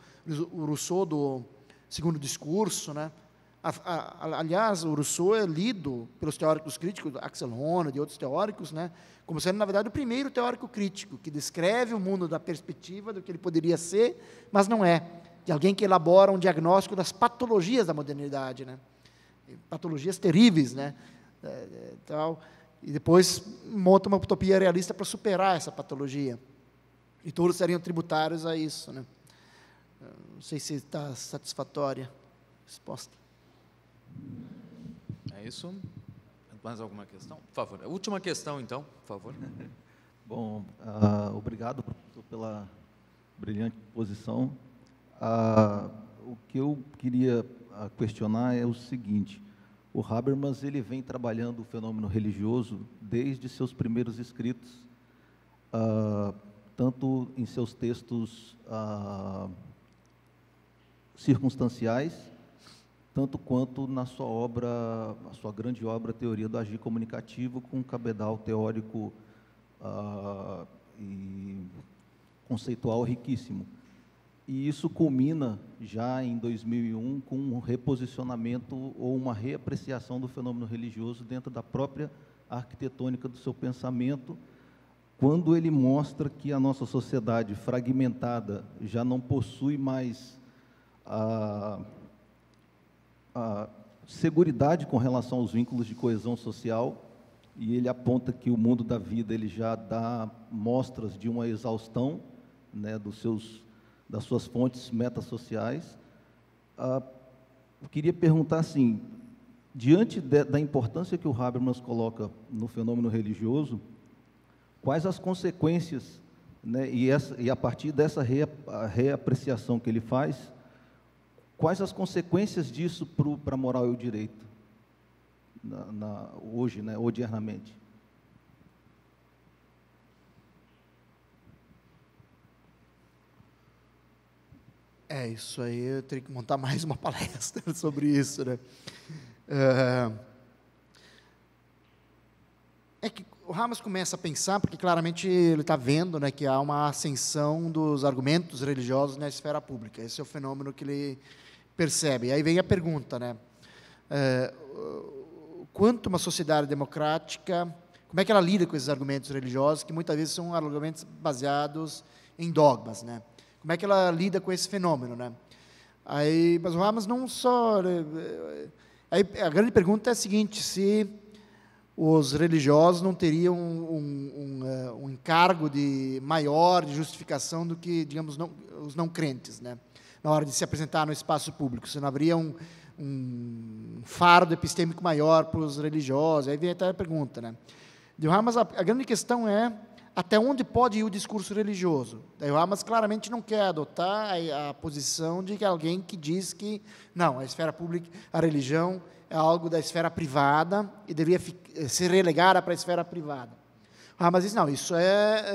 Rousseau do segundo discurso, né? aliás, o Rousseau é lido pelos teóricos críticos, Axel Honneth e outros teóricos, né? Como sendo, na verdade, o primeiro teórico crítico que descreve o mundo da perspectiva do que ele poderia ser, mas não é de alguém que elabora um diagnóstico das patologias da modernidade, né? patologias terríveis, né? É, é, tal, e depois monta uma utopia realista para superar essa patologia. E todos seriam tributários a isso. Né? Não sei se está satisfatória a resposta. É isso? Mais alguma questão? Por favor. A última questão, então, por favor. Bom, uh, obrigado pela brilhante posição. Ah, o que eu queria ah, questionar é o seguinte: o Habermas ele vem trabalhando o fenômeno religioso desde seus primeiros escritos, ah, tanto em seus textos ah, circunstanciais, tanto quanto na sua obra, a sua grande obra Teoria do Agir Comunicativo, com um cabedal teórico ah, e conceitual riquíssimo. E isso culmina já em 2001 com um reposicionamento ou uma reapreciação do fenômeno religioso dentro da própria arquitetônica do seu pensamento, quando ele mostra que a nossa sociedade fragmentada já não possui mais a, a seguridade com relação aos vínculos de coesão social, e ele aponta que o mundo da vida ele já dá mostras de uma exaustão né, dos seus das suas fontes metasociais. Ah, queria perguntar assim, diante de, da importância que o Habermas coloca no fenômeno religioso, quais as consequências, né, e, essa, e a partir dessa reapreciação que ele faz, quais as consequências disso para a moral e o direito, na, na, hoje, né, odiernamente? É, isso aí eu teria que montar mais uma palestra sobre isso, né? É, é que o Hamas começa a pensar, porque claramente ele está vendo né, que há uma ascensão dos argumentos religiosos na esfera pública. Esse é o fenômeno que ele percebe. E aí vem a pergunta, né? É, quanto uma sociedade democrática, como é que ela lida com esses argumentos religiosos, que muitas vezes são argumentos baseados em dogmas, né? como é que ela lida com esse fenômeno, né? Aí, mas o ah, Hamas não só. Né? Aí, a grande pergunta é a seguinte: se os religiosos não teriam um, um, eh, um encargo de maior de justificação do que, digamos, não, os não crentes, né? Na hora de se apresentar no espaço público, se não haveria um, um fardo epistêmico maior para os religiosos. Aí vem até a pergunta, né? De Hamas, ah, a, a grande questão é até onde pode ir o discurso religioso. o Hamas ah, claramente não quer adotar a, a posição de alguém que diz que não, a esfera pública, a religião é algo da esfera privada e deveria eh, ser relegada para a esfera privada. O ah, Hamas diz não, isso é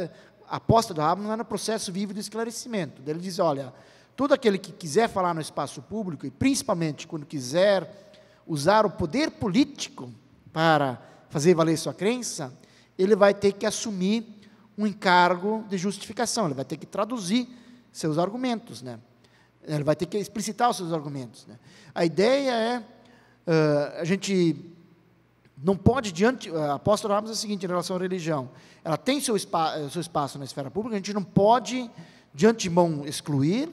eh, a aposta do Hamas não é no processo vivo de esclarecimento. Ele diz, olha, todo aquele que quiser falar no espaço público e principalmente quando quiser usar o poder político para fazer valer sua crença, ele vai ter que assumir um encargo de justificação, ele vai ter que traduzir seus argumentos, né? Ele vai ter que explicitar os seus argumentos. Né? A ideia é, uh, a gente não pode, diante, a apóstola Ramos é a seguinte em relação à religião, ela tem seu, espa, seu espaço na esfera pública, a gente não pode, de antemão, excluir,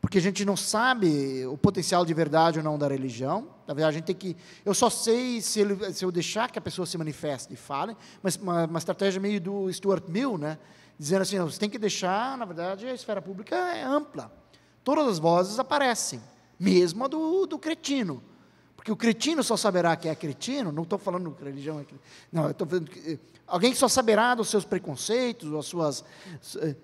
porque a gente não sabe o potencial de verdade ou não da religião, na verdade, a gente tem que. Eu só sei se, ele, se eu deixar que a pessoa se manifeste e fale, mas uma, uma estratégia meio do Stuart Mill, né? dizendo assim: você tem que deixar, na verdade, a esfera pública é ampla. Todas as vozes aparecem, mesmo a do, do cretino. Porque o cretino só saberá que é cretino, não estou falando que religião é cretino, não, estou falando que, alguém que só saberá dos seus preconceitos, as suas.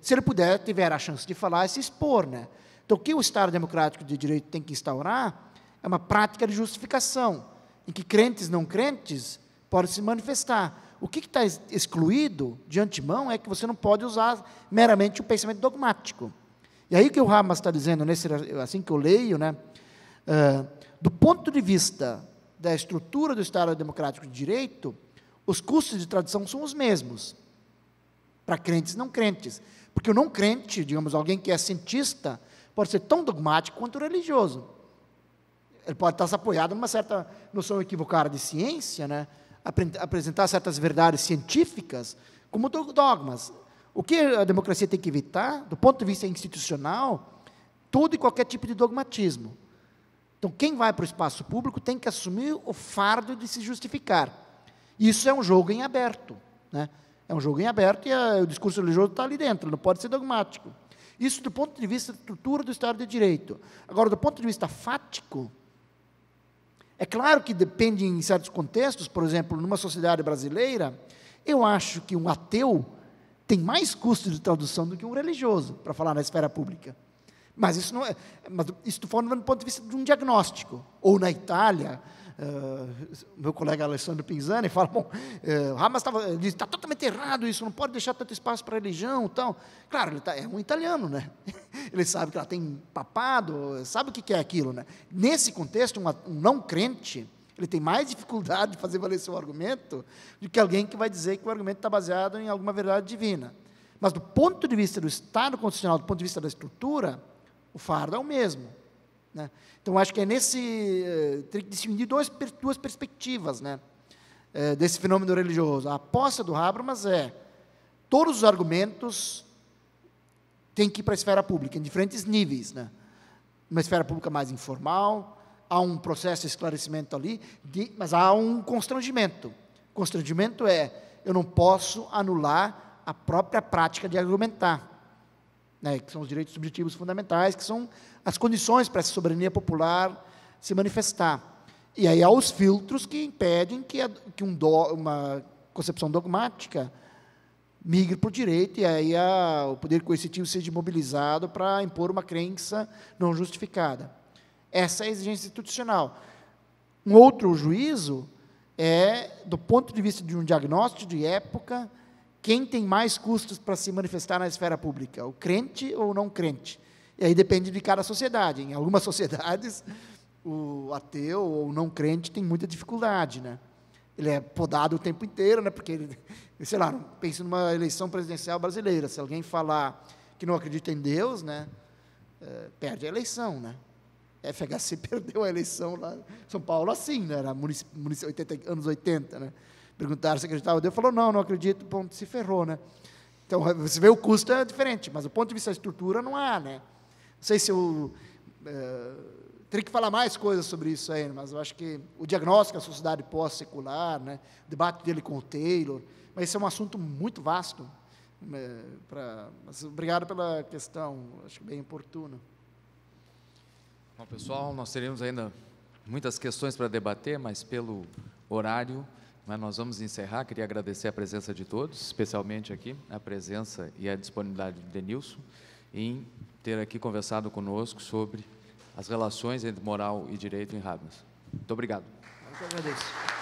Se ele puder, tiver a chance de falar e se expor, né? Então, o que o Estado Democrático de Direito tem que instaurar é uma prática de justificação, em que crentes não crentes podem se manifestar. O que está excluído de antemão é que você não pode usar meramente o pensamento dogmático. E aí o que o Ramas está dizendo, nesse, assim que eu leio, né, uh, do ponto de vista da estrutura do Estado Democrático de Direito, os custos de tradução são os mesmos para crentes e não crentes. Porque o não crente, digamos, alguém que é cientista, pode ser tão dogmático quanto o religioso. Ele pode estar apoiado numa certa noção equivocada de ciência, né? apresentar certas verdades científicas como dogmas. O que a democracia tem que evitar, do ponto de vista institucional, todo e qualquer tipo de dogmatismo. Então, quem vai para o espaço público tem que assumir o fardo de se justificar. Isso é um jogo em aberto. Né? É um jogo em aberto e a, o discurso religioso está ali dentro, não pode ser dogmático. Isso do ponto de vista da estrutura do Estado de Direito. Agora, do ponto de vista fático, é claro que depende em certos contextos, por exemplo, numa sociedade brasileira, eu acho que um ateu tem mais custo de tradução do que um religioso, para falar na esfera pública. Mas isso não é, mas isso falando do ponto de vista de um diagnóstico. Ou na Itália, ah, meu colega Alessandro Pinzani fala, bom, uh, Hamas está totalmente errado isso, não pode deixar tanto espaço para a religião tal. Claro, ele tá, é um italiano, né? ele sabe que ela tem papado, sabe o que, que é aquilo. Né? Nesse contexto, uma, um não crente, ele tem mais dificuldade de fazer valer seu argumento do que alguém que vai dizer que o argumento está baseado em alguma verdade divina. Mas do ponto de vista do Estado constitucional, do ponto de vista da estrutura, o fardo é o mesmo. Né? Então, acho que é nesse. Eh, Tem que distinguir dois, duas perspectivas né? É, desse fenômeno religioso. A aposta do Habermas é todos os argumentos têm que ir para a esfera pública, em diferentes níveis. Né? Uma esfera pública mais informal, há um processo de esclarecimento ali, de, mas há um constrangimento. O constrangimento é: eu não posso anular a própria prática de argumentar, né, que são os direitos subjetivos fundamentais, que são as condições para essa soberania popular se manifestar. E aí há os filtros que impedem que, a, que um do, uma concepção dogmática migre para o direito, e aí a, o poder coercitivo seja mobilizado para impor uma crença não justificada. Essa é a exigência institucional. Um outro juízo é, do ponto de vista de um diagnóstico de época, quem tem mais custos para se manifestar na esfera pública, o crente ou o não crente? E aí depende de cada sociedade. Em algumas sociedades, o ateu ou não crente tem muita dificuldade, né? Ele é podado o tempo inteiro, né? Porque, sei lá, pensa numa eleição presidencial brasileira. Se alguém falar que não acredita em Deus, né? É, perde a eleição, né? A FHC perdeu a eleição lá em São Paulo assim, né? Era município, 80, anos 80, né? Perguntaram se acreditava em Deus, falou, não, não acredito, ponto, se ferrou, né? Então, você vê o custo é diferente, mas o ponto de vista da estrutura não há, né? Não sei se eu eh, é, teria que falar mais coisas sobre isso aí, mas eu acho que o diagnóstico da sociedade pós-secular, né, o debate dele com o Taylor, mas isso é um assunto muito vasto. É, pra, mas obrigado pela questão, acho bem oportuno. Bom, pessoal, nós teremos ainda muitas questões para debater, mas pelo horário, mas né, nós vamos encerrar. Queria agradecer a presença de todos, especialmente aqui, a presença e a disponibilidade do Denilson, em ter aqui conversado conosco sobre as relações entre moral e direito em Habermas. Muito obrigado. agradeço.